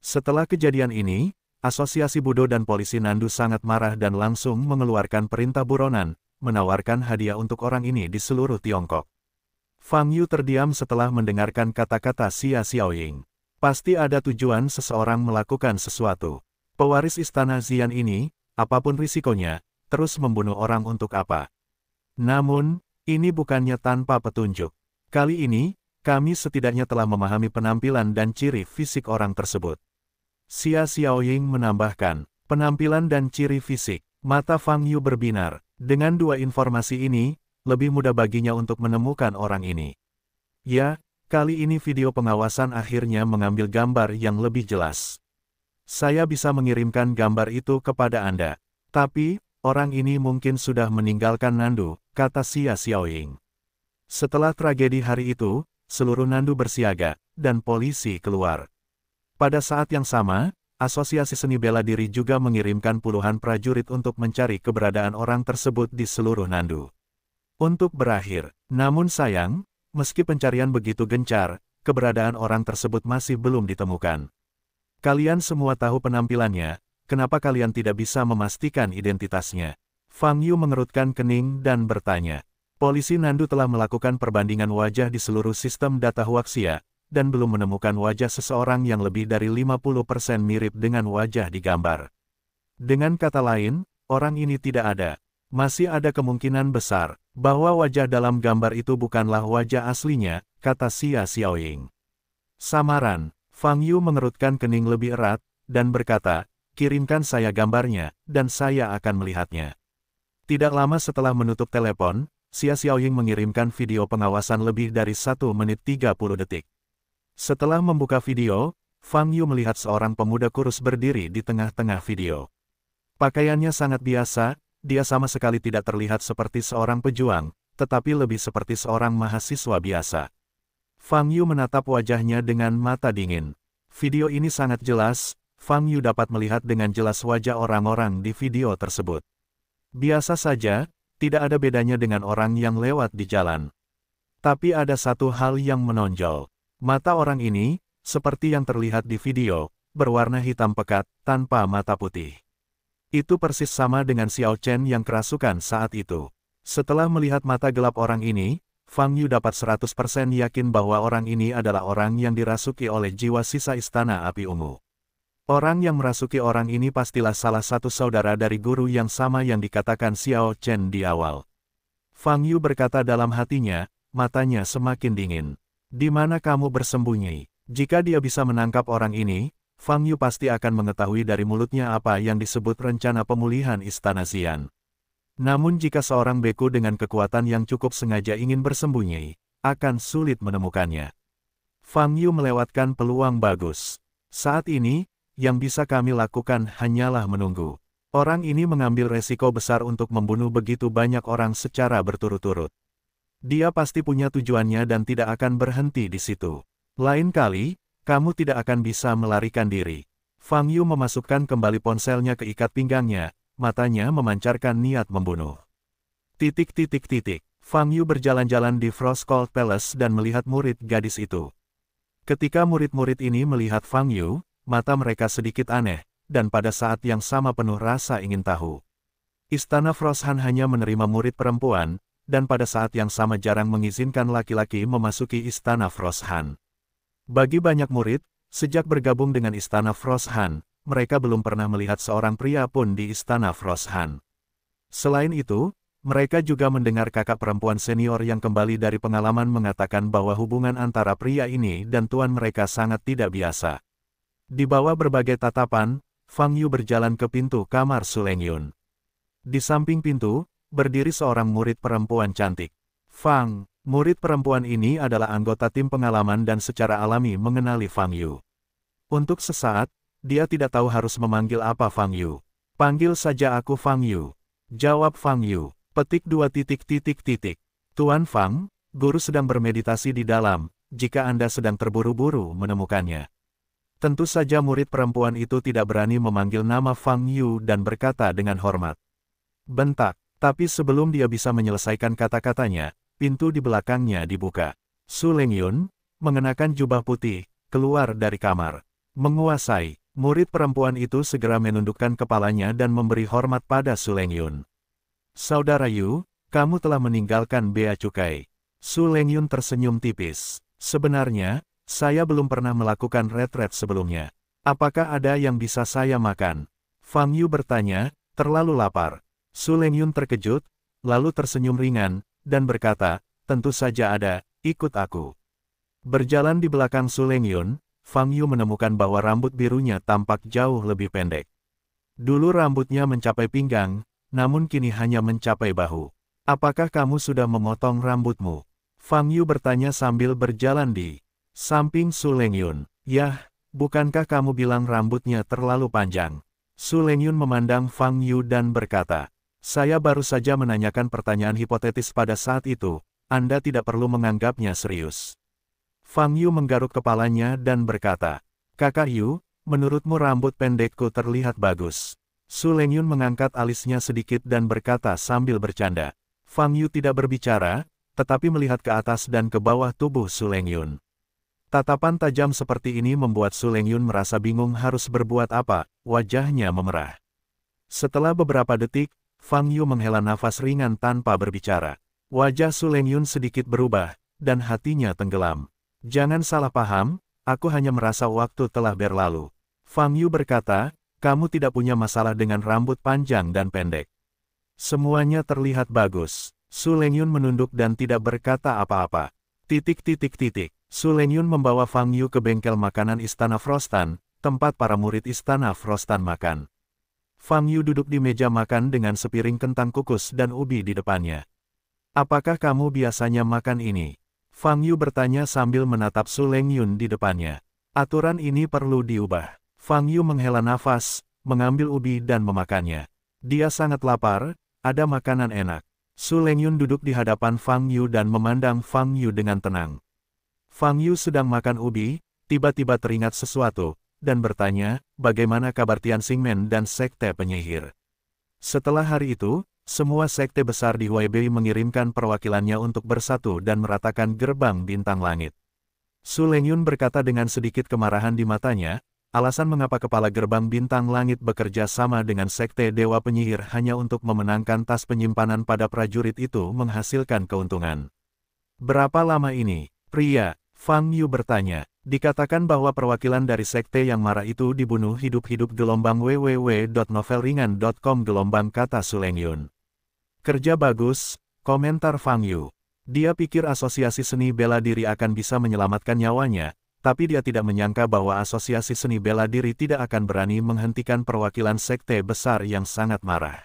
Setelah kejadian ini, Asosiasi Budo dan polisi Nandu sangat marah dan langsung mengeluarkan perintah buronan, menawarkan hadiah untuk orang ini di seluruh Tiongkok. Fang Yu terdiam setelah mendengarkan kata-kata Xia Xiaoying. Pasti ada tujuan seseorang melakukan sesuatu. Pewaris istana Zian ini, apapun risikonya, terus membunuh orang untuk apa. Namun, ini bukannya tanpa petunjuk. Kali ini, kami setidaknya telah memahami penampilan dan ciri fisik orang tersebut. Xia Xiaoying menambahkan, penampilan dan ciri fisik, mata Fang Yu berbinar. Dengan dua informasi ini, lebih mudah baginya untuk menemukan orang ini. Ya, kali ini video pengawasan akhirnya mengambil gambar yang lebih jelas. Saya bisa mengirimkan gambar itu kepada Anda. Tapi, orang ini mungkin sudah meninggalkan Nandu, kata Xia Xiaoying. Setelah tragedi hari itu, seluruh Nandu bersiaga, dan polisi keluar. Pada saat yang sama, Asosiasi Seni Bela Diri juga mengirimkan puluhan prajurit untuk mencari keberadaan orang tersebut di seluruh Nandu. Untuk berakhir, namun sayang, meski pencarian begitu gencar, keberadaan orang tersebut masih belum ditemukan. Kalian semua tahu penampilannya, kenapa kalian tidak bisa memastikan identitasnya? Fang Yu mengerutkan kening dan bertanya. Polisi Nandu telah melakukan perbandingan wajah di seluruh sistem data Huaxia, dan belum menemukan wajah seseorang yang lebih dari 50% mirip dengan wajah di gambar. Dengan kata lain, orang ini tidak ada. Masih ada kemungkinan besar, bahwa wajah dalam gambar itu bukanlah wajah aslinya, kata Xia Xiaoying. Samaran, Fang Yu mengerutkan kening lebih erat, dan berkata, kirimkan saya gambarnya, dan saya akan melihatnya. Tidak lama setelah menutup telepon, Xia Xiaoying mengirimkan video pengawasan lebih dari 1 menit 30 detik. Setelah membuka video, Fang Yu melihat seorang pemuda kurus berdiri di tengah-tengah video. Pakaiannya sangat biasa, dia sama sekali tidak terlihat seperti seorang pejuang, tetapi lebih seperti seorang mahasiswa biasa. Fang Yu menatap wajahnya dengan mata dingin. Video ini sangat jelas, Fang Yu dapat melihat dengan jelas wajah orang-orang di video tersebut. Biasa saja, tidak ada bedanya dengan orang yang lewat di jalan. Tapi ada satu hal yang menonjol. Mata orang ini, seperti yang terlihat di video, berwarna hitam pekat, tanpa mata putih. Itu persis sama dengan Xiao Chen yang kerasukan saat itu. Setelah melihat mata gelap orang ini, Fang Yu dapat 100% yakin bahwa orang ini adalah orang yang dirasuki oleh jiwa sisa istana api ungu. Orang yang merasuki orang ini pastilah salah satu saudara dari guru yang sama yang dikatakan Xiao Chen di awal. Fang Yu berkata dalam hatinya, matanya semakin dingin. Di mana kamu bersembunyi? Jika dia bisa menangkap orang ini, Fang Yu pasti akan mengetahui dari mulutnya apa yang disebut rencana pemulihan istana Xian. Namun jika seorang beku dengan kekuatan yang cukup sengaja ingin bersembunyi, akan sulit menemukannya. Fang Yu melewatkan peluang bagus. Saat ini, yang bisa kami lakukan hanyalah menunggu. Orang ini mengambil resiko besar untuk membunuh begitu banyak orang secara berturut-turut. Dia pasti punya tujuannya dan tidak akan berhenti di situ. Lain kali, kamu tidak akan bisa melarikan diri. Fang Yu memasukkan kembali ponselnya ke ikat pinggangnya, matanya memancarkan niat membunuh. Titik titik titik, Fang Yu berjalan-jalan di Frost Cold Palace dan melihat murid gadis itu. Ketika murid-murid ini melihat Fang Yu, mata mereka sedikit aneh, dan pada saat yang sama penuh rasa ingin tahu. Istana Frost Han hanya menerima murid perempuan, dan pada saat yang sama jarang mengizinkan laki-laki memasuki istana Frost Han. Bagi banyak murid, sejak bergabung dengan istana Frost Han, mereka belum pernah melihat seorang pria pun di istana Froshan. Selain itu, mereka juga mendengar kakak perempuan senior yang kembali dari pengalaman mengatakan bahwa hubungan antara pria ini dan tuan mereka sangat tidak biasa. Di bawah berbagai tatapan, Fang Yu berjalan ke pintu kamar Suleng Yun. Di samping pintu, berdiri seorang murid perempuan cantik. Fang, murid perempuan ini adalah anggota tim pengalaman dan secara alami mengenali Fang Yu. Untuk sesaat, dia tidak tahu harus memanggil apa Fang Yu. Panggil saja aku Fang Yu. Jawab Fang Yu. Petik dua titik titik titik. Tuan Fang, guru sedang bermeditasi di dalam, jika Anda sedang terburu-buru menemukannya. Tentu saja murid perempuan itu tidak berani memanggil nama Fang Yu dan berkata dengan hormat. Bentak, tapi sebelum dia bisa menyelesaikan kata-katanya, pintu di belakangnya dibuka. Su Yun, mengenakan jubah putih, keluar dari kamar. Menguasai, Murid perempuan itu segera menundukkan kepalanya dan memberi hormat pada Suleng Yun. Saudara Yu, kamu telah meninggalkan bea cukai. Suleng Yun tersenyum tipis. Sebenarnya, saya belum pernah melakukan retret sebelumnya. Apakah ada yang bisa saya makan? Fang Yu bertanya, terlalu lapar. Suleng Yun terkejut, lalu tersenyum ringan, dan berkata, tentu saja ada, ikut aku. Berjalan di belakang Suleng Yun, Fang Yu menemukan bahwa rambut birunya tampak jauh lebih pendek. Dulu rambutnya mencapai pinggang, namun kini hanya mencapai bahu. Apakah kamu sudah memotong rambutmu? Fang Yu bertanya sambil berjalan di samping Su Leng Yun. Yah, bukankah kamu bilang rambutnya terlalu panjang? Su Leng Yun memandang Fang Yu dan berkata, Saya baru saja menanyakan pertanyaan hipotetis pada saat itu, Anda tidak perlu menganggapnya serius. Fang Yu menggaruk kepalanya dan berkata, Kakak Yu, menurutmu rambut pendekku terlihat bagus. Su Yun mengangkat alisnya sedikit dan berkata sambil bercanda. Fang Yu tidak berbicara, tetapi melihat ke atas dan ke bawah tubuh Su Yun. Tatapan tajam seperti ini membuat Su Yun merasa bingung harus berbuat apa, wajahnya memerah. Setelah beberapa detik, Fang Yu menghela nafas ringan tanpa berbicara. Wajah Su Yun sedikit berubah, dan hatinya tenggelam. Jangan salah paham, aku hanya merasa waktu telah berlalu. Fang Yu berkata, kamu tidak punya masalah dengan rambut panjang dan pendek. Semuanya terlihat bagus. Su Lengyun menunduk dan tidak berkata apa-apa. Titik titik titik. Su Lengyun membawa Fang Yu ke bengkel makanan Istana Frostan, tempat para murid Istana Frostan makan. Fang Yu duduk di meja makan dengan sepiring kentang kukus dan ubi di depannya. Apakah kamu biasanya makan ini? Fang Yu bertanya sambil menatap Su Leng Yun di depannya. Aturan ini perlu diubah. Fang Yu menghela nafas, mengambil ubi dan memakannya. Dia sangat lapar, ada makanan enak. Su Leng Yun duduk di hadapan Fang Yu dan memandang Fang Yu dengan tenang. Fang Yu sedang makan ubi, tiba-tiba teringat sesuatu, dan bertanya, bagaimana kabar Tian Xingmen dan Sekte Penyihir. Setelah hari itu, semua sekte besar di Huaibei mengirimkan perwakilannya untuk bersatu dan meratakan gerbang bintang langit. Su Lengyun berkata dengan sedikit kemarahan di matanya, alasan mengapa kepala gerbang bintang langit bekerja sama dengan sekte Dewa Penyihir hanya untuk memenangkan tas penyimpanan pada prajurit itu menghasilkan keuntungan. Berapa lama ini? Pria, Fang Yu bertanya. Dikatakan bahwa perwakilan dari sekte yang marah itu dibunuh hidup-hidup gelombang www.novelringan.com gelombang kata Sulengyun. Kerja bagus, komentar Fang Yu. Dia pikir asosiasi seni bela diri akan bisa menyelamatkan nyawanya, tapi dia tidak menyangka bahwa asosiasi seni bela diri tidak akan berani menghentikan perwakilan sekte besar yang sangat marah.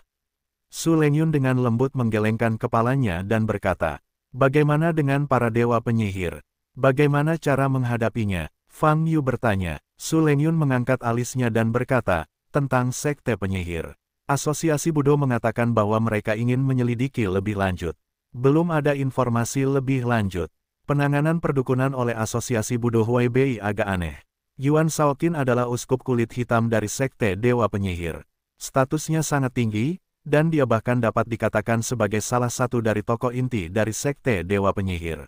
Su Lengyun dengan lembut menggelengkan kepalanya dan berkata, Bagaimana dengan para dewa penyihir? Bagaimana cara menghadapinya? Fang Yu bertanya. Su Lengyun mengangkat alisnya dan berkata, tentang sekte penyihir. Asosiasi Budo mengatakan bahwa mereka ingin menyelidiki lebih lanjut. Belum ada informasi lebih lanjut. Penanganan perdukunan oleh Asosiasi Budo Huaibei agak aneh. Yuan Saokin adalah uskup kulit hitam dari Sekte Dewa Penyihir. Statusnya sangat tinggi, dan dia bahkan dapat dikatakan sebagai salah satu dari tokoh inti dari Sekte Dewa Penyihir.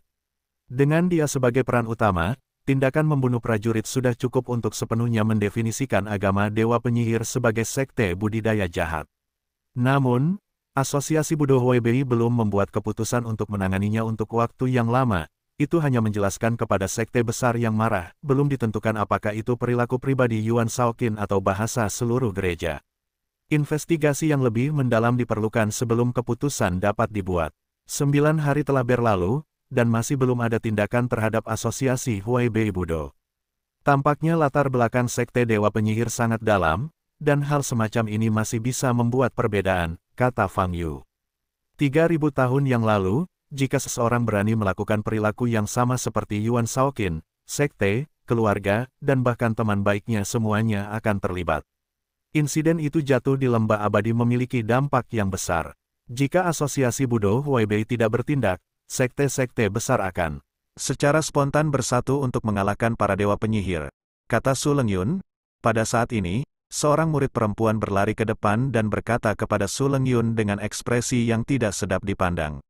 Dengan dia sebagai peran utama, tindakan membunuh prajurit sudah cukup untuk sepenuhnya mendefinisikan agama Dewa Penyihir sebagai sekte budidaya jahat. Namun, Asosiasi Budo Huebi belum membuat keputusan untuk menanganinya untuk waktu yang lama, itu hanya menjelaskan kepada sekte besar yang marah, belum ditentukan apakah itu perilaku pribadi Yuan Shaokin atau bahasa seluruh gereja. Investigasi yang lebih mendalam diperlukan sebelum keputusan dapat dibuat. Sembilan hari telah berlalu, dan masih belum ada tindakan terhadap asosiasi Huai Bei Budo. Tampaknya latar belakang Sekte Dewa Penyihir sangat dalam, dan hal semacam ini masih bisa membuat perbedaan, kata Fang Yu. 3000 tahun yang lalu, jika seseorang berani melakukan perilaku yang sama seperti Yuan Shaoqin, Sekte, keluarga, dan bahkan teman baiknya semuanya akan terlibat. Insiden itu jatuh di lembah abadi memiliki dampak yang besar. Jika asosiasi Budo Huaibei tidak bertindak, sekte-sekte besar akan secara spontan bersatu untuk mengalahkan para dewa penyihir. Kata Sulen Yun, pada saat ini, seorang murid perempuan berlari ke depan dan berkata kepada Sulen Yun dengan ekspresi yang tidak sedap dipandang.